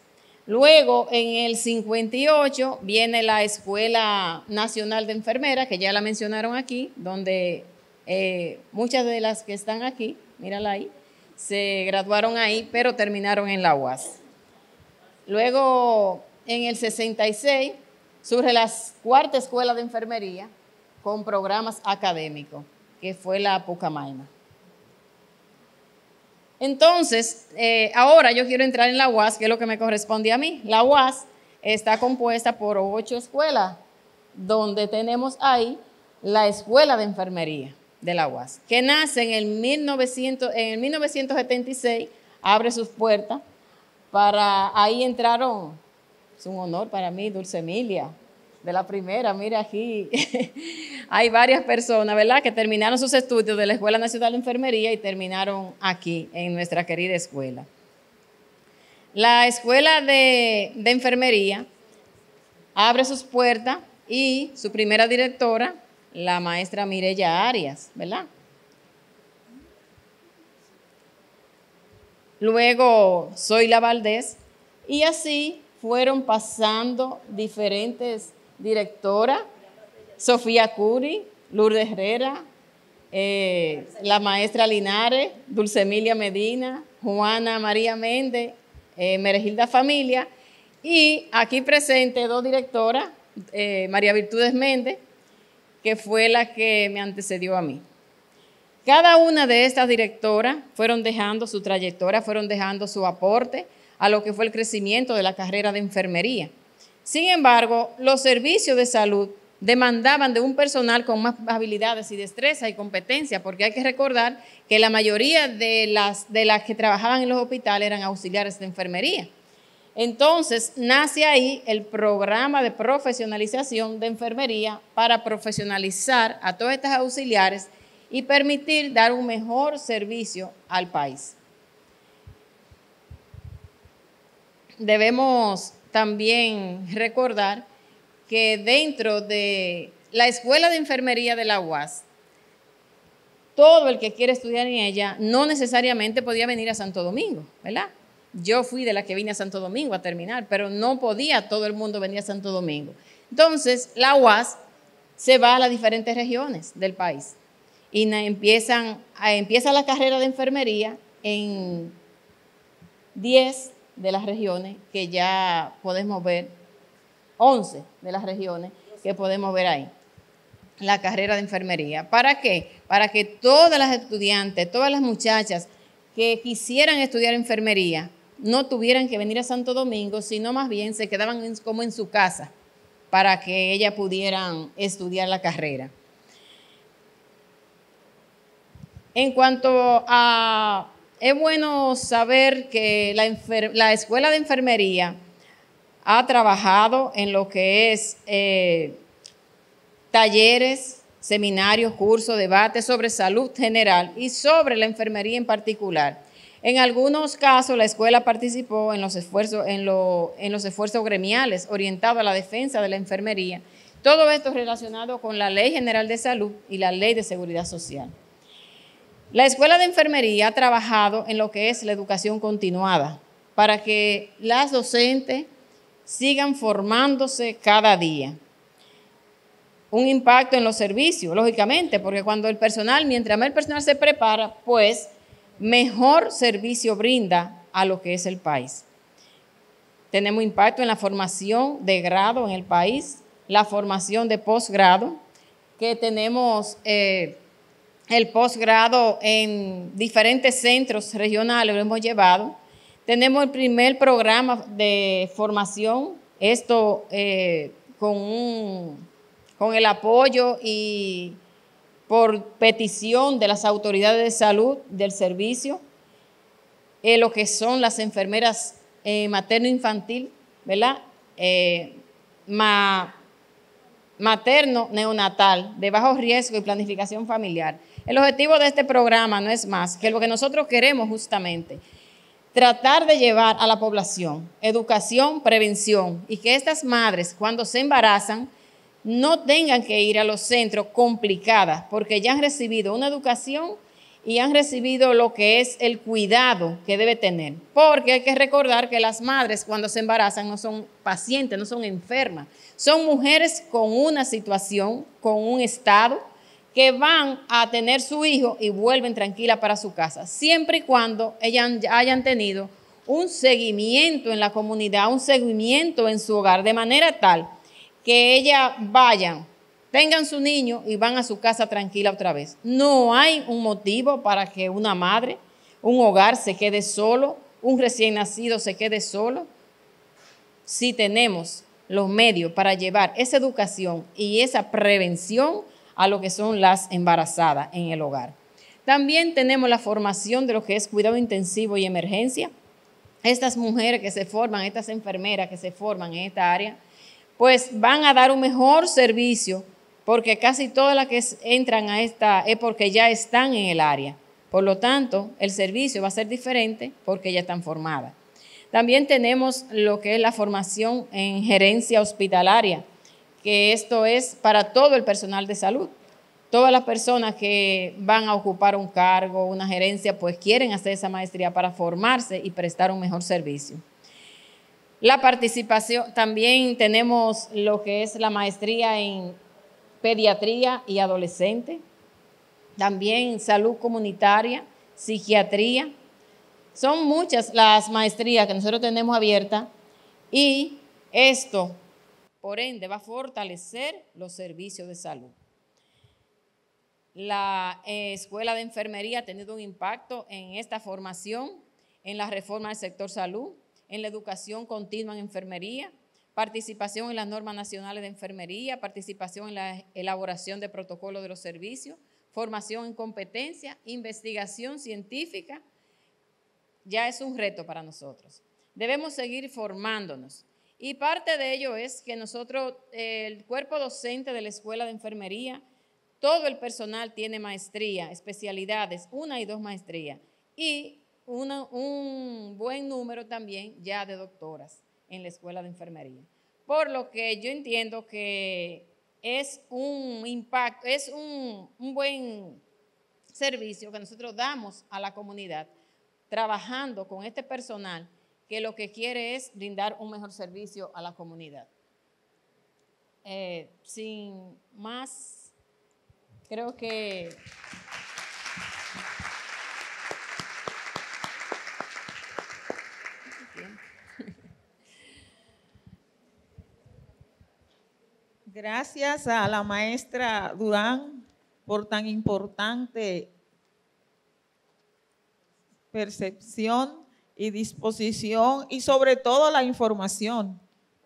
Luego, en el 58, viene la Escuela Nacional de Enfermeras, que ya la mencionaron aquí, donde eh, muchas de las que están aquí, mírala ahí, se graduaron ahí, pero terminaron en la UAS. Luego, en el 66, Surge la cuarta escuela de enfermería con programas académicos, que fue la Pucamaima. Entonces, eh, ahora yo quiero entrar en la UAS, que es lo que me corresponde a mí. La UAS está compuesta por ocho escuelas, donde tenemos ahí la Escuela de Enfermería de la UAS, que nace en el, en 1976, abre sus puertas, para ahí entraron es un honor para mí, Dulce Emilia, de la primera, mire aquí. *laughs* Hay varias personas, ¿verdad?, que terminaron sus estudios de la Escuela Nacional de Enfermería y terminaron aquí, en nuestra querida escuela. La Escuela de, Enfermería abre sus puertas y su primera directora, la maestra Mirella Arias, ¿verdad? Luego Soy La Valdés y así fueron pasando diferentes directoras, Sofía Curi, Lourdes Herrera, eh, la maestra Linares, Dulce Emilia Medina, Juana María Méndez, eh, Meregilda Familia, y aquí presente dos directoras, eh, María Virtudes Méndez, que fue la que me antecedió a mí. Cada una de estas directoras fueron dejando su trayectoria, fueron dejando su aporte, a lo que fue el crecimiento de la carrera de enfermería. Sin embargo, los servicios de salud demandaban de un personal con más habilidades y destreza y competencia, porque hay que recordar que la mayoría de las, de las que trabajaban en los hospitales eran auxiliares de enfermería. Entonces, nace ahí el programa de profesionalización de enfermería para profesionalizar a todas estas auxiliares y permitir dar un mejor servicio al país. debemos también recordar que dentro de la Escuela de Enfermería de la UAS, todo el que quiere estudiar en ella no necesariamente podía venir a Santo Domingo, ¿verdad? Yo fui de la que vine a Santo Domingo a terminar, pero no podía todo el mundo venir a Santo Domingo. Entonces, la UAS se va a las diferentes regiones del país y empiezan, empieza la carrera de enfermería en 10, de las regiones que ya podemos ver, 11 de las regiones que podemos ver ahí, la carrera de enfermería. ¿Para qué? Para que todas las estudiantes, todas las muchachas que quisieran estudiar enfermería, no tuvieran que venir a Santo Domingo, sino más bien se quedaban como en su casa para que ellas pudieran estudiar la carrera. En cuanto a es bueno saber que la, escuela de enfermería ha trabajado en lo que es eh, talleres, seminarios, cursos, debates sobre salud general y sobre la enfermería en particular. En algunos casos, la escuela participó en los esfuerzos, en los esfuerzos gremiales orientados a la defensa de la enfermería. Todo esto relacionado con la Ley General de Salud y la Ley de Seguridad Social. La Escuela de Enfermería ha trabajado en lo que es la educación continuada para que las docentes sigan formándose cada día. Un impacto en los servicios, lógicamente, porque cuando el personal, mientras más el personal se prepara, pues mejor servicio brinda a lo que es el país. Tenemos impacto en la formación de grado en el país, la formación de posgrado, que tenemos eh, el posgrado en diferentes centros regionales, lo hemos llevado. Tenemos el primer programa de formación, esto eh, con, con el apoyo y por petición de las autoridades de salud del servicio, eh, lo que son las enfermeras eh, materno-infantil, ¿verdad? materno-neonatal, de bajo riesgo y planificación familiar. El objetivo de este programa no es más que lo que nosotros queremos justamente, tratar de llevar a la población educación, prevención y que estas madres cuando se embarazan no tengan que ir a los centros complicadas porque ya han recibido una educación y han recibido lo que es el cuidado que debe tener. Porque hay que recordar que las madres cuando se embarazan no son pacientes, no son enfermas, son mujeres con una situación, con un estado que van a tener su hijo y vuelven tranquila para su casa, siempre y cuando ellas hayan tenido un seguimiento en la comunidad, un seguimiento en su hogar, de manera tal que ellas vayan, tengan su niño y van a su casa tranquila otra vez. No hay un motivo para que una madre, un hogar se quede solo, un recién nacido se quede solo, si tenemos los medios para llevar esa educación y esa prevención a lo que son las embarazadas en el hogar. También tenemos la formación de lo que es cuidado intensivo y emergencia. Estas mujeres que se forman, estas enfermeras que se forman en esta área, pues van a dar un mejor servicio porque casi todas las que entran a esta es porque ya están en el área. Por lo tanto, el servicio va a ser diferente porque ya están formadas. También tenemos lo que es la formación en gerencia hospitalaria que esto es para todo el personal de salud. Todas las personas que van a ocupar un cargo, una gerencia, pues quieren hacer esa maestría para formarse y prestar un mejor servicio. La participación, también tenemos lo que es la maestría en pediatría y adolescente, también salud comunitaria, psiquiatría. Son muchas las maestrías que nosotros tenemos abiertas y esto por ende, va a fortalecer los servicios de salud. La eh, escuela de enfermería ha tenido un impacto en esta formación, en la reforma del sector salud, en la educación continua en enfermería, participación en las normas nacionales de enfermería, participación en la elaboración de protocolos de los servicios, formación en competencia, investigación científica, ya es un reto para nosotros. Debemos seguir formándonos y parte de ello es que nosotros, eh, el cuerpo docente de la Escuela de Enfermería, todo el personal tiene maestría, especialidades, una y dos maestrías, y un buen número también ya de doctoras en la Escuela de Enfermería. Por lo que yo entiendo que es un impacto, es un, un buen servicio que nosotros damos a la comunidad trabajando con este personal que lo que quiere es brindar un mejor servicio a la comunidad. Eh, sin más, creo que... Gracias a la maestra Durán por tan importante percepción y disposición y sobre todo la información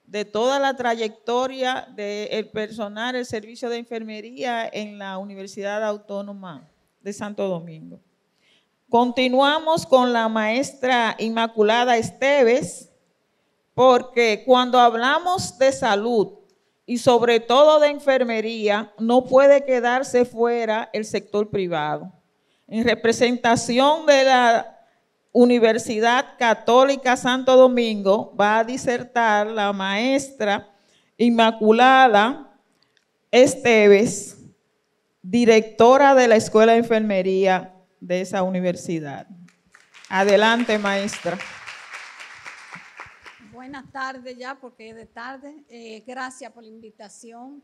de toda la trayectoria del personal, el servicio de enfermería en la Universidad Autónoma de Santo Domingo. Continuamos con la maestra Inmaculada Esteves, porque cuando hablamos de salud y sobre todo de enfermería, no puede quedarse fuera el sector privado. En representación de la Universidad Católica Santo Domingo va a disertar la maestra Inmaculada Esteves, directora de la Escuela de Enfermería de esa universidad. Adelante, maestra. Buenas tardes ya, porque es de tarde. Eh, gracias por la invitación.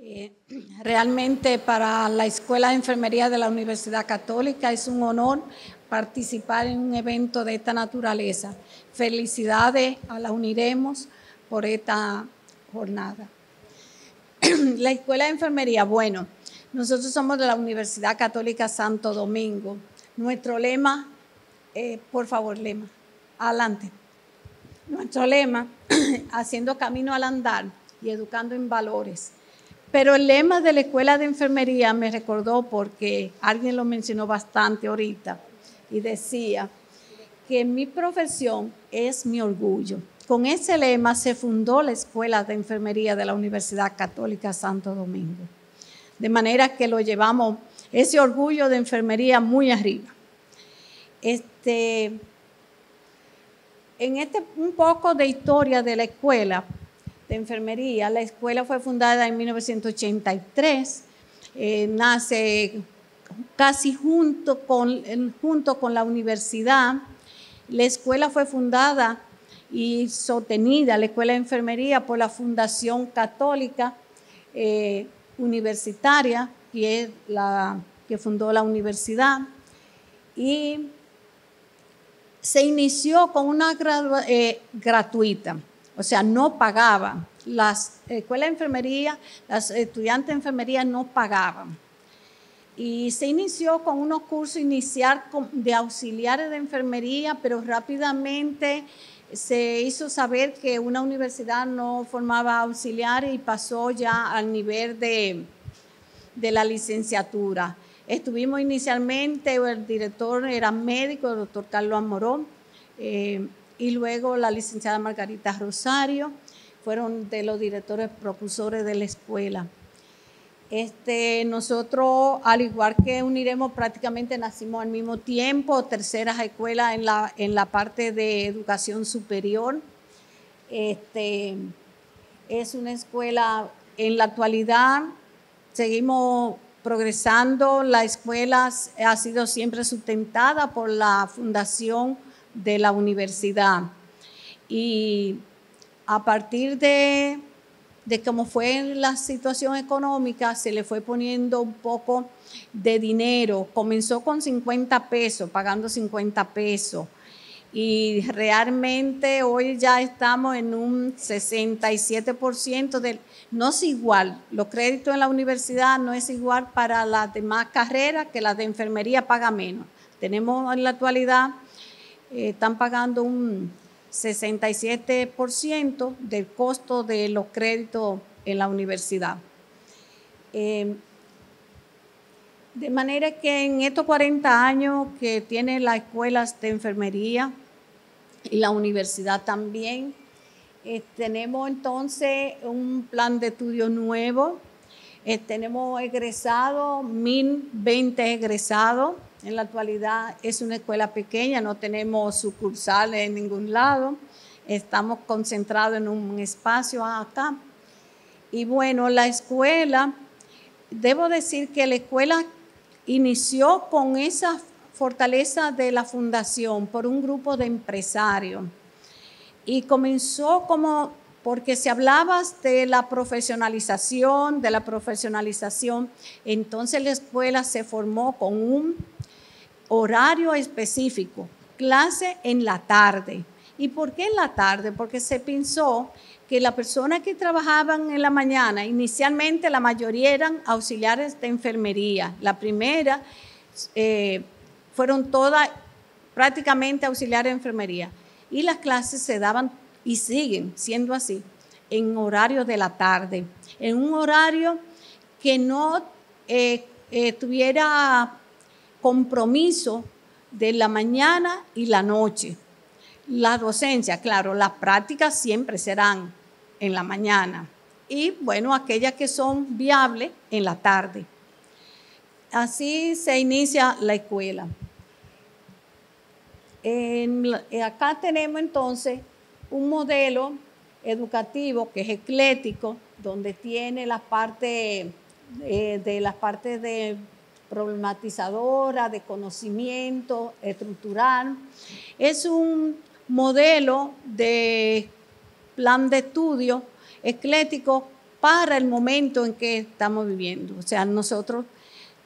Eh, *clears throat* realmente para la Escuela de Enfermería de la Universidad Católica es un honor participar en un evento de esta naturaleza. Felicidades a la Uniremos por esta jornada. *clears throat* la Escuela de Enfermería, bueno, nosotros somos de la Universidad Católica Santo Domingo. Nuestro lema, eh, por favor, lema, adelante. Nuestro lema, *clears throat* haciendo camino al andar y educando en valores pero el lema de la escuela de enfermería me recordó porque alguien lo mencionó bastante ahorita y decía que mi profesión es mi orgullo. Con ese lema se fundó la escuela de enfermería de la Universidad Católica Santo Domingo. De manera que lo llevamos ese orgullo de enfermería muy arriba. Este, en este un poco de historia de la escuela, enfermería. La escuela fue fundada en 1983, eh, nace casi junto con, junto con la universidad. La escuela fue fundada y sostenida, la Escuela de Enfermería, por la Fundación Católica eh, Universitaria, que, es la, que fundó la universidad. Y se inició con una eh, gratuita o sea, no pagaba. Las eh, escuelas de enfermería, las estudiantes de enfermería no pagaban. Y se inició con unos cursos iniciar de auxiliares de enfermería, pero rápidamente se hizo saber que una universidad no formaba auxiliares y pasó ya al nivel de, la licenciatura. Estuvimos inicialmente, el director era médico, el doctor Carlos Amorón, eh, y luego la licenciada Margarita Rosario, fueron de los directores propulsores de la escuela. Este, nosotros, al igual que uniremos, prácticamente nacimos al mismo tiempo, terceras escuelas en la, en la parte de educación superior. Este, es una escuela en la actualidad, seguimos progresando, la escuela ha sido siempre sustentada por la Fundación de la universidad. Y a partir de, de cómo fue la situación económica, se le fue poniendo un poco de dinero. Comenzó con 50 pesos, pagando 50 pesos. Y realmente hoy ya estamos en un 67% del... No es igual, los créditos en la universidad no es igual para las demás carreras que las de enfermería paga menos. Tenemos en la actualidad están pagando un 67% del costo de los créditos en la universidad. Em, de manera que en estos 40 años que tienen las escuelas de enfermería y la universidad también, eh, tenemos entonces un plan de estudio nuevo, eh, tenemos egresados, 1.020 egresados, en la actualidad es una escuela pequeña, no tenemos sucursales en ningún lado, estamos concentrados en un espacio acá. Y bueno, la escuela, debo decir que la escuela inició con esa fortaleza de la fundación por un grupo de empresarios y comenzó como porque se si hablaba de la profesionalización, de la profesionalización, entonces la escuela se formó con un horario específico, clase en la tarde. ¿Y por qué en la tarde? Porque se pensó que las personas que trabajaban en la mañana, inicialmente la mayoría eran auxiliares de enfermería. La primera eh, fueron todas prácticamente auxiliares de enfermería. Y las clases se daban y siguen siendo así en horario de la tarde, en un horario que no eh, eh, tuviera compromiso de la mañana y la noche. La docencia, claro, las prácticas siempre serán en la mañana y, bueno, aquellas que son viables en la tarde. Así se inicia la escuela. Eh, acá tenemos entonces un modelo educativo que es eclético, donde tiene la parte eh, de las partes de problematizadora, de conocimiento estructural. Es un modelo de plan de estudio esclético para el momento en que estamos viviendo. O sea, nosotros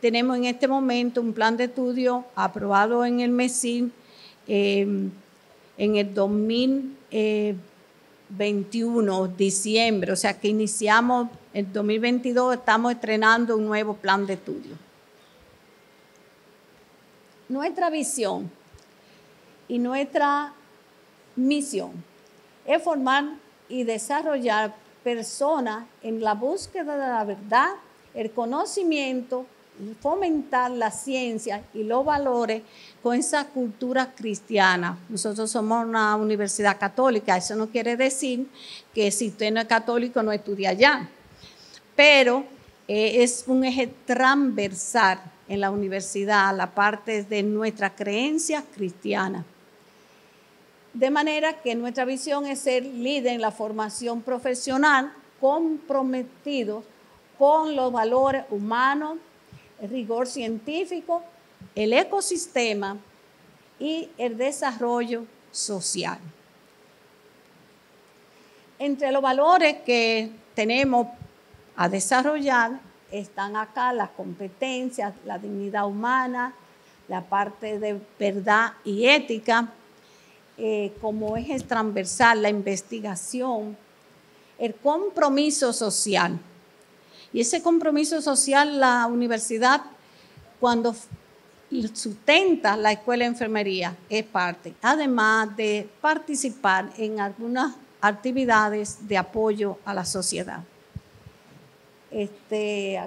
tenemos en este momento un plan de estudio aprobado en el MESIN em, en el 2021, eh, diciembre, o sea que iniciamos el 2022, estamos estrenando un nuevo plan de estudio nuestra visión y nuestra misión es formar y desarrollar personas en la búsqueda de la verdad, el conocimiento, fomentar la ciencia y los valores con esa cultura cristiana. Nosotros somos una universidad católica, eso no quiere decir que si usted no es católico no estudie allá, pero eh, es un eje transversal en la universidad, la parte de nuestra creencia cristiana. De manera que nuestra visión es ser líder en la formación profesional, comprometidos con los valores humanos, el rigor científico, el ecosistema y el desarrollo social. Entre los valores que tenemos a desarrollar están acá las competencias, la dignidad humana, la parte de verdad y ética, eh, como ejes transversal, la investigación, el compromiso social. Y ese compromiso social, la universidad, cuando sustenta la escuela de enfermería, es parte, además de participar en algunas actividades de apoyo a la sociedad. Este,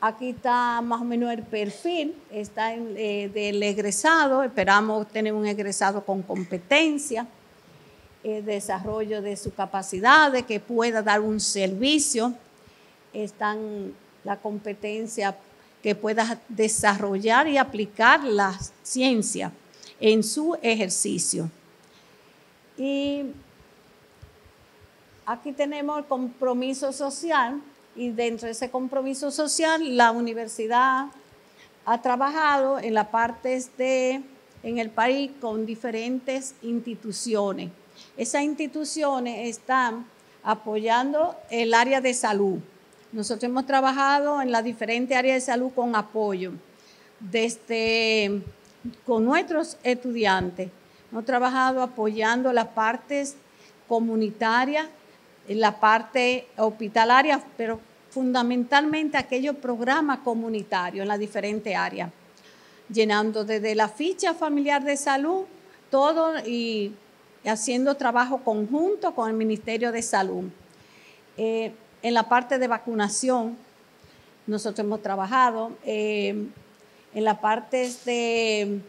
aquí está más o menos el perfil, está eh, del egresado, esperamos tener un egresado con competencia, eh, desarrollo de sus capacidades, que pueda dar un servicio, están la competencia que pueda desarrollar y aplicar la ciencia en su ejercicio. Y aquí tenemos el compromiso social, y dentro de ese compromiso social la universidad ha trabajado en la parte en el país con diferentes instituciones. Esas instituciones están apoyando el área de salud. Nosotros hemos trabajado en las diferentes áreas de salud con apoyo, desde con nuestros estudiantes. Hemos trabajado apoyando las partes comunitarias en la parte hospitalaria, pero fundamentalmente aquellos programas comunitarios en las diferentes áreas, llenando desde la ficha familiar de salud, todo y haciendo trabajo conjunto con el Ministerio de Salud. Eh, en la parte de vacunación, nosotros hemos trabajado. Eh, en la parte de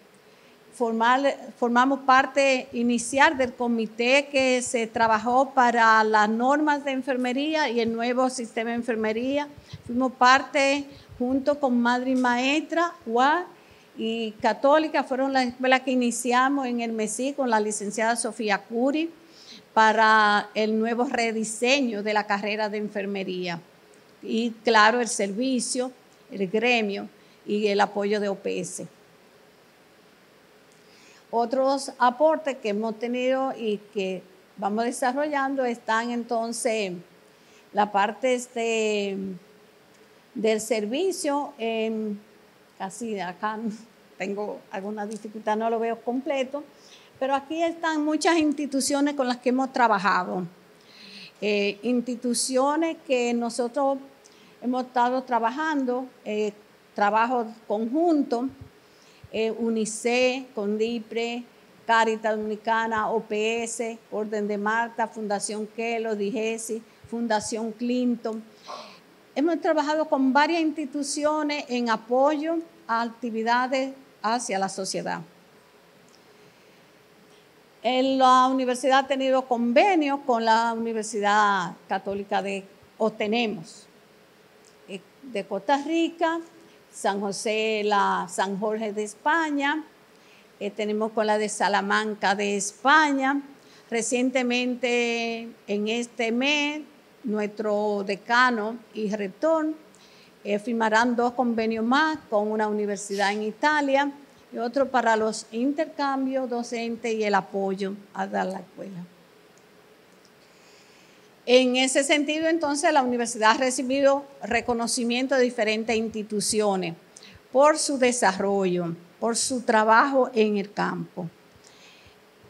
formamos parte inicial del comité que se trabajó para las normas de enfermería y el nuevo sistema de enfermería. Fuimos parte junto con Madre y Maestra, UAR y Católica, fueron las escuelas que iniciamos en el MESI con la licenciada Sofía Curi para el nuevo rediseño de la carrera de enfermería. Y claro, el servicio, el gremio y el apoyo de OPS. Otros aportes que hemos tenido y que vamos desarrollando están entonces la parte este, del servicio, casi acá *laughs* tengo alguna dificultad, no lo veo completo, pero aquí están muchas instituciones con las que hemos trabajado. Eh, instituciones que nosotros hemos estado trabajando, eh, trabajo conjunto, UNICEF, eh, UNICE, CONDIPRE, Caritas Dominicana, OPS, Orden de Marta, Fundación Kelo, DIGESI, Fundación Clinton. Hemos trabajado con varias instituciones en apoyo a actividades hacia la sociedad. la universidad ha tenido convenios con la Universidad Católica de, Otenemos eh, de Costa Rica, San José, la San Jorge de España, eh, tenemos con la de Salamanca de España. Recientemente, en este mes, nuestro decano y rector eh, firmarán dos convenios más con una universidad en Italia y otro para los intercambios docentes y el apoyo a dar la escuela. En ese sentido, entonces, la universidad ha recibido reconocimiento de diferentes instituciones por su desarrollo, por su trabajo en el campo.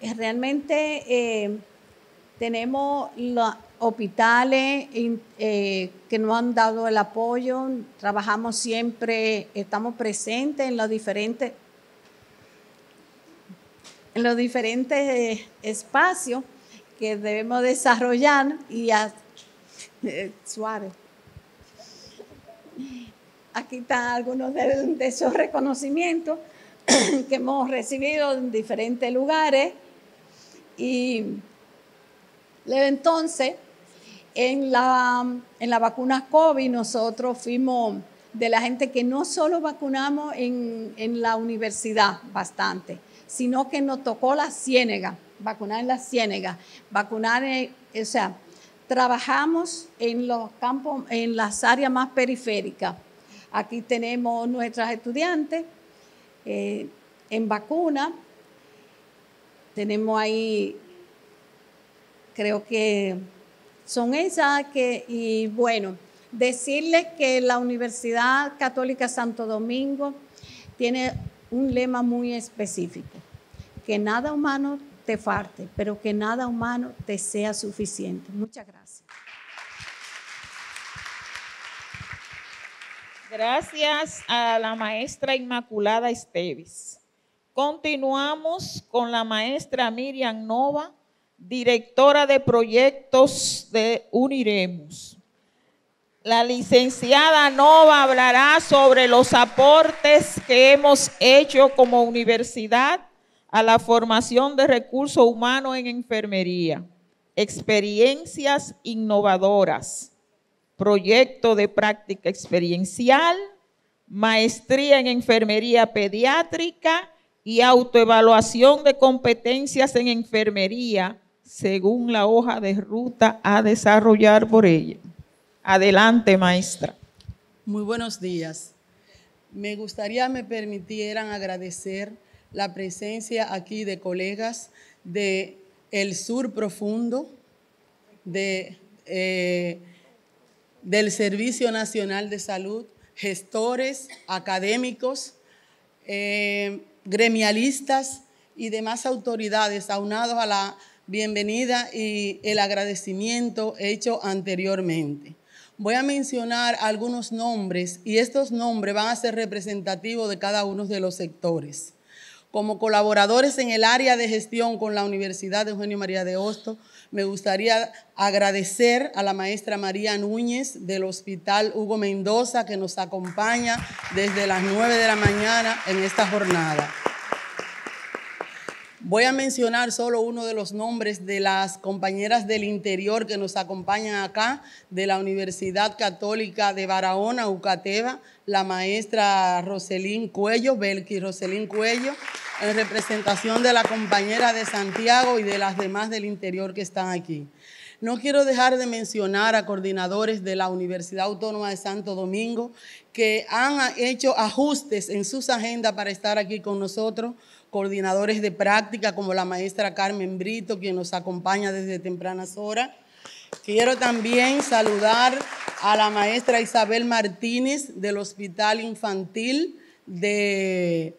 Eh, realmente eh, tenemos hospitales eh, que nos han dado el apoyo, trabajamos siempre, estamos presentes en los diferentes, en los diferentes espacios que debemos desarrollar y a, eh, Suárez. Aquí están algunos de, esos reconocimientos *clears throat* que hemos recibido en diferentes lugares. Y entonces, en la, en la vacuna COVID, nosotros fuimos de la gente que no solo vacunamos en, en la universidad bastante, sino que nos tocó la ciénega vacunar en la Ciénega, vacunar o sea, trabajamos en los campos, en las áreas más periféricas. Aquí tenemos nuestras estudiantes eh, en vacuna. Tenemos ahí, creo que son esas que, y bueno, decirles que la Universidad Católica Santo Domingo tiene un lema muy específico, que nada humano te falte, pero que nada humano te sea suficiente. Muchas gracias. Gracias a la maestra Inmaculada Esteves. Continuamos con la maestra Miriam Nova, directora de proyectos de Uniremos. La licenciada Nova hablará sobre los aportes que hemos hecho como universidad a la formación de recursos humanos en enfermería, experiencias innovadoras, proyecto de práctica experiencial, maestría en enfermería pediátrica y autoevaluación de competencias en enfermería según la hoja de ruta a desarrollar por ella. Adelante, maestra. Muy buenos días. Me gustaría me permitieran agradecer la presencia aquí de colegas de el sur profundo, de, eh, del Servicio Nacional de Salud, gestores, académicos, eh, gremialistas y demás autoridades aunados a la bienvenida y el agradecimiento hecho anteriormente. Voy a mencionar algunos nombres y estos nombres van a ser representativos de cada uno de los sectores como colaboradores en el área de gestión con la Universidad de Eugenio María de Hosto. Me gustaría agradecer a la maestra María Núñez del Hospital Hugo Mendoza que nos acompaña desde las 9 de la mañana en esta jornada. Voy a mencionar solo uno de los nombres de las compañeras del interior que nos acompañan acá, de la Universidad Católica de Barahona, Ucateva, la maestra Roselín Cuello, Belki Roselín Cuello en representación de la compañera de Santiago y de las demás del interior que están aquí. No quiero dejar de mencionar a coordinadores de la Universidad Autónoma de Santo Domingo que han hecho ajustes en sus agendas para estar aquí con nosotros, coordinadores de práctica como la maestra Carmen Brito, quien nos acompaña desde tempranas horas. Quiero también saludar a la maestra Isabel Martínez del Hospital Infantil de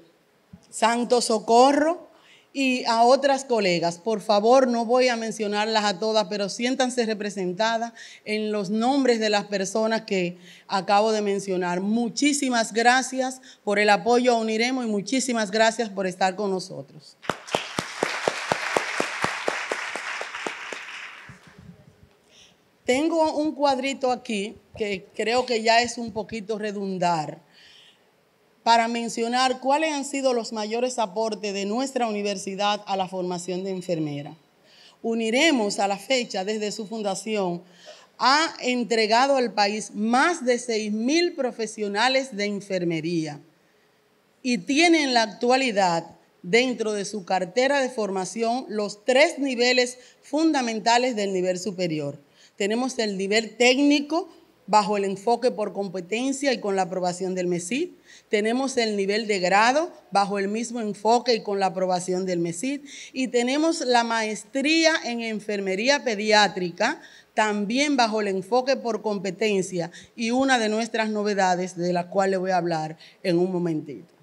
Santo Socorro y a otras colegas. Por favor, no voy a mencionarlas a todas, pero siéntanse representadas en los nombres de las personas que acabo de mencionar. Muchísimas gracias por el apoyo a Uniremos y muchísimas gracias por estar con nosotros. Tengo un cuadrito aquí que creo que ya es un poquito redundar para mencionar cuáles han sido los mayores aportes de nuestra universidad a la formación de enfermera. Uniremos a la fecha desde su fundación ha entregado al país más de 6.000 profesionales de enfermería y tiene en la actualidad dentro de su cartera de formación los tres niveles fundamentales del nivel superior. Tenemos el nivel técnico bajo el enfoque por competencia y con la aprobación del MESID tenemos el nivel de grado bajo el mismo enfoque y con la aprobación del MESID, y tenemos la maestría en enfermería pediátrica también bajo el enfoque por competencia y una de nuestras novedades de la cual le voy a hablar en un momentito.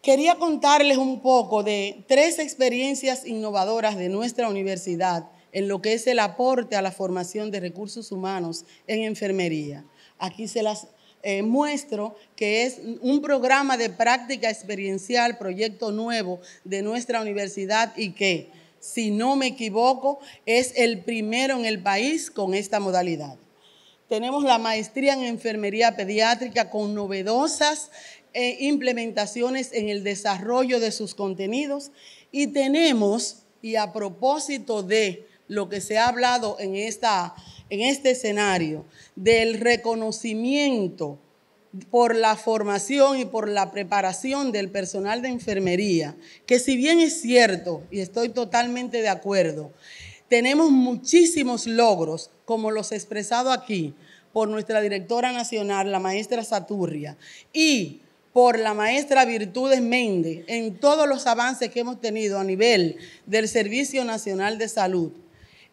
Quería contarles un poco de tres experiencias innovadoras de nuestra universidad en lo que es el aporte a la formación de recursos humanos en enfermería. Aquí se las eh, muestro que es un programa de práctica experiencial, proyecto nuevo de nuestra universidad y que, si no me equivoco, es el primero en el país con esta modalidad. Tenemos la maestría en enfermería pediátrica con novedosas eh, implementaciones en el desarrollo de sus contenidos y tenemos, y a propósito de lo que se ha hablado en, esta, en este escenario del reconocimiento por la formación y por la preparación del personal de enfermería, que si bien es cierto, y estoy totalmente de acuerdo, tenemos muchísimos logros, como los expresado aquí por nuestra directora nacional, la maestra Saturria, y por la maestra Virtudes Méndez en todos los avances que hemos tenido a nivel del Servicio Nacional de Salud.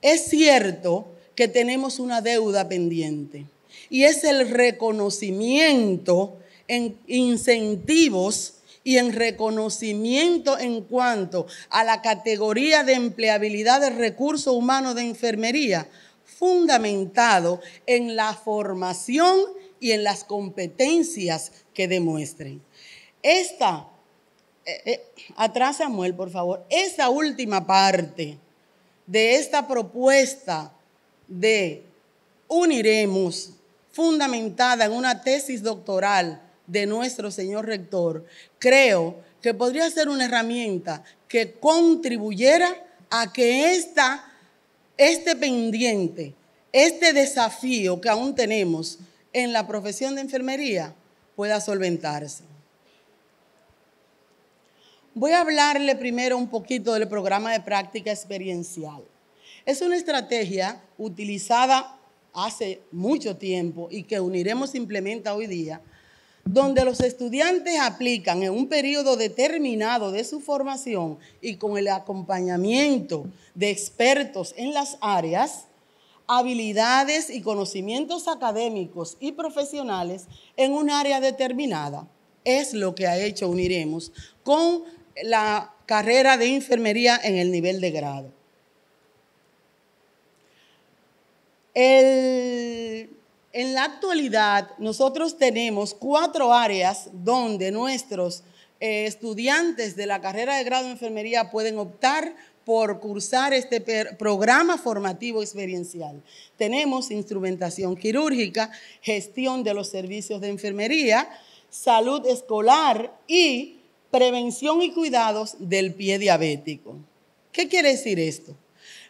Es cierto que tenemos una deuda pendiente y es el reconocimiento en incentivos y en reconocimiento en cuanto a la categoría de empleabilidad de recurso humano de enfermería, fundamentado en la formación y en las competencias que demuestren. Esta, eh, eh, atrás Samuel, por favor, esa última parte de esta propuesta de uniremos fundamentada en una tesis doctoral de nuestro señor rector, creo que podría ser una herramienta que contribuyera a que este pendiente, este desafío que aún tenemos en la profesión de enfermería pueda solventarse. Voy a hablarle primero un poquito del programa de práctica experiencial. Es una estrategia utilizada hace mucho tiempo y que Uniremos implementa hoy día, donde los estudiantes aplican en un periodo determinado de su formación y con el acompañamiento de expertos en las áreas, habilidades y conocimientos académicos y profesionales en un área determinada. Es lo que ha hecho Uniremos con la carrera de enfermería en el nivel de grado. en la actualidad, nosotros tenemos cuatro áreas donde nuestros eh, estudiantes de la carrera de grado de enfermería pueden optar por cursar este programa formativo experiencial. Tenemos instrumentación quirúrgica, gestión de los servicios de enfermería, salud escolar y prevención y cuidados del pie diabético. ¿Qué quiere decir esto?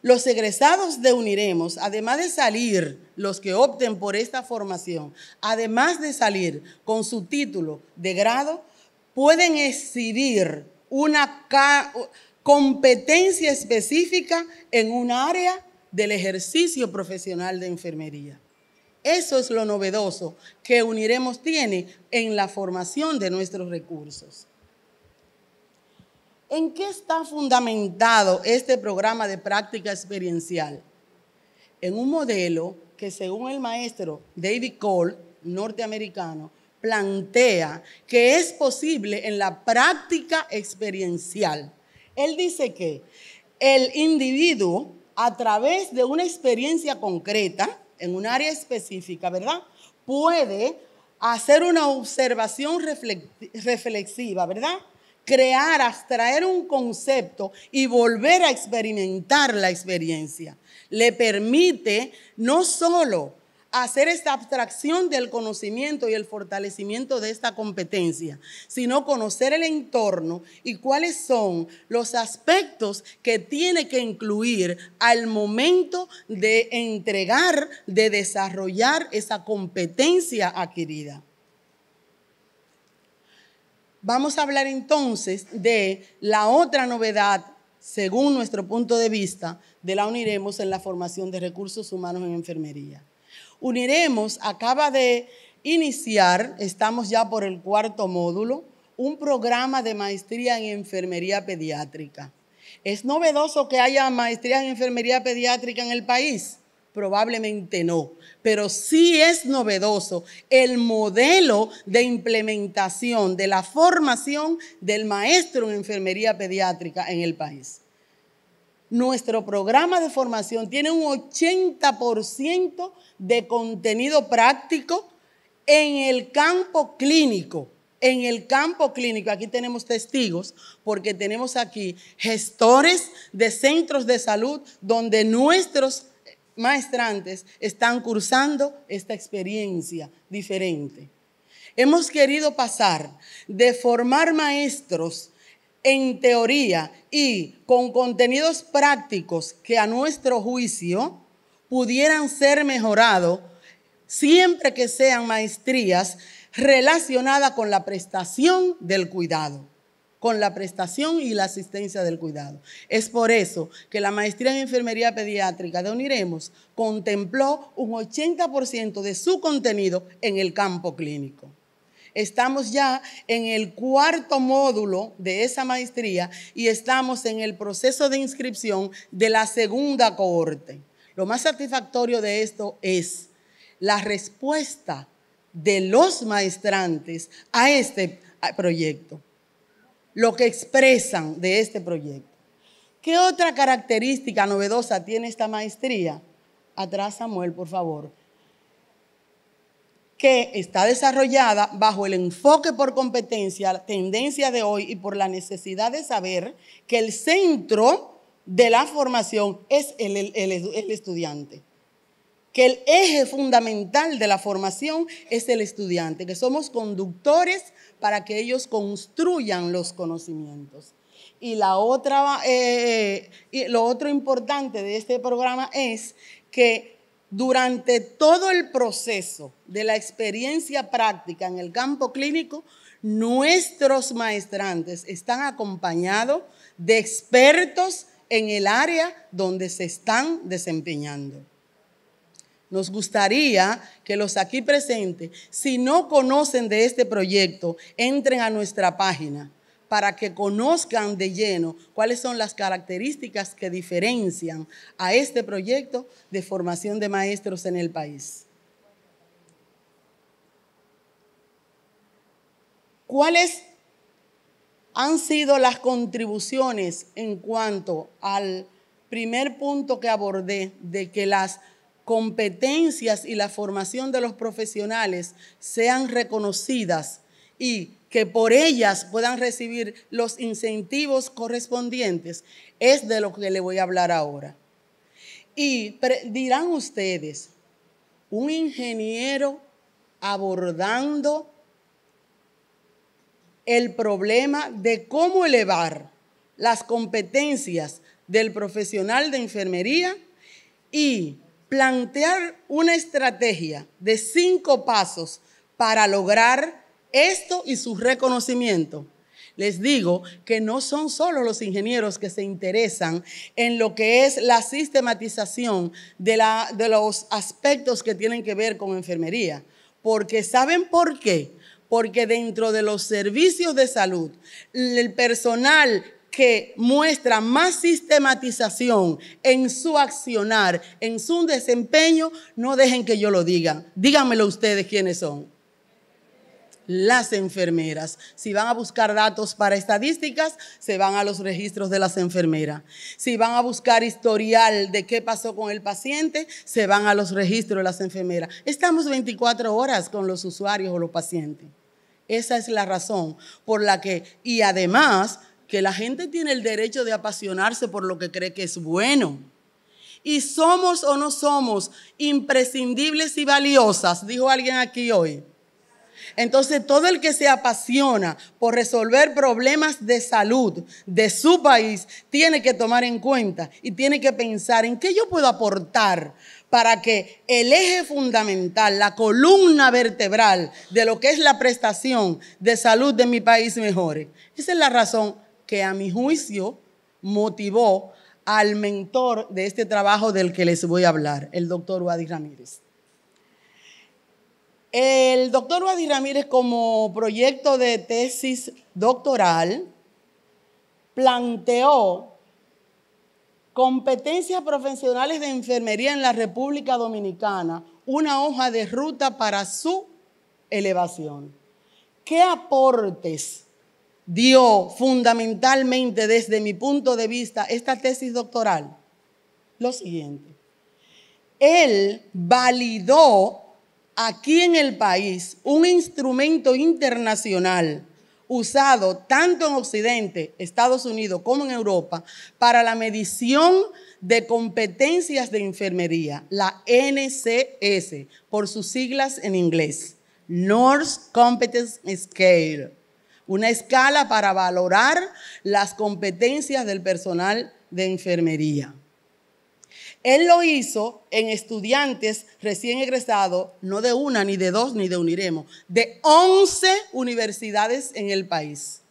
Los egresados de Uniremos, además de salir, los que opten por esta formación, además de salir con su título de grado, pueden exhibir una competencia específica en un área del ejercicio profesional de enfermería. Eso es lo novedoso que Uniremos tiene en la formación de nuestros recursos. ¿En qué está fundamentado este programa de práctica experiencial? En un modelo que según el maestro David Cole, norteamericano, plantea que es posible en la práctica experiencial. Él dice que el individuo a través de una experiencia concreta, en un área específica, ¿verdad? Puede hacer una observación reflexiva, ¿verdad? crear, abstraer un concepto y volver a experimentar la experiencia. Le permite no solo hacer esta abstracción del conocimiento y el fortalecimiento de esta competencia, sino conocer el entorno y cuáles son los aspectos que tiene que incluir al momento de entregar, de desarrollar esa competencia adquirida. Vamos a hablar entonces de la otra novedad, según nuestro punto de vista, de la uniremos en la formación de recursos humanos en enfermería. Uniremos acaba de iniciar, estamos ya por el cuarto módulo, un programa de maestría en enfermería pediátrica. Es novedoso que haya maestría en enfermería pediátrica en el país. Probablemente no, pero sí es novedoso el modelo de implementación de la formación del maestro en enfermería pediátrica en el país. Nuestro programa de formación tiene un 80% de contenido práctico en el campo clínico en el campo clínico, aquí tenemos testigos, porque tenemos aquí gestores de centros de salud donde nuestros maestrantes están cursando esta experiencia diferente. Hemos querido pasar de formar maestros en teoría y con contenidos prácticos que a nuestro juicio pudieran ser mejorados siempre que sean maestrías relacionadas con la prestación del cuidado con la prestación y la asistencia del cuidado. Es por eso que la maestría en enfermería pediátrica de Uniremos contempló un 80% de su contenido en el campo clínico. Estamos ya en el cuarto módulo de esa maestría y estamos en el proceso de inscripción de la segunda cohorte. Lo más satisfactorio de esto es la respuesta de los maestrantes a este proyecto lo que expresan de este proyecto. ¿Qué otra característica novedosa tiene esta maestría? Atrás, Samuel, por favor. Que está desarrollada bajo el enfoque por competencia, la tendencia de hoy y por la necesidad de saber que el centro de la formación es el, el estudiante que el eje fundamental de la formación es el estudiante, que somos conductores para que ellos construyan los conocimientos. Y la otra, eh, eh, lo otro importante de este programa es que durante todo el proceso de la experiencia práctica en el campo clínico, nuestros maestrantes están acompañados de expertos en el área donde se están desempeñando. Nos gustaría que los aquí presentes, si no conocen de este proyecto, entren a nuestra página para que conozcan de lleno cuáles son las características que diferencian a este proyecto de formación de maestros en el país. ¿Cuáles han sido las contribuciones en cuanto al primer punto que abordé de que las competencias y la formación de los profesionales sean reconocidas y que por ellas puedan recibir los incentivos correspondientes, es de lo que le voy a hablar ahora. Y dirán ustedes, un ingeniero abordando el problema de cómo elevar las competencias del profesional de enfermería y plantear una estrategia de cinco pasos para lograr esto y su reconocimiento, les digo que no son solo los ingenieros que se interesan en lo que es la sistematización de, la, de los aspectos que tienen que ver con enfermería, porque ¿saben por qué? Porque dentro de los servicios de salud, el personal que muestra más sistematización en su accionar, en su desempeño, no dejen que yo lo diga. Díganmelo ustedes quiénes son. Las enfermeras. Si van a buscar datos para estadísticas, se van a los registros de las enfermeras. Si van a buscar historial de qué pasó con el paciente, se van a los registros de las enfermeras. Estamos 24 horas con los usuarios o los pacientes. Esa es la razón por la que, y además, que la gente tiene el derecho de apasionarse por lo que cree que es bueno. Y somos o no somos imprescindibles y valiosas, dijo alguien aquí hoy. Entonces, todo el que se apasiona por resolver problemas de salud de su país tiene que tomar en cuenta y tiene que pensar en qué yo puedo aportar para que el eje fundamental, la columna vertebral de lo que es la prestación de salud de mi país mejore. Esa es la razón que a mi juicio motivó al mentor de este trabajo del que les voy a hablar, el doctor Wadi Ramírez. El doctor Wadi Ramírez como proyecto de tesis doctoral planteó competencias profesionales de enfermería en la República Dominicana, una hoja de ruta para su elevación. ¿Qué aportes dio fundamentalmente desde mi punto de vista esta tesis doctoral? Lo siguiente. Él validó aquí en el país un instrumento internacional usado tanto en Occidente, Estados Unidos, como en Europa, para la medición de competencias de enfermería, la NCS, por sus siglas en inglés, North Competence Scale una escala para valorar las competencias del personal de enfermería. Él lo hizo en estudiantes recién egresados, no de una, ni de dos, ni de uniremos, de 11 universidades en el país.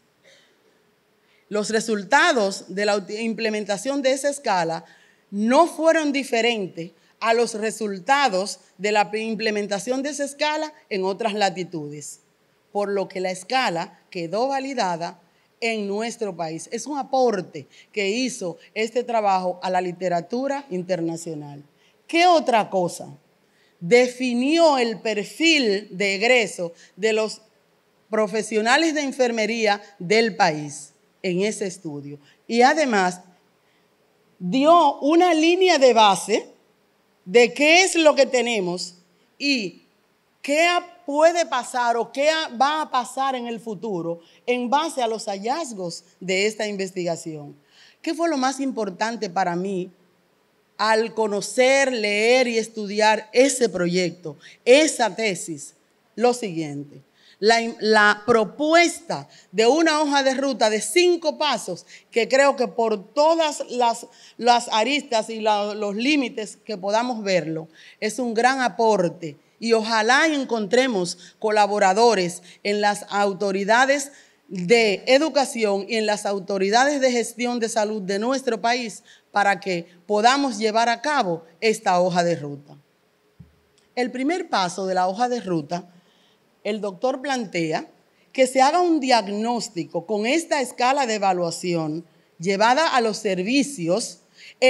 Los resultados de la implementación de esa escala no fueron diferentes a los resultados de la implementación de esa escala en otras latitudes por lo que la escala quedó validada en nuestro país. Es un aporte que hizo este trabajo a la literatura internacional. ¿Qué otra cosa? Definió el perfil de egreso de los profesionales de enfermería del país en ese estudio. Y además dio una línea de base de qué es lo que tenemos y qué aporte puede pasar o qué va a pasar en el futuro en base a los hallazgos de esta investigación. ¿Qué fue lo más importante para mí al conocer, leer y estudiar ese proyecto, esa tesis? Lo siguiente. La, propuesta de una hoja de ruta de cinco pasos que creo que por todas las, aristas y los límites que podamos verlo, es un gran aporte y ojalá encontremos colaboradores en las autoridades de educación y en las autoridades de gestión de salud de nuestro país para que podamos llevar a cabo esta hoja de ruta. El primer paso de la hoja de ruta, el doctor plantea que se haga un diagnóstico con esta escala de evaluación llevada a los servicios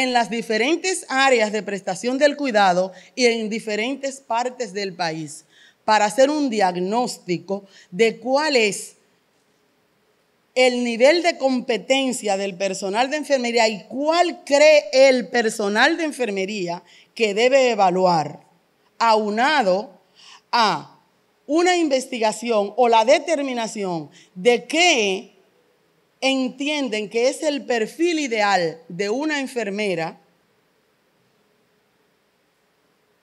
en las diferentes áreas de prestación del cuidado y en diferentes partes del país para hacer un diagnóstico de cuál es el nivel de competencia del personal de enfermería y cuál cree el personal de enfermería que debe evaluar, aunado a una investigación o la determinación de qué entienden que es el perfil ideal de una enfermera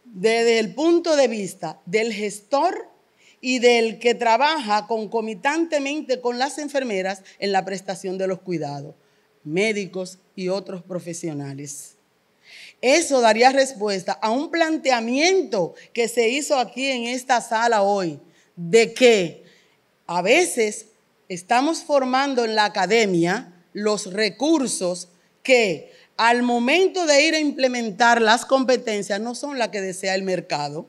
desde el punto de vista del gestor y del que trabaja concomitantemente con las enfermeras en la prestación de los cuidados, médicos y otros profesionales. Eso daría respuesta a un planteamiento que se hizo aquí en esta sala hoy, de que a veces estamos formando en la academia los recursos que al momento de ir a implementar las competencias no son las que desea el mercado.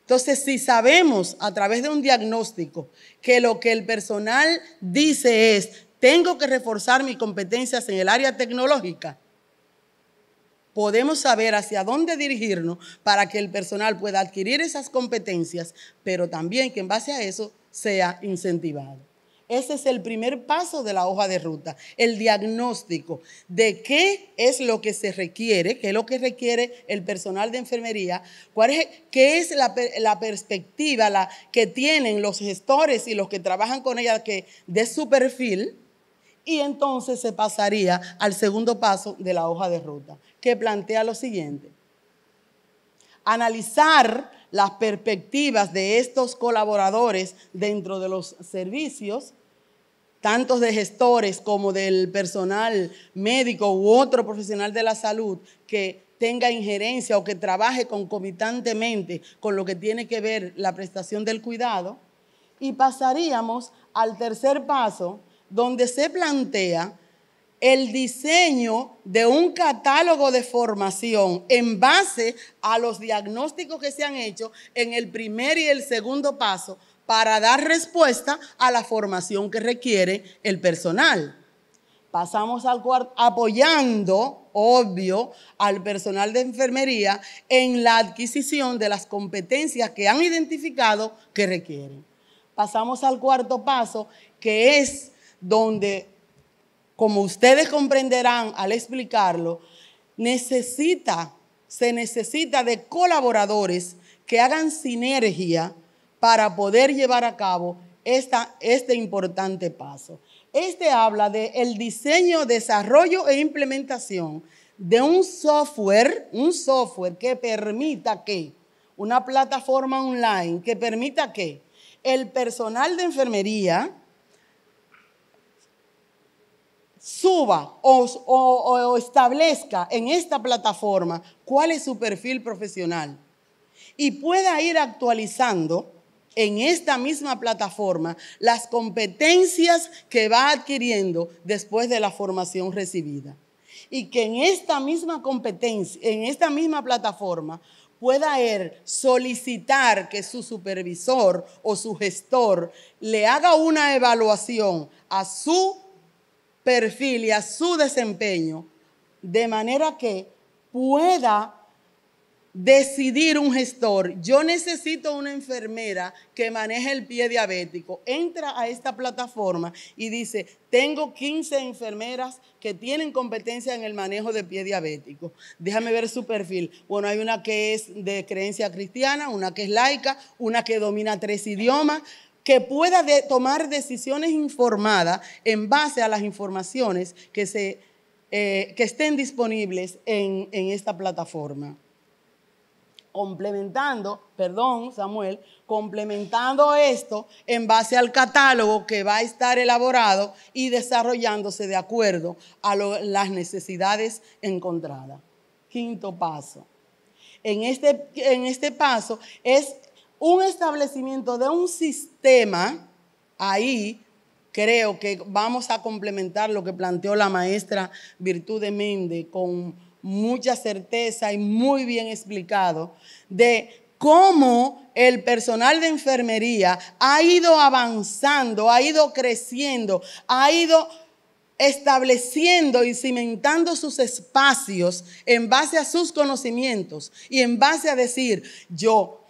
Entonces, si sabemos a través de un diagnóstico que lo que el personal dice es, tengo que reforzar mis competencias en el área tecnológica, podemos saber hacia dónde dirigirnos para que el personal pueda adquirir esas competencias, pero también que en base a eso sea incentivado. Ese es el primer paso de la hoja de ruta, el diagnóstico de qué es lo que se requiere, qué es lo que requiere el personal de enfermería, cuál qué es la, perspectiva la, que tienen los gestores y los que trabajan con ella de su perfil, y entonces se pasaría al segundo paso de la hoja de ruta, que plantea lo siguiente. Analizar las perspectivas de estos colaboradores dentro de los servicios, tanto de gestores como del personal médico u otro profesional de la salud que tenga injerencia o que trabaje concomitantemente con lo que tiene que ver la prestación del cuidado. Y pasaríamos al tercer paso, donde se plantea el diseño de un catálogo de formación en base a los diagnósticos que se han hecho en el primer y el segundo paso para dar respuesta a la formación que requiere el personal. Pasamos al cuarto, apoyando, obvio, al personal de enfermería en la adquisición de las competencias que han identificado que requieren. Pasamos al cuarto paso, que es donde como ustedes comprenderán al explicarlo, necesita, se necesita de colaboradores que hagan sinergia para poder llevar a cabo esta, este importante paso. Este habla de el diseño, desarrollo e implementación de un software, un software que permita que, una plataforma online que permita que el personal de enfermería, suba o, establezca en esta plataforma cuál es su perfil profesional y pueda ir actualizando en esta misma plataforma las competencias que va adquiriendo después de la formación recibida. Y que en esta misma competencia, en esta misma plataforma, pueda ir solicitar que su supervisor o su gestor le haga una evaluación a su perfil y a su desempeño, de manera que pueda decidir un gestor, yo necesito una enfermera que maneje el pie diabético, entra a esta plataforma y dice, tengo 15 enfermeras que tienen competencia en el manejo de pie diabético. Déjame ver su perfil. Bueno, hay una que es de creencia cristiana, una que es laica, una que domina tres idiomas, que pueda tomar decisiones informadas en base a las informaciones que, se, eh, que estén disponibles en, esta plataforma. Complementando, perdón Samuel, complementando esto en base al catálogo que va a estar elaborado y desarrollándose de acuerdo a las necesidades encontradas. Quinto paso. En este, en este, paso es un establecimiento de un sistema, ahí creo que vamos a complementar lo que planteó la maestra Virtud de Mende con mucha certeza y muy bien explicado de cómo el personal de enfermería ha ido avanzando, ha ido creciendo, ha ido estableciendo y cimentando sus espacios en base a sus conocimientos y en base a decir, yo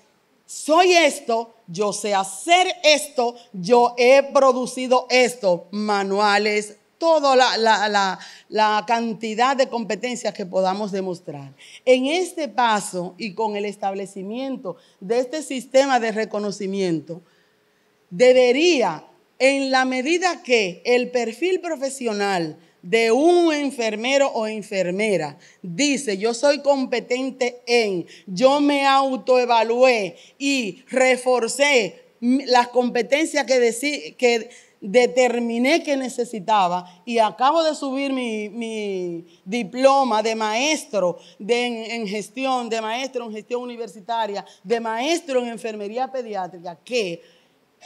soy esto, yo sé hacer esto, yo he producido esto, manuales, toda la, cantidad de competencias que podamos demostrar. En este paso y con el establecimiento de este sistema de reconocimiento, debería, en la medida que el perfil profesional de un enfermero o enfermera. Dice, yo soy competente en, yo me autoevalué y reforcé las competencias que, determiné que necesitaba y acabo de subir mi, diploma de maestro en, en, gestión, de maestro en gestión universitaria, de maestro en enfermería pediátrica, que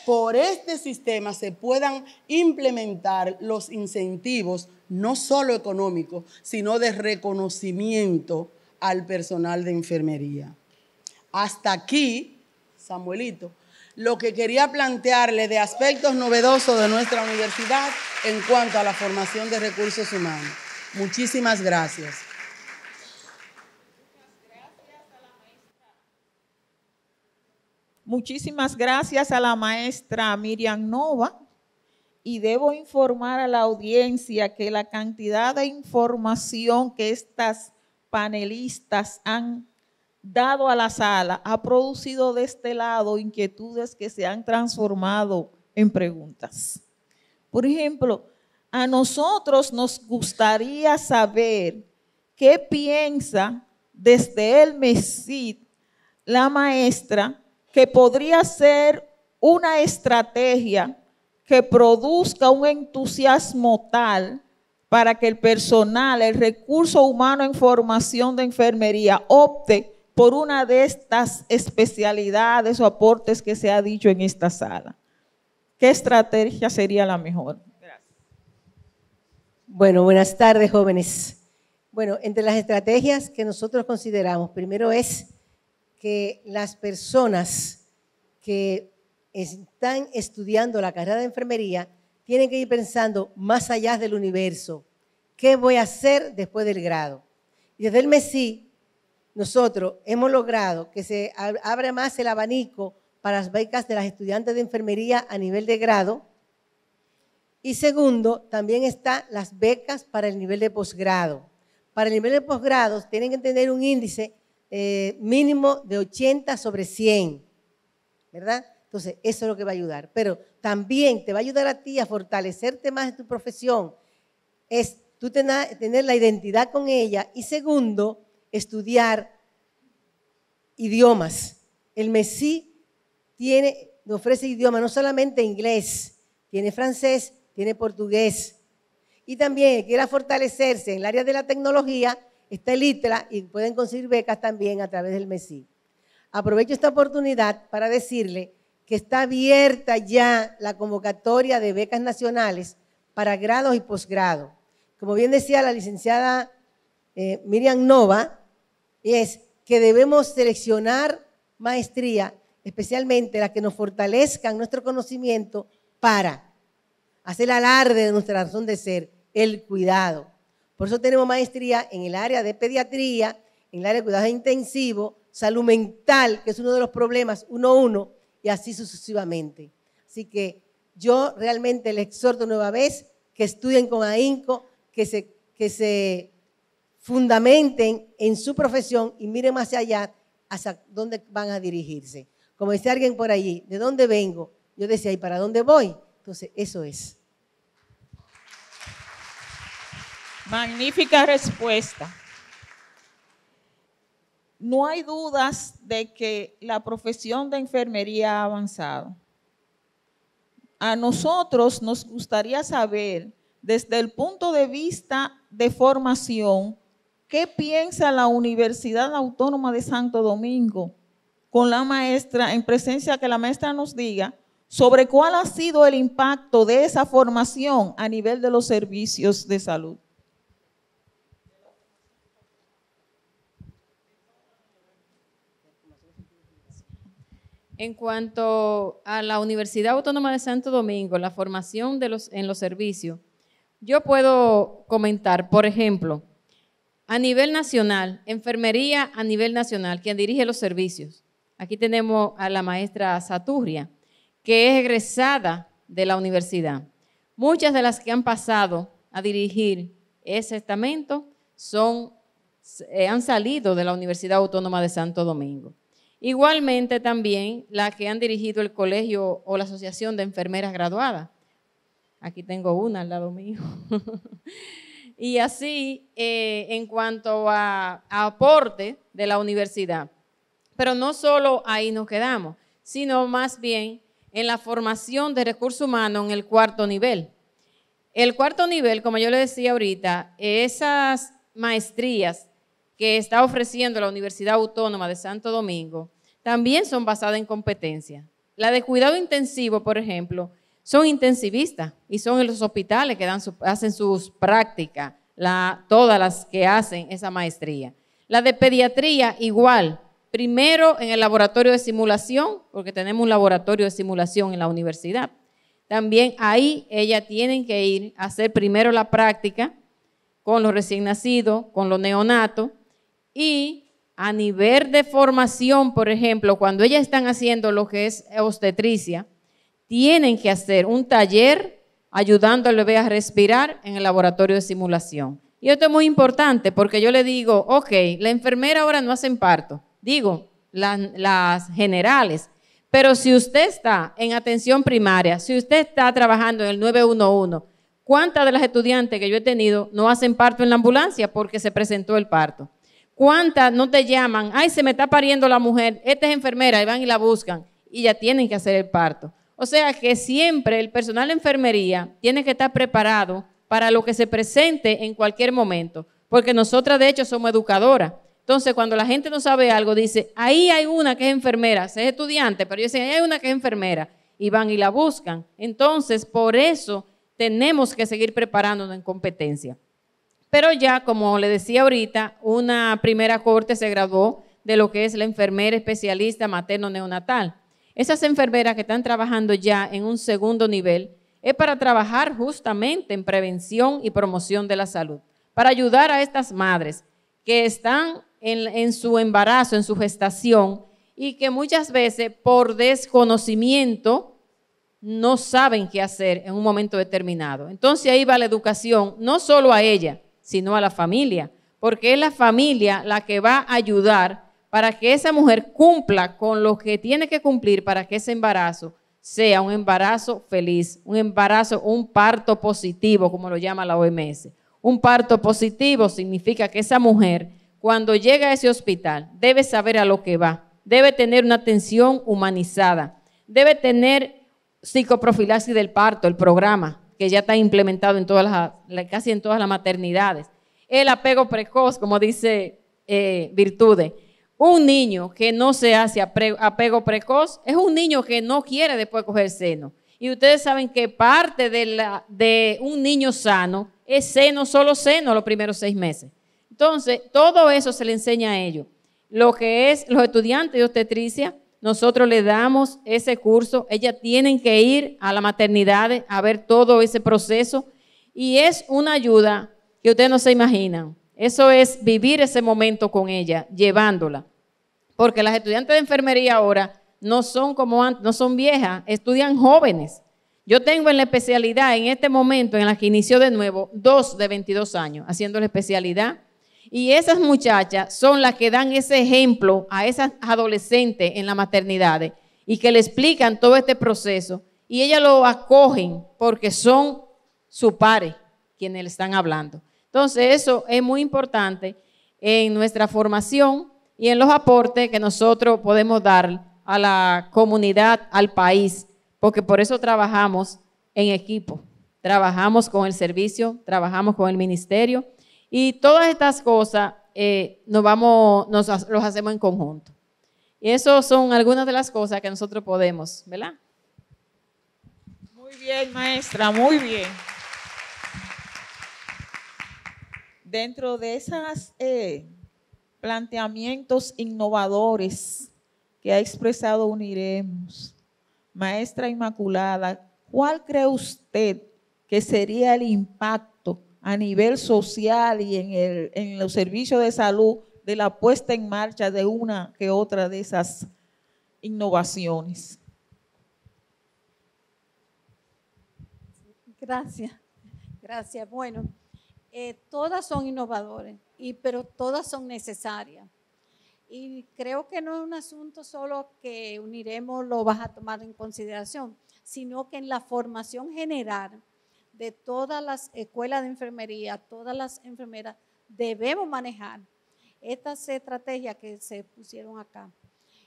por este sistema se puedan implementar los incentivos no solo económico, sino de reconocimiento al personal de enfermería. Hasta aquí, Samuelito, lo que quería plantearle de aspectos novedosos de nuestra universidad en cuanto a la formación de recursos humanos. Muchísimas gracias. Muchísimas gracias a la maestra Miriam Nova y debo informar a la audiencia que la cantidad de información que estas panelistas han dado a la sala ha producido de este lado inquietudes que se han transformado en preguntas. Por ejemplo, a nosotros nos gustaría saber qué piensa desde el MESID la maestra que podría ser una estrategia que produzca un entusiasmo tal para que el personal, el recurso humano en formación de enfermería opte por una de estas especialidades o aportes que se ha dicho en esta sala. ¿Qué estrategia sería la mejor? Gracias. Bueno, buenas tardes, jóvenes. Bueno, entre las estrategias que nosotros consideramos, primero es que las personas que están estudiando la carrera de enfermería tienen que ir pensando más allá del universo. ¿Qué voy a hacer después del grado? Y desde el MESI, nosotros hemos logrado que se abra más el abanico para las becas de las estudiantes de enfermería a nivel de grado. Y segundo, también están las becas para el nivel de posgrado. Para el nivel de posgrado tienen que tener un índice eh, mínimo de 80 sobre 100, ¿verdad? Entonces, eso es lo que va a ayudar. Pero también te va a ayudar a ti a fortalecerte más en tu profesión. Es tú tener, la identidad con ella. Y segundo, estudiar idiomas. El Messi ofrece idiomas, no solamente inglés, tiene francés, tiene portugués. Y también quiera fortalecerse en el área de la tecnología, está el ITRA y pueden conseguir becas también a través del MESI. Aprovecho esta oportunidad para decirle que está abierta ya la convocatoria de becas nacionales para grados y posgrado. Como bien decía la licenciada eh, Miriam Nova, es que debemos seleccionar maestría, especialmente las que nos fortalezcan nuestro conocimiento para hacer alarde de nuestra razón de ser, el cuidado. Por eso tenemos maestría en el área de pediatría, en el área de cuidado intensivo, salud mental, que es uno de los problemas, uno a uno, y así sucesivamente. Así que yo realmente les exhorto nueva vez que estudien con ahínco, que se, que se fundamenten en su profesión y miren más allá hasta dónde van a dirigirse. Como decía alguien por allí, ¿de dónde vengo? Yo decía, ¿y para dónde voy? Entonces, eso es. Magnífica respuesta no hay dudas de que la profesión de enfermería ha avanzado. A nosotros nos gustaría saber, desde el punto de vista de formación, qué piensa la Universidad Autónoma de Santo Domingo con la maestra, en presencia que la maestra nos diga, sobre cuál ha sido el impacto de esa formación a nivel de los servicios de salud. En cuanto a la Universidad Autónoma de Santo Domingo, la formación de los, en los servicios, yo puedo comentar, por ejemplo, a nivel nacional, enfermería a nivel nacional, quien dirige los servicios. Aquí tenemos a la maestra Saturria, que es egresada de la universidad. Muchas de las que han pasado a dirigir ese estamento son, eh, han salido de la Universidad Autónoma de Santo Domingo. Igualmente también las que han dirigido el colegio o la asociación de enfermeras graduadas. Aquí tengo una al lado mío. *laughs* y así eh, en cuanto a, a aporte de la universidad. Pero no solo ahí nos quedamos, sino más bien en la formación de recursos humanos en el cuarto nivel. El cuarto nivel, como yo le decía ahorita, esas maestrías que está ofreciendo la Universidad Autónoma de Santo Domingo también son basadas en competencia. La de cuidado intensivo, por ejemplo, son intensivistas y son en los hospitales que dan hacen sus prácticas, todas las que hacen esa maestría. La de pediatría, igual. Primero en el laboratorio de simulación, porque tenemos un laboratorio de simulación en la universidad. También ahí ellas tienen que ir a hacer primero la práctica con los recién nacidos, con los neonatos, y a nivel de formación, por ejemplo, cuando ellas están haciendo lo que es obstetricia, tienen que hacer un taller ayudando al bebé a respirar en el laboratorio de simulación. Y esto es muy importante porque yo le digo, ok, la enfermera ahora no hace parto, digo, las generales, pero si usted está en atención primaria, si usted está trabajando en el 911, ¿cuántas de las estudiantes que yo he tenido no hacen parto en la ambulancia porque se presentó el parto? ¿Cuántas no te llaman? Ay, se me está pariendo la mujer. Esta es enfermera y van y la buscan. Y ya tienen que hacer el parto. O sea que siempre el personal de enfermería tiene que estar preparado para lo que se presente en cualquier momento. Porque nosotras, de hecho, somos educadoras. Entonces, cuando la gente no sabe algo, dice, ahí hay una que es enfermera, es estudiante, pero yo sé, ahí hay una que es enfermera. Y van y la buscan. Entonces, por eso tenemos que seguir preparándonos en competencia. Pero ya, como le decía ahorita, una primera corte se graduó de lo que es la enfermera especialista materno-neonatal. Esas enfermeras que están trabajando ya en un segundo nivel es para trabajar justamente en prevención y promoción de la salud, para ayudar a estas madres que están en, su embarazo, en su gestación, y que muchas veces por desconocimiento no saben qué hacer en un momento determinado. Entonces ahí va la educación, no solo a ella, sino a la familia, porque es la familia la que va a ayudar para que esa mujer cumpla con lo que tiene que cumplir para que ese embarazo sea un embarazo feliz, un embarazo, un parto positivo, como lo llama la OMS. Un parto positivo significa que esa mujer, cuando llega a ese hospital, debe saber a lo que va, debe tener una atención humanizada, debe tener psicoprofilaxis del parto, el programa, que ya está implementado en todas las, casi en todas las maternidades. El apego precoz, como dice eh, Virtude. Un niño que no se hace apego precoz es un niño que no quiere después coger seno. Y ustedes saben que parte de, la, de un niño sano es seno, solo seno, los primeros seis meses. Entonces, todo eso se le enseña a ellos. Lo que es los estudiantes de obstetricia nosotros le damos ese curso, ellas tienen que ir a la maternidad a ver todo ese proceso y es una ayuda que ustedes no se imaginan. Eso es vivir ese momento con ella, llevándola. Porque las estudiantes de enfermería ahora no son como antes, no son viejas, estudian jóvenes. Yo tengo en la especialidad, en este momento, en la que inició de nuevo, dos de 22 años, haciendo la especialidad y esas muchachas son las que dan ese ejemplo a esas adolescentes en la maternidad y que le explican todo este proceso. Y ellas lo acogen porque son su pares quienes le están hablando. Entonces, eso es muy importante en nuestra formación y en los aportes que nosotros podemos dar a la comunidad, al país, porque por eso trabajamos en equipo. Trabajamos con el servicio, trabajamos con el ministerio y todas estas cosas eh, nos vamos, los hacemos en conjunto. Y eso son algunas de las cosas que nosotros podemos, ¿verdad? Muy bien, maestra, muy bien. Dentro de esos eh, planteamientos innovadores que ha expresado Uniremos, maestra Inmaculada, ¿cuál cree usted que sería el impacto? a nivel social y en, el, en los servicios de salud de la puesta en marcha de una que otra de esas innovaciones. Gracias, gracias. Bueno, eh, todas son innovadoras, y, pero todas son necesarias. Y creo que no es un asunto solo que uniremos lo vas a tomar en consideración, sino que en la formación general de todas las escuelas de enfermería, todas las enfermeras, debemos manejar estas estrategias que se pusieron acá.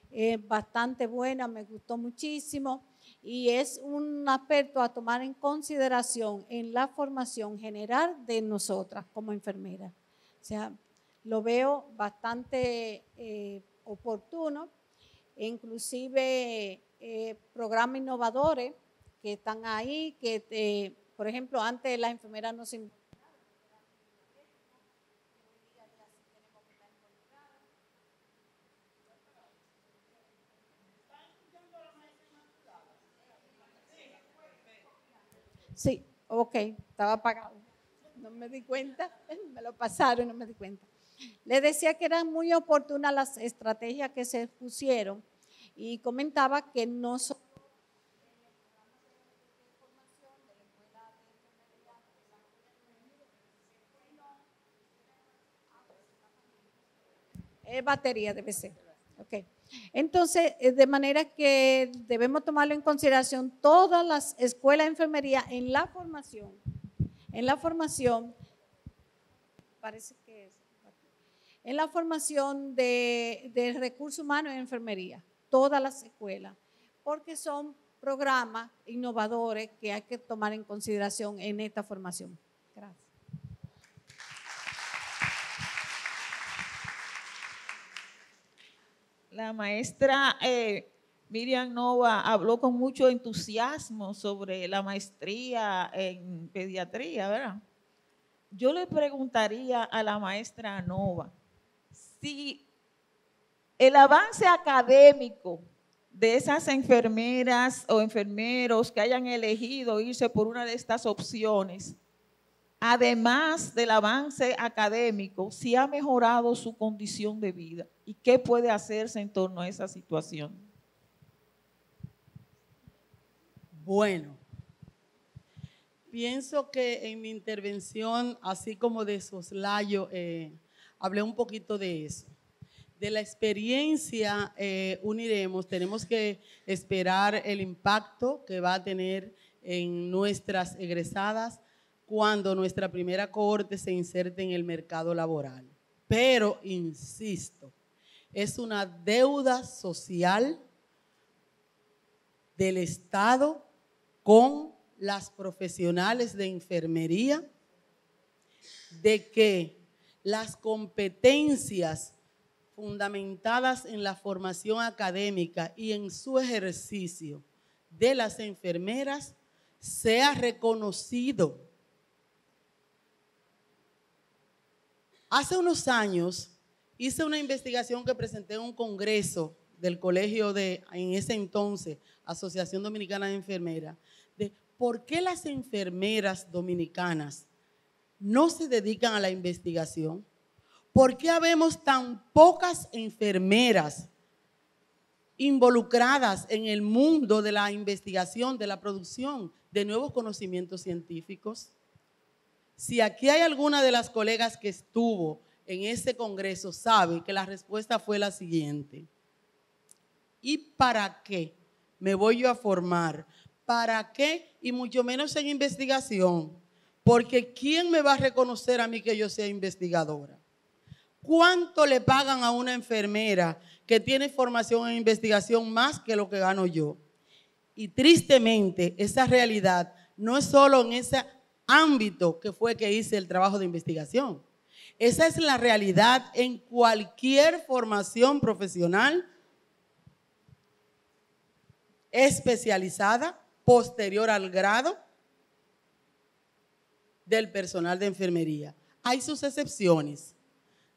Es bastante buena, me gustó muchísimo y es un aspecto a tomar en consideración en la formación general de nosotras como enfermeras. O sea, lo veo bastante eh, oportuno, inclusive eh, programas innovadores que están ahí, que por ejemplo, antes las enfermeras no se Sí, ok, estaba apagado. No me di cuenta, *laughs* me lo pasaron, no me di cuenta. Le decía que eran muy oportunas las estrategias que se pusieron y comentaba que no son Es batería, debe ser. Ok. Entonces, eh, de manera que debemos tomarlo en consideración todas las escuelas de enfermería en la formación. En la formación, parece que es. En la formación de, de recursos humanos en enfermería, todas las escuelas, porque son programas innovadores que hay que tomar en consideración en esta formación. Gracias. la maestra eh, Miriam Nova habló con mucho entusiasmo sobre la maestría en pediatría, ¿verdad? Yo le preguntaría a la maestra Nova si el avance académico de esas enfermeras o enfermeros que hayan elegido irse por una de estas opciones, además del avance académico, si ha mejorado su condición de vida y qué puede hacerse en torno a esa situación. Bueno, pienso que en mi intervención, así como de soslayo, eh, hablé un poquito de eso. De la experiencia eh, uniremos, tenemos que esperar el impacto que va a tener en nuestras egresadas cuando nuestra primera cohorte se inserte en el mercado laboral. Pero, insisto, es una deuda social del Estado con las profesionales de enfermería de que las competencias fundamentadas en la formación académica y en su ejercicio de las enfermeras sea reconocido. Hace unos años hice una investigación que presenté en un congreso del colegio de, en ese entonces, Asociación Dominicana de Enfermeras, de por qué las enfermeras dominicanas no se dedican a la investigación, por qué habemos tan pocas enfermeras involucradas en el mundo de la investigación, de la producción de nuevos conocimientos científicos. Si aquí hay alguna de las colegas que estuvo en ese Congreso sabe que la respuesta fue la siguiente. ¿Y para qué me voy yo a formar? ¿Para qué? Y mucho menos en investigación. Porque ¿quién me va a reconocer a mí que yo sea investigadora? ¿Cuánto le pagan a una enfermera que tiene formación en investigación más que lo que gano yo? Y tristemente, esa realidad no es solo en ese ámbito que fue que hice el trabajo de investigación esa es la realidad en cualquier formación profesional especializada posterior al grado del personal de enfermería. Hay sus excepciones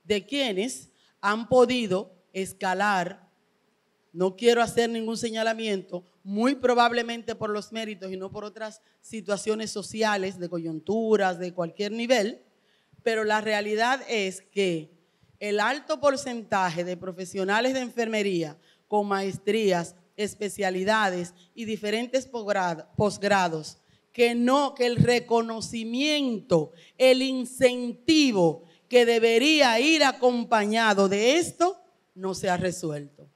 de quienes han podido escalar, no quiero hacer ningún señalamiento, muy probablemente por los méritos y no por otras situaciones sociales, de coyunturas, de cualquier nivel, pero la realidad es que el alto porcentaje de profesionales de enfermería con maestrías, especialidades y diferentes posgrados, que no, que el reconocimiento, el incentivo que debería ir acompañado de esto, no se ha resuelto.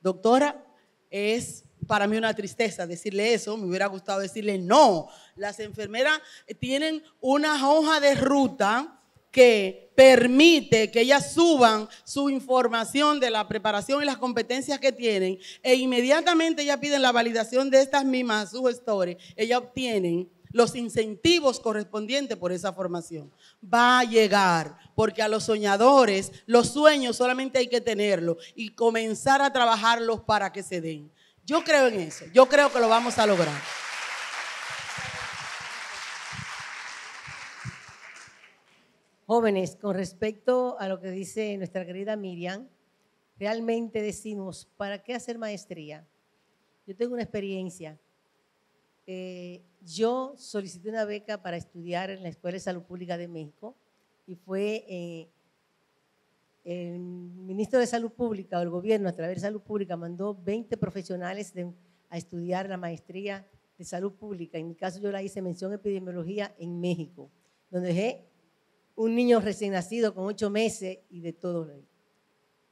Doctora, es para mí una tristeza decirle eso, me hubiera gustado decirle no. Las enfermeras tienen una hoja de ruta que permite que ellas suban su información de la preparación y las competencias que tienen e inmediatamente ellas piden la validación de estas mismas sus gestores, ellas obtienen los incentivos correspondientes por esa formación. Va a llegar, porque a los soñadores los sueños solamente hay que tenerlos y comenzar a trabajarlos para que se den. Yo creo en eso, yo creo que lo vamos a lograr. Jóvenes, con respecto a lo que dice nuestra querida Miriam, realmente decimos, ¿para qué hacer maestría? Yo tengo una experiencia. Eh, yo solicité una beca para estudiar en la Escuela de Salud Pública de México y fue eh, el ministro de Salud Pública o el gobierno a través de Salud Pública mandó 20 profesionales a estudiar la maestría de Salud Pública. En mi caso yo la hice mención epidemiología en México, donde dejé un niño recién nacido con ocho meses y de todo lo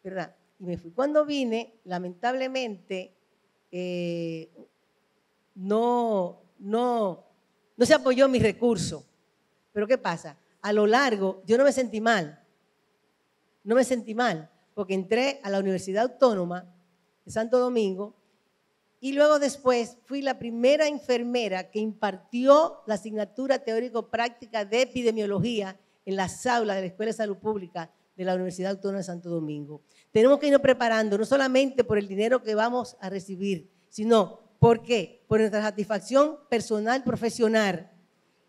¿verdad? Y me fui. Cuando vine, lamentablemente, eh, no, no, no se apoyó mi recurso. Pero ¿qué pasa? A lo largo, yo no me sentí mal. No me sentí mal, porque entré a la Universidad Autónoma de Santo Domingo y luego después fui la primera enfermera que impartió la asignatura teórico-práctica de epidemiología en las aulas de la Escuela de Salud Pública de la Universidad Autónoma de Santo Domingo. Tenemos que irnos preparando, no solamente por el dinero que vamos a recibir, sino ¿por qué? Por nuestra satisfacción personal, profesional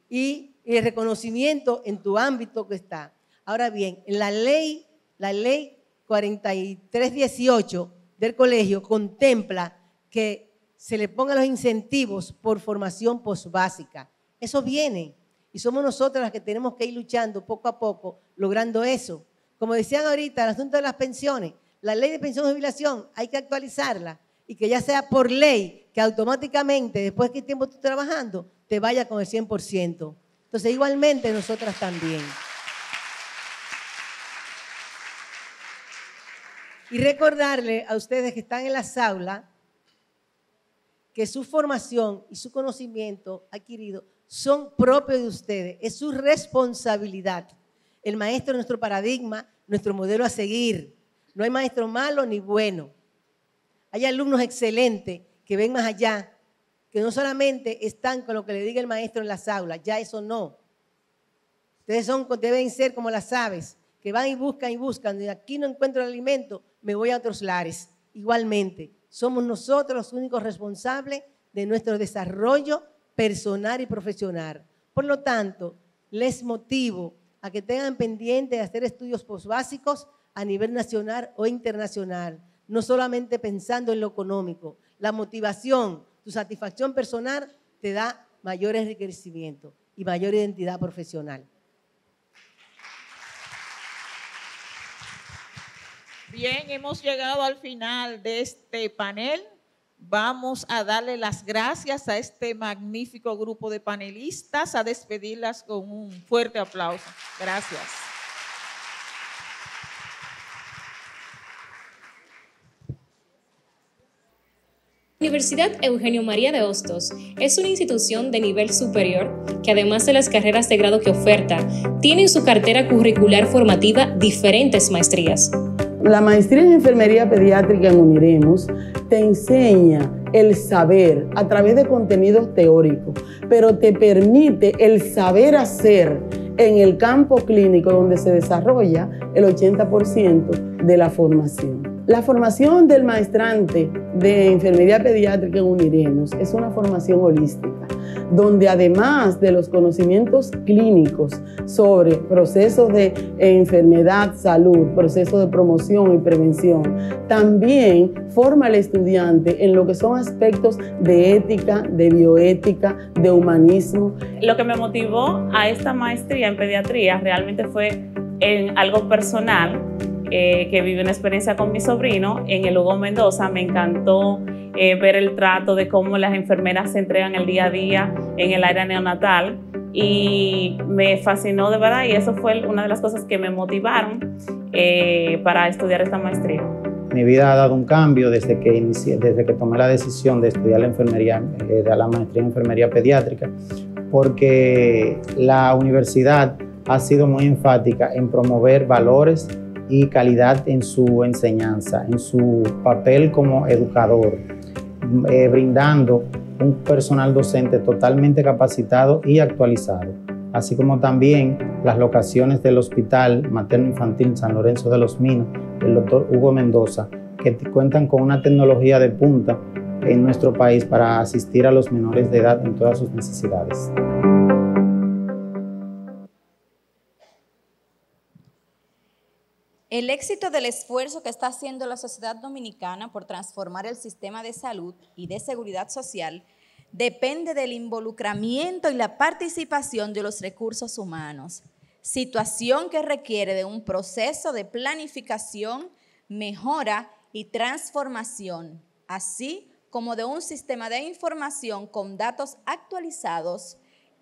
y el reconocimiento en tu ámbito que está. Ahora bien, en la ley, la ley 4318 del colegio contempla que se le pongan los incentivos por formación posbásica. Eso viene. Y somos nosotras las que tenemos que ir luchando poco a poco, logrando eso. Como decían ahorita, el asunto de las pensiones, la ley de pensión y jubilación hay que actualizarla y que ya sea por ley que automáticamente, después que tiempo trabajando, te vaya con el 100%. Entonces, igualmente nosotras también. Y recordarle a ustedes que están en la sala, que su formación y su conocimiento adquirido son propios de ustedes, es su responsabilidad. El maestro es nuestro paradigma, nuestro modelo a seguir. No hay maestro malo ni bueno. Hay alumnos excelentes que ven más allá, que no solamente están con lo que le diga el maestro en las aulas, ya eso no. Ustedes deben ser como las aves, que van y buscan y buscan, y aquí no encuentro el alimento, me voy a otros lares. Igualmente, somos nosotros los únicos responsables de nuestro desarrollo personal y profesional. Por lo tanto, les motivo a que tengan pendiente de hacer estudios posbásicos a nivel nacional o internacional, no solamente pensando en lo económico. La motivación, tu satisfacción personal te da mayor enriquecimiento y mayor identidad profesional. Bien, hemos llegado al final de este panel. Vamos a darle las gracias a este magnífico grupo de panelistas, a despedirlas con un fuerte aplauso. Gracias. Universidad Eugenio María de Hostos es una institución de nivel superior que además de las carreras de grado que oferta, tiene en su cartera curricular formativa diferentes maestrías. La maestría en enfermería pediátrica en Uniremos te enseña el saber a través de contenidos teóricos, pero te permite el saber hacer en el campo clínico donde se desarrolla el 80% de la formación. La formación del maestrante de enfermería pediátrica en Unirenos es una formación holística, donde además de los conocimientos clínicos sobre procesos de enfermedad, salud, procesos de promoción y prevención, también forma al estudiante en lo que son aspectos de ética, de bioética, de humanismo. Lo que me motivó a esta maestría en pediatría realmente fue en algo personal eh, que viví una experiencia con mi sobrino en el Hugo Mendoza. Me encantó eh, ver el trato de cómo las enfermeras se entregan el día a día en el área neonatal y me fascinó de verdad y eso fue una de las cosas que me motivaron eh, para estudiar esta maestría. Mi vida ha dado un cambio desde que, desde que tomé la decisión de estudiar la enfermería, de la maestría en enfermería pediátrica, porque la universidad ha sido muy enfática en promover valores y calidad en su enseñanza, en su papel como educador, eh, brindando un personal docente totalmente capacitado y actualizado, así como también las locaciones del Hospital Materno Infantil San Lorenzo de los Minas, el doctor Hugo Mendoza, que cuentan con una tecnología de punta en nuestro país para asistir a los menores de edad en todas sus necesidades. El éxito del esfuerzo que está haciendo la sociedad dominicana por transformar el sistema de salud y de seguridad social depende del involucramiento y la participación de los recursos humanos, situación que requiere de un proceso de planificación, mejora y transformación, así como de un sistema de información con datos actualizados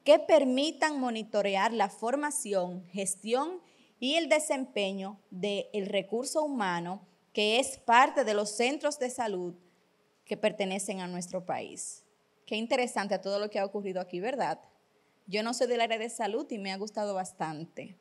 que permitan monitorear la formación, gestión y el desempeño del recurso humano que es parte de los centros de salud que pertenecen a nuestro país. Qué interesante todo lo que ha ocurrido aquí, ¿verdad? Yo no soy del área de salud y me ha gustado bastante.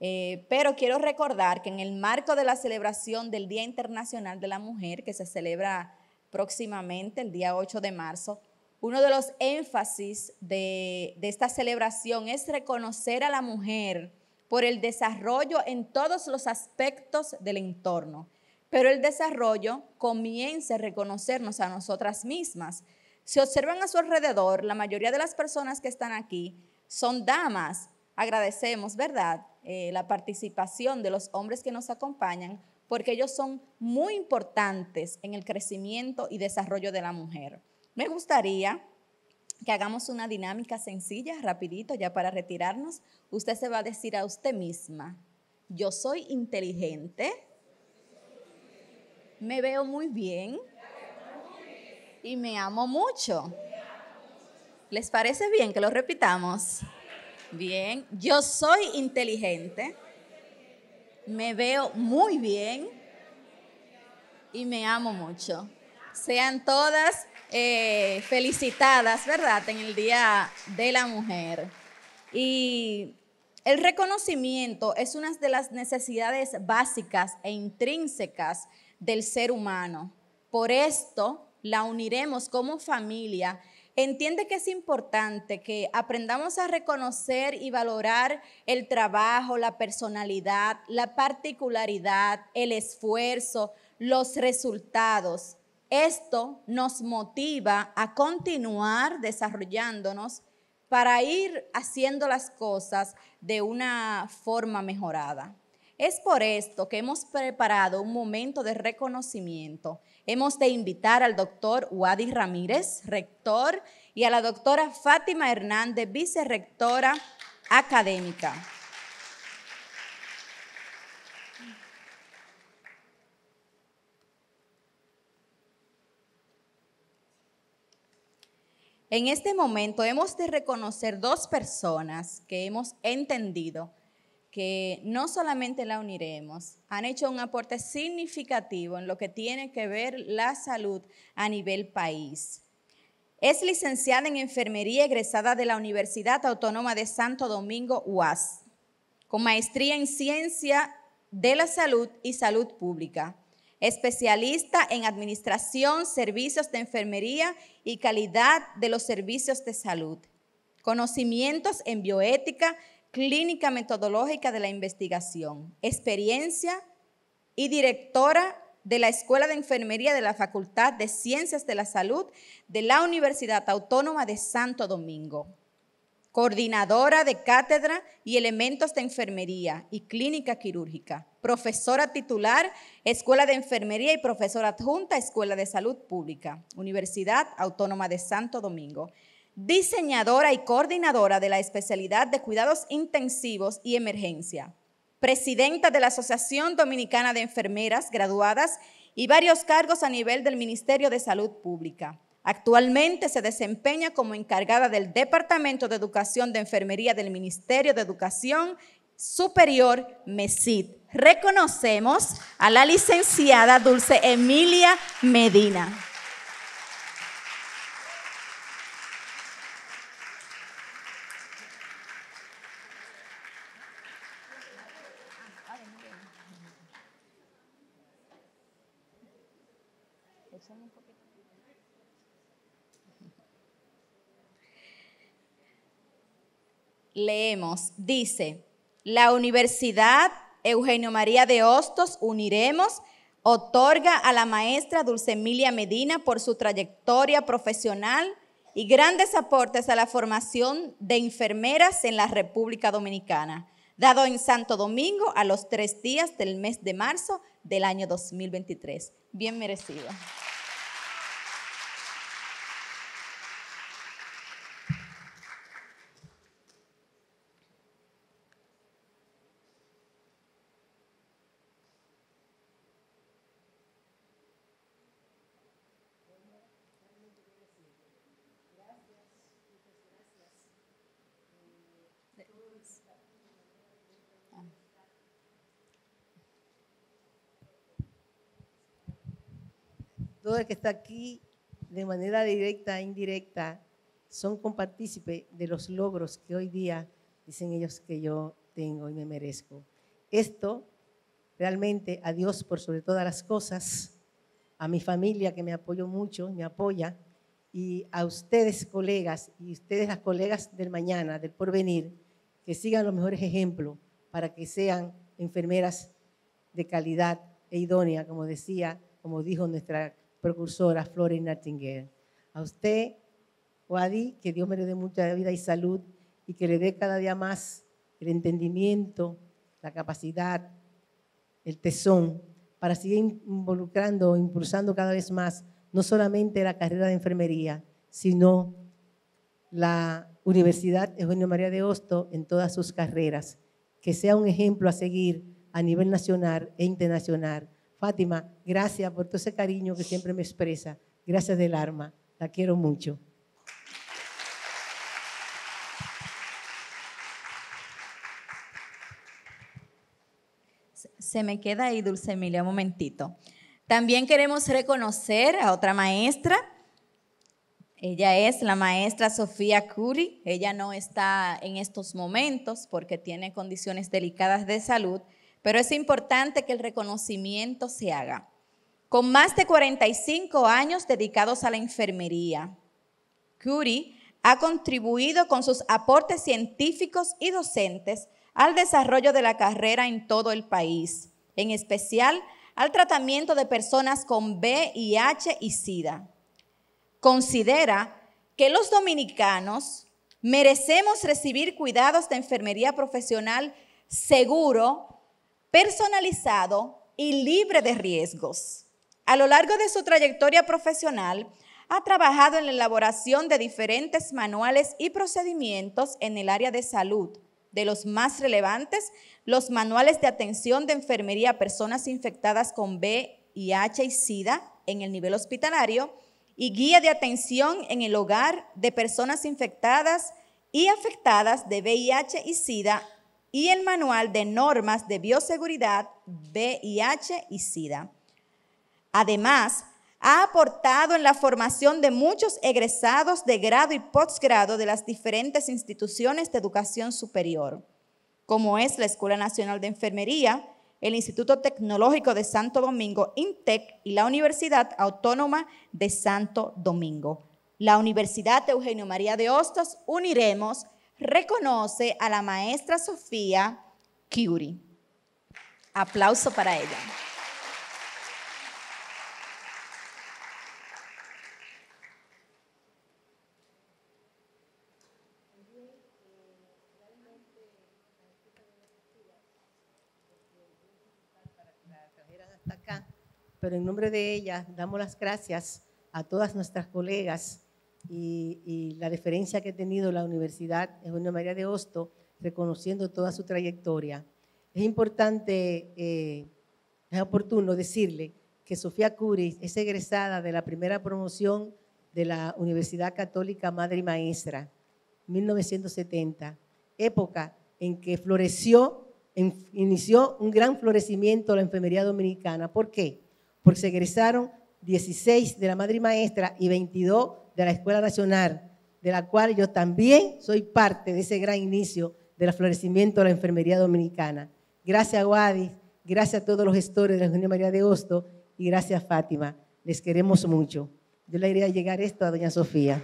Eh, pero quiero recordar que en el marco de la celebración del Día Internacional de la Mujer, que se celebra próximamente el día 8 de marzo, uno de los énfasis de, de esta celebración es reconocer a la mujer por el desarrollo en todos los aspectos del entorno. Pero el desarrollo comienza a reconocernos a nosotras mismas. Si observan a su alrededor, la mayoría de las personas que están aquí son damas. Agradecemos, ¿verdad?, eh, la participación de los hombres que nos acompañan, porque ellos son muy importantes en el crecimiento y desarrollo de la mujer. Me gustaría que hagamos una dinámica sencilla, rapidito, ya para retirarnos. Usted se va a decir a usted misma, yo soy inteligente, me veo muy bien y me amo mucho. ¿Les parece bien que lo repitamos? Bien, yo soy inteligente, me veo muy bien y me amo mucho. Sean todas eh, felicitadas, ¿verdad?, en el Día de la Mujer. Y el reconocimiento es una de las necesidades básicas e intrínsecas del ser humano. Por esto la uniremos como familia. Entiende que es importante que aprendamos a reconocer y valorar el trabajo, la personalidad, la particularidad, el esfuerzo, los resultados. Esto nos motiva a continuar desarrollándonos para ir haciendo las cosas de una forma mejorada. Es por esto que hemos preparado un momento de reconocimiento. Hemos de invitar al doctor Wadi Ramírez, rector, y a la doctora Fátima Hernández, vicerectora académica. En este momento hemos de reconocer dos personas que hemos entendido que no solamente la uniremos, han hecho un aporte significativo en lo que tiene que ver la salud a nivel país. Es licenciada en enfermería egresada de la Universidad Autónoma de Santo Domingo, UAS, con maestría en ciencia de la salud y salud pública especialista en administración, servicios de enfermería y calidad de los servicios de salud, conocimientos en bioética, clínica metodológica de la investigación, experiencia y directora de la Escuela de Enfermería de la Facultad de Ciencias de la Salud de la Universidad Autónoma de Santo Domingo coordinadora de cátedra y elementos de enfermería y clínica quirúrgica, profesora titular, Escuela de Enfermería y profesora adjunta, Escuela de Salud Pública, Universidad Autónoma de Santo Domingo, diseñadora y coordinadora de la especialidad de cuidados intensivos y emergencia, presidenta de la Asociación Dominicana de Enfermeras graduadas y varios cargos a nivel del Ministerio de Salud Pública Actualmente se desempeña como encargada del Departamento de Educación de Enfermería del Ministerio de Educación Superior MESID. Reconocemos a la licenciada Dulce Emilia Medina. leemos, dice, la Universidad Eugenio María de Hostos, uniremos, otorga a la maestra Dulce Emilia Medina por su trayectoria profesional y grandes aportes a la formación de enfermeras en la República Dominicana, dado en Santo Domingo a los tres días del mes de marzo del año 2023. Bien merecido. todo que está aquí de manera directa e indirecta son compartícipes de los logros que hoy día dicen ellos que yo tengo y me merezco. Esto realmente a Dios por sobre todas las cosas, a mi familia que me apoyó mucho, me apoya, y a ustedes colegas y ustedes las colegas del mañana, del porvenir, que sigan los mejores ejemplos para que sean enfermeras de calidad e idónea, como decía, como dijo nuestra precursora Florence Nightingale. A usted, Wadi, que Dios me le dé mucha vida y salud y que le dé cada día más el entendimiento, la capacidad, el tesón para seguir involucrando, impulsando cada vez más no solamente la carrera de enfermería, sino la Universidad Eugenio María de Hosto en todas sus carreras, que sea un ejemplo a seguir a nivel nacional e internacional Fátima, gracias por todo ese cariño que siempre me expresa. Gracias del arma. La quiero mucho. Se me queda ahí, Dulce Emilia, un momentito. También queremos reconocer a otra maestra. Ella es la maestra Sofía Curi. Ella no está en estos momentos porque tiene condiciones delicadas de salud, pero es importante que el reconocimiento se haga. Con más de 45 años dedicados a la enfermería, Curie ha contribuido con sus aportes científicos y docentes al desarrollo de la carrera en todo el país, en especial al tratamiento de personas con VIH y SIDA. Considera que los dominicanos merecemos recibir cuidados de enfermería profesional seguro personalizado y libre de riesgos. A lo largo de su trayectoria profesional, ha trabajado en la elaboración de diferentes manuales y procedimientos en el área de salud. De los más relevantes, los manuales de atención de enfermería a personas infectadas con VIH y SIDA en el nivel hospitalario y guía de atención en el hogar de personas infectadas y afectadas de VIH y SIDA y el Manual de Normas de Bioseguridad, VIH y SIDA. Además, ha aportado en la formación de muchos egresados de grado y posgrado de las diferentes instituciones de educación superior, como es la Escuela Nacional de Enfermería, el Instituto Tecnológico de Santo Domingo, INTEC, y la Universidad Autónoma de Santo Domingo. La Universidad Eugenio María de Hostos, Uniremos, reconoce a la maestra Sofía Curie. Aplauso para ella. pero en nombre de ella damos las gracias a todas nuestras colegas y, la referencia que ha tenido la Universidad Eugenio María de Hosto, reconociendo toda su trayectoria. Es importante, eh, es oportuno decirle que Sofía Curis es egresada de la primera promoción de la Universidad Católica Madre y Maestra, 1970, época en que floreció, inició un gran florecimiento la enfermería dominicana. ¿Por qué? Porque se egresaron 16 de la Madre y Maestra y 22 de la Escuela Nacional, de la cual yo también soy parte de ese gran inicio del florecimiento de la enfermería dominicana. Gracias a Guadis, gracias a todos los gestores de la Unión María de Hosto y gracias a Fátima. Les queremos mucho. Yo le iré llegar esto a doña Sofía.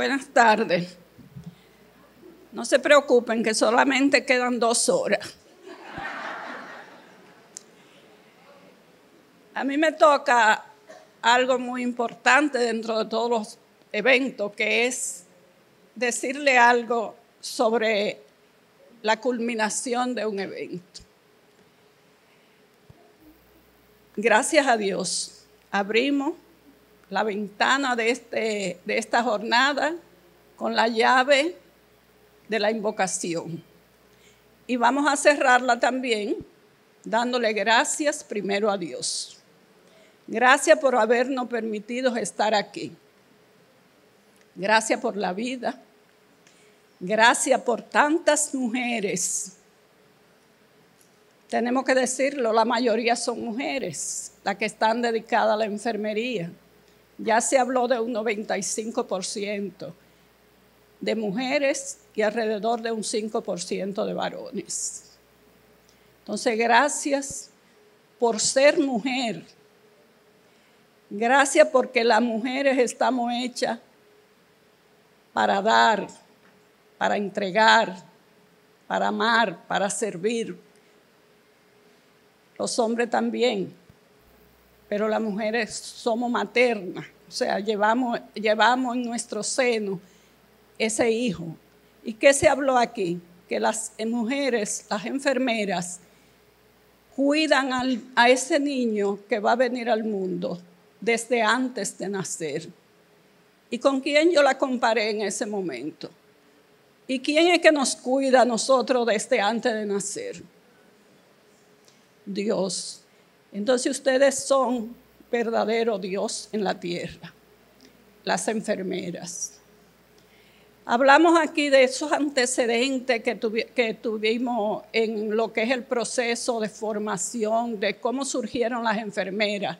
Buenas tardes. No se preocupen que solamente quedan dos horas. A mí me toca algo muy importante dentro de todos los eventos, que es decirle algo sobre la culminación de un evento. Gracias a Dios, abrimos la ventana de, este, de esta jornada con la llave de la invocación. Y vamos a cerrarla también dándole gracias primero a Dios. Gracias por habernos permitido estar aquí. Gracias por la vida. Gracias por tantas mujeres. Tenemos que decirlo, la mayoría son mujeres las que están dedicadas a la enfermería ya se habló de un 95% de mujeres y alrededor de un 5% de varones. Entonces, gracias por ser mujer. Gracias porque las mujeres estamos hechas para dar, para entregar, para amar, para servir. Los hombres también pero las mujeres somos maternas, o sea, llevamos, llevamos en nuestro seno ese hijo. ¿Y qué se habló aquí? Que las mujeres, las enfermeras, cuidan a ese niño que va a venir al mundo desde antes de nacer. ¿Y con quién yo la comparé en ese momento? ¿Y quién es que nos cuida a nosotros desde antes de nacer? Dios. Entonces ustedes son verdadero Dios en la tierra, las enfermeras. Hablamos aquí de esos antecedentes que, tuvimos en lo que es el proceso de formación, de cómo surgieron las enfermeras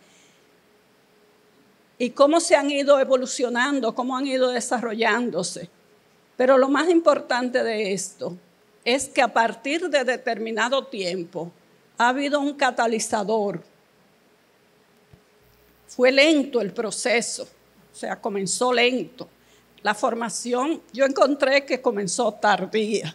y cómo se han ido evolucionando, cómo han ido desarrollándose. Pero lo más importante de esto es que a partir de determinado tiempo, ha habido un catalizador. Fue lento el proceso, o sea, comenzó lento. La formación yo encontré que comenzó tardía.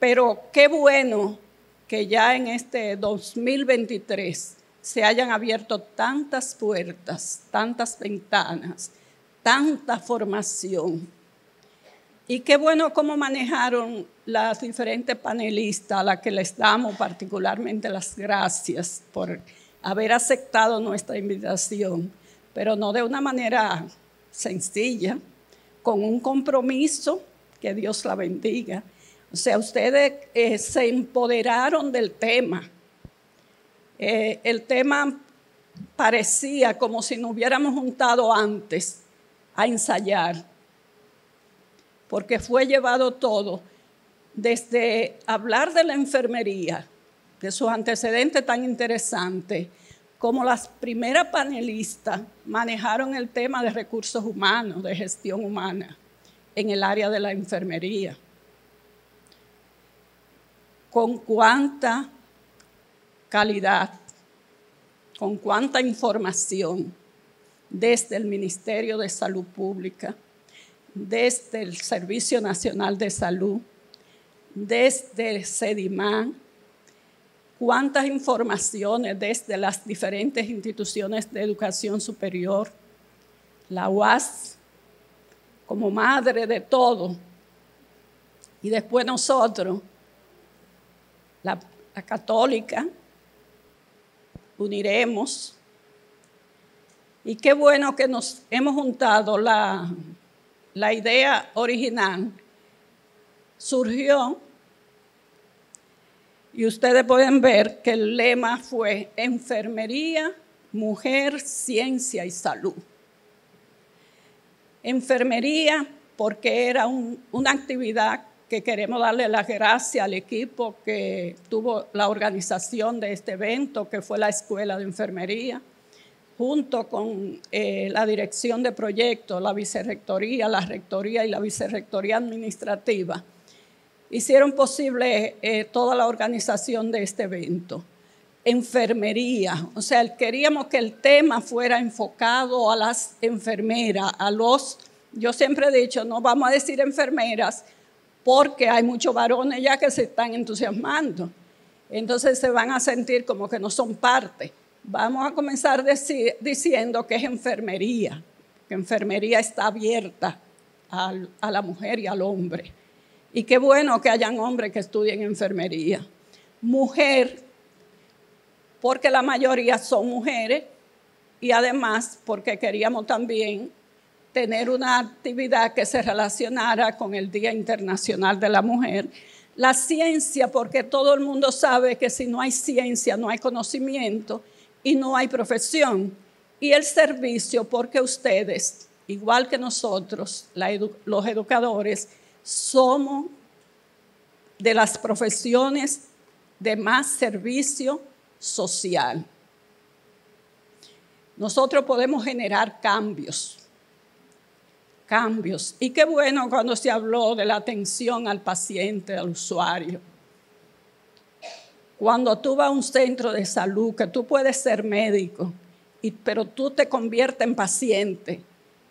Pero qué bueno que ya en este 2023 se hayan abierto tantas puertas, tantas ventanas, tanta formación y qué bueno cómo manejaron las diferentes panelistas, a las que les damos particularmente las gracias por haber aceptado nuestra invitación, pero no de una manera sencilla, con un compromiso, que Dios la bendiga. O sea, ustedes eh, se empoderaron del tema. Eh, el tema parecía como si nos hubiéramos juntado antes a ensayar porque fue llevado todo, desde hablar de la enfermería, de sus antecedentes tan interesantes, como las primeras panelistas manejaron el tema de recursos humanos, de gestión humana en el área de la enfermería. Con cuánta calidad, con cuánta información desde el Ministerio de Salud Pública desde este, el Servicio Nacional de Salud, desde el este CEDIMAN, cuántas informaciones desde las diferentes instituciones de educación superior, la UAS, como madre de todo, y después nosotros, la católica, uniremos. Y qué bueno que nos hemos juntado la la idea original surgió y ustedes pueden ver que el lema fue enfermería, mujer, ciencia y salud. Enfermería porque era una actividad que queremos darle las gracias al equipo que tuvo la organización de este evento, que fue la Escuela de Enfermería junto con eh, la dirección de proyecto, la vicerrectoría, la rectoría y la vicerrectoría administrativa, hicieron posible eh, toda la organización de este evento. Enfermería, o sea, queríamos que el tema fuera enfocado a las enfermeras, a los, yo siempre he dicho, no vamos a decir enfermeras, porque hay muchos varones ya que se están entusiasmando. Entonces se van a sentir como que no son parte. Vamos a comenzar diciendo que es enfermería, que enfermería está abierta a la mujer y al hombre. Y qué bueno que hayan hombres que estudien enfermería. Mujer, porque la mayoría son mujeres y además porque queríamos también tener una actividad que se relacionara con el Día Internacional de la Mujer. La ciencia, porque todo el mundo sabe que si no hay ciencia, no hay conocimiento y no hay profesión. Y el servicio, porque ustedes, igual que nosotros, los educadores, somos de las profesiones de más servicio social. Nosotros podemos generar cambios, cambios. Y qué bueno cuando se habló de la atención al paciente, al usuario. Cuando tú vas a un centro de salud, que tú puedes ser médico, pero tú te conviertes en paciente,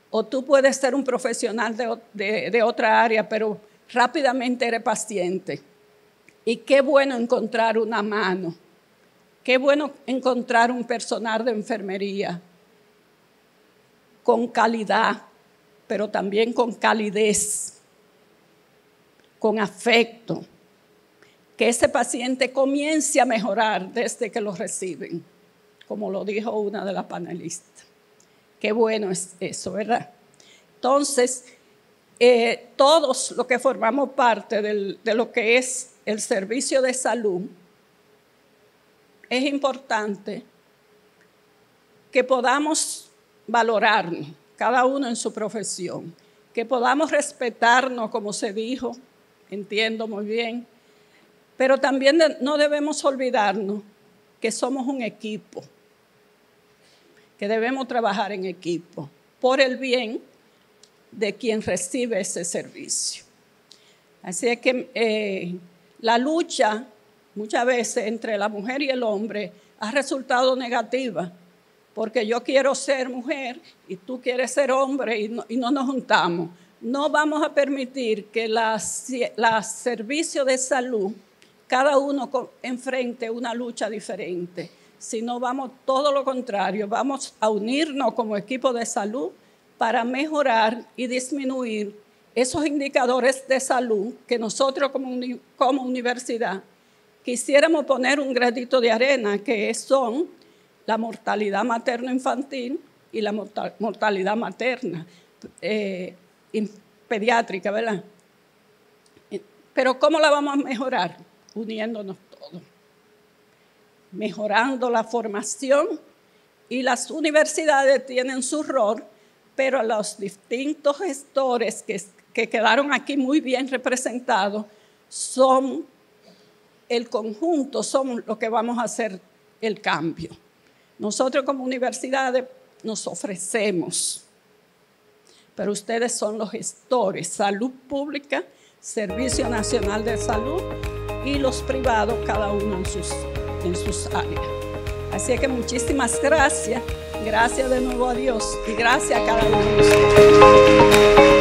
o tú puedes ser un profesional de otra área, pero rápidamente eres paciente. Y qué bueno encontrar una mano, qué bueno encontrar un personal de enfermería con calidad, pero también con calidez, con afecto que ese paciente comience a mejorar desde que lo reciben, como lo dijo una de las panelistas. Qué bueno es eso, ¿verdad? Entonces, eh, todos los que formamos parte de lo que es el servicio de salud, es importante que podamos valorarnos, cada uno en su profesión, que podamos respetarnos, como se dijo, entiendo muy bien, pero también no debemos olvidarnos que somos un equipo, que debemos trabajar en equipo por el bien de quien recibe ese servicio. Así es que eh, la lucha muchas veces entre la mujer y el hombre ha resultado negativa, porque yo quiero ser mujer y tú quieres ser hombre y y no nos juntamos. No vamos a permitir que los servicios de salud cada uno enfrente una lucha diferente, Si no vamos todo lo contrario, vamos a unirnos como equipo de salud para mejorar y disminuir esos indicadores de salud que nosotros como, universidad quisiéramos poner un gradito de arena, que son la mortalidad materno-infantil y la mortalidad materna, eh, pediátrica, ¿verdad? Pero ¿cómo la vamos a mejorar? uniéndonos todos, mejorando la formación y las universidades tienen su rol, pero los distintos gestores que, quedaron aquí muy bien representados son el conjunto, son los que vamos a hacer el cambio. Nosotros como universidades nos ofrecemos, pero ustedes son los gestores, salud pública, Servicio Nacional de Salud y los privados, cada uno en sus, en sus áreas. Así que muchísimas gracias. Gracias de nuevo a Dios y gracias a cada uno de nosotros.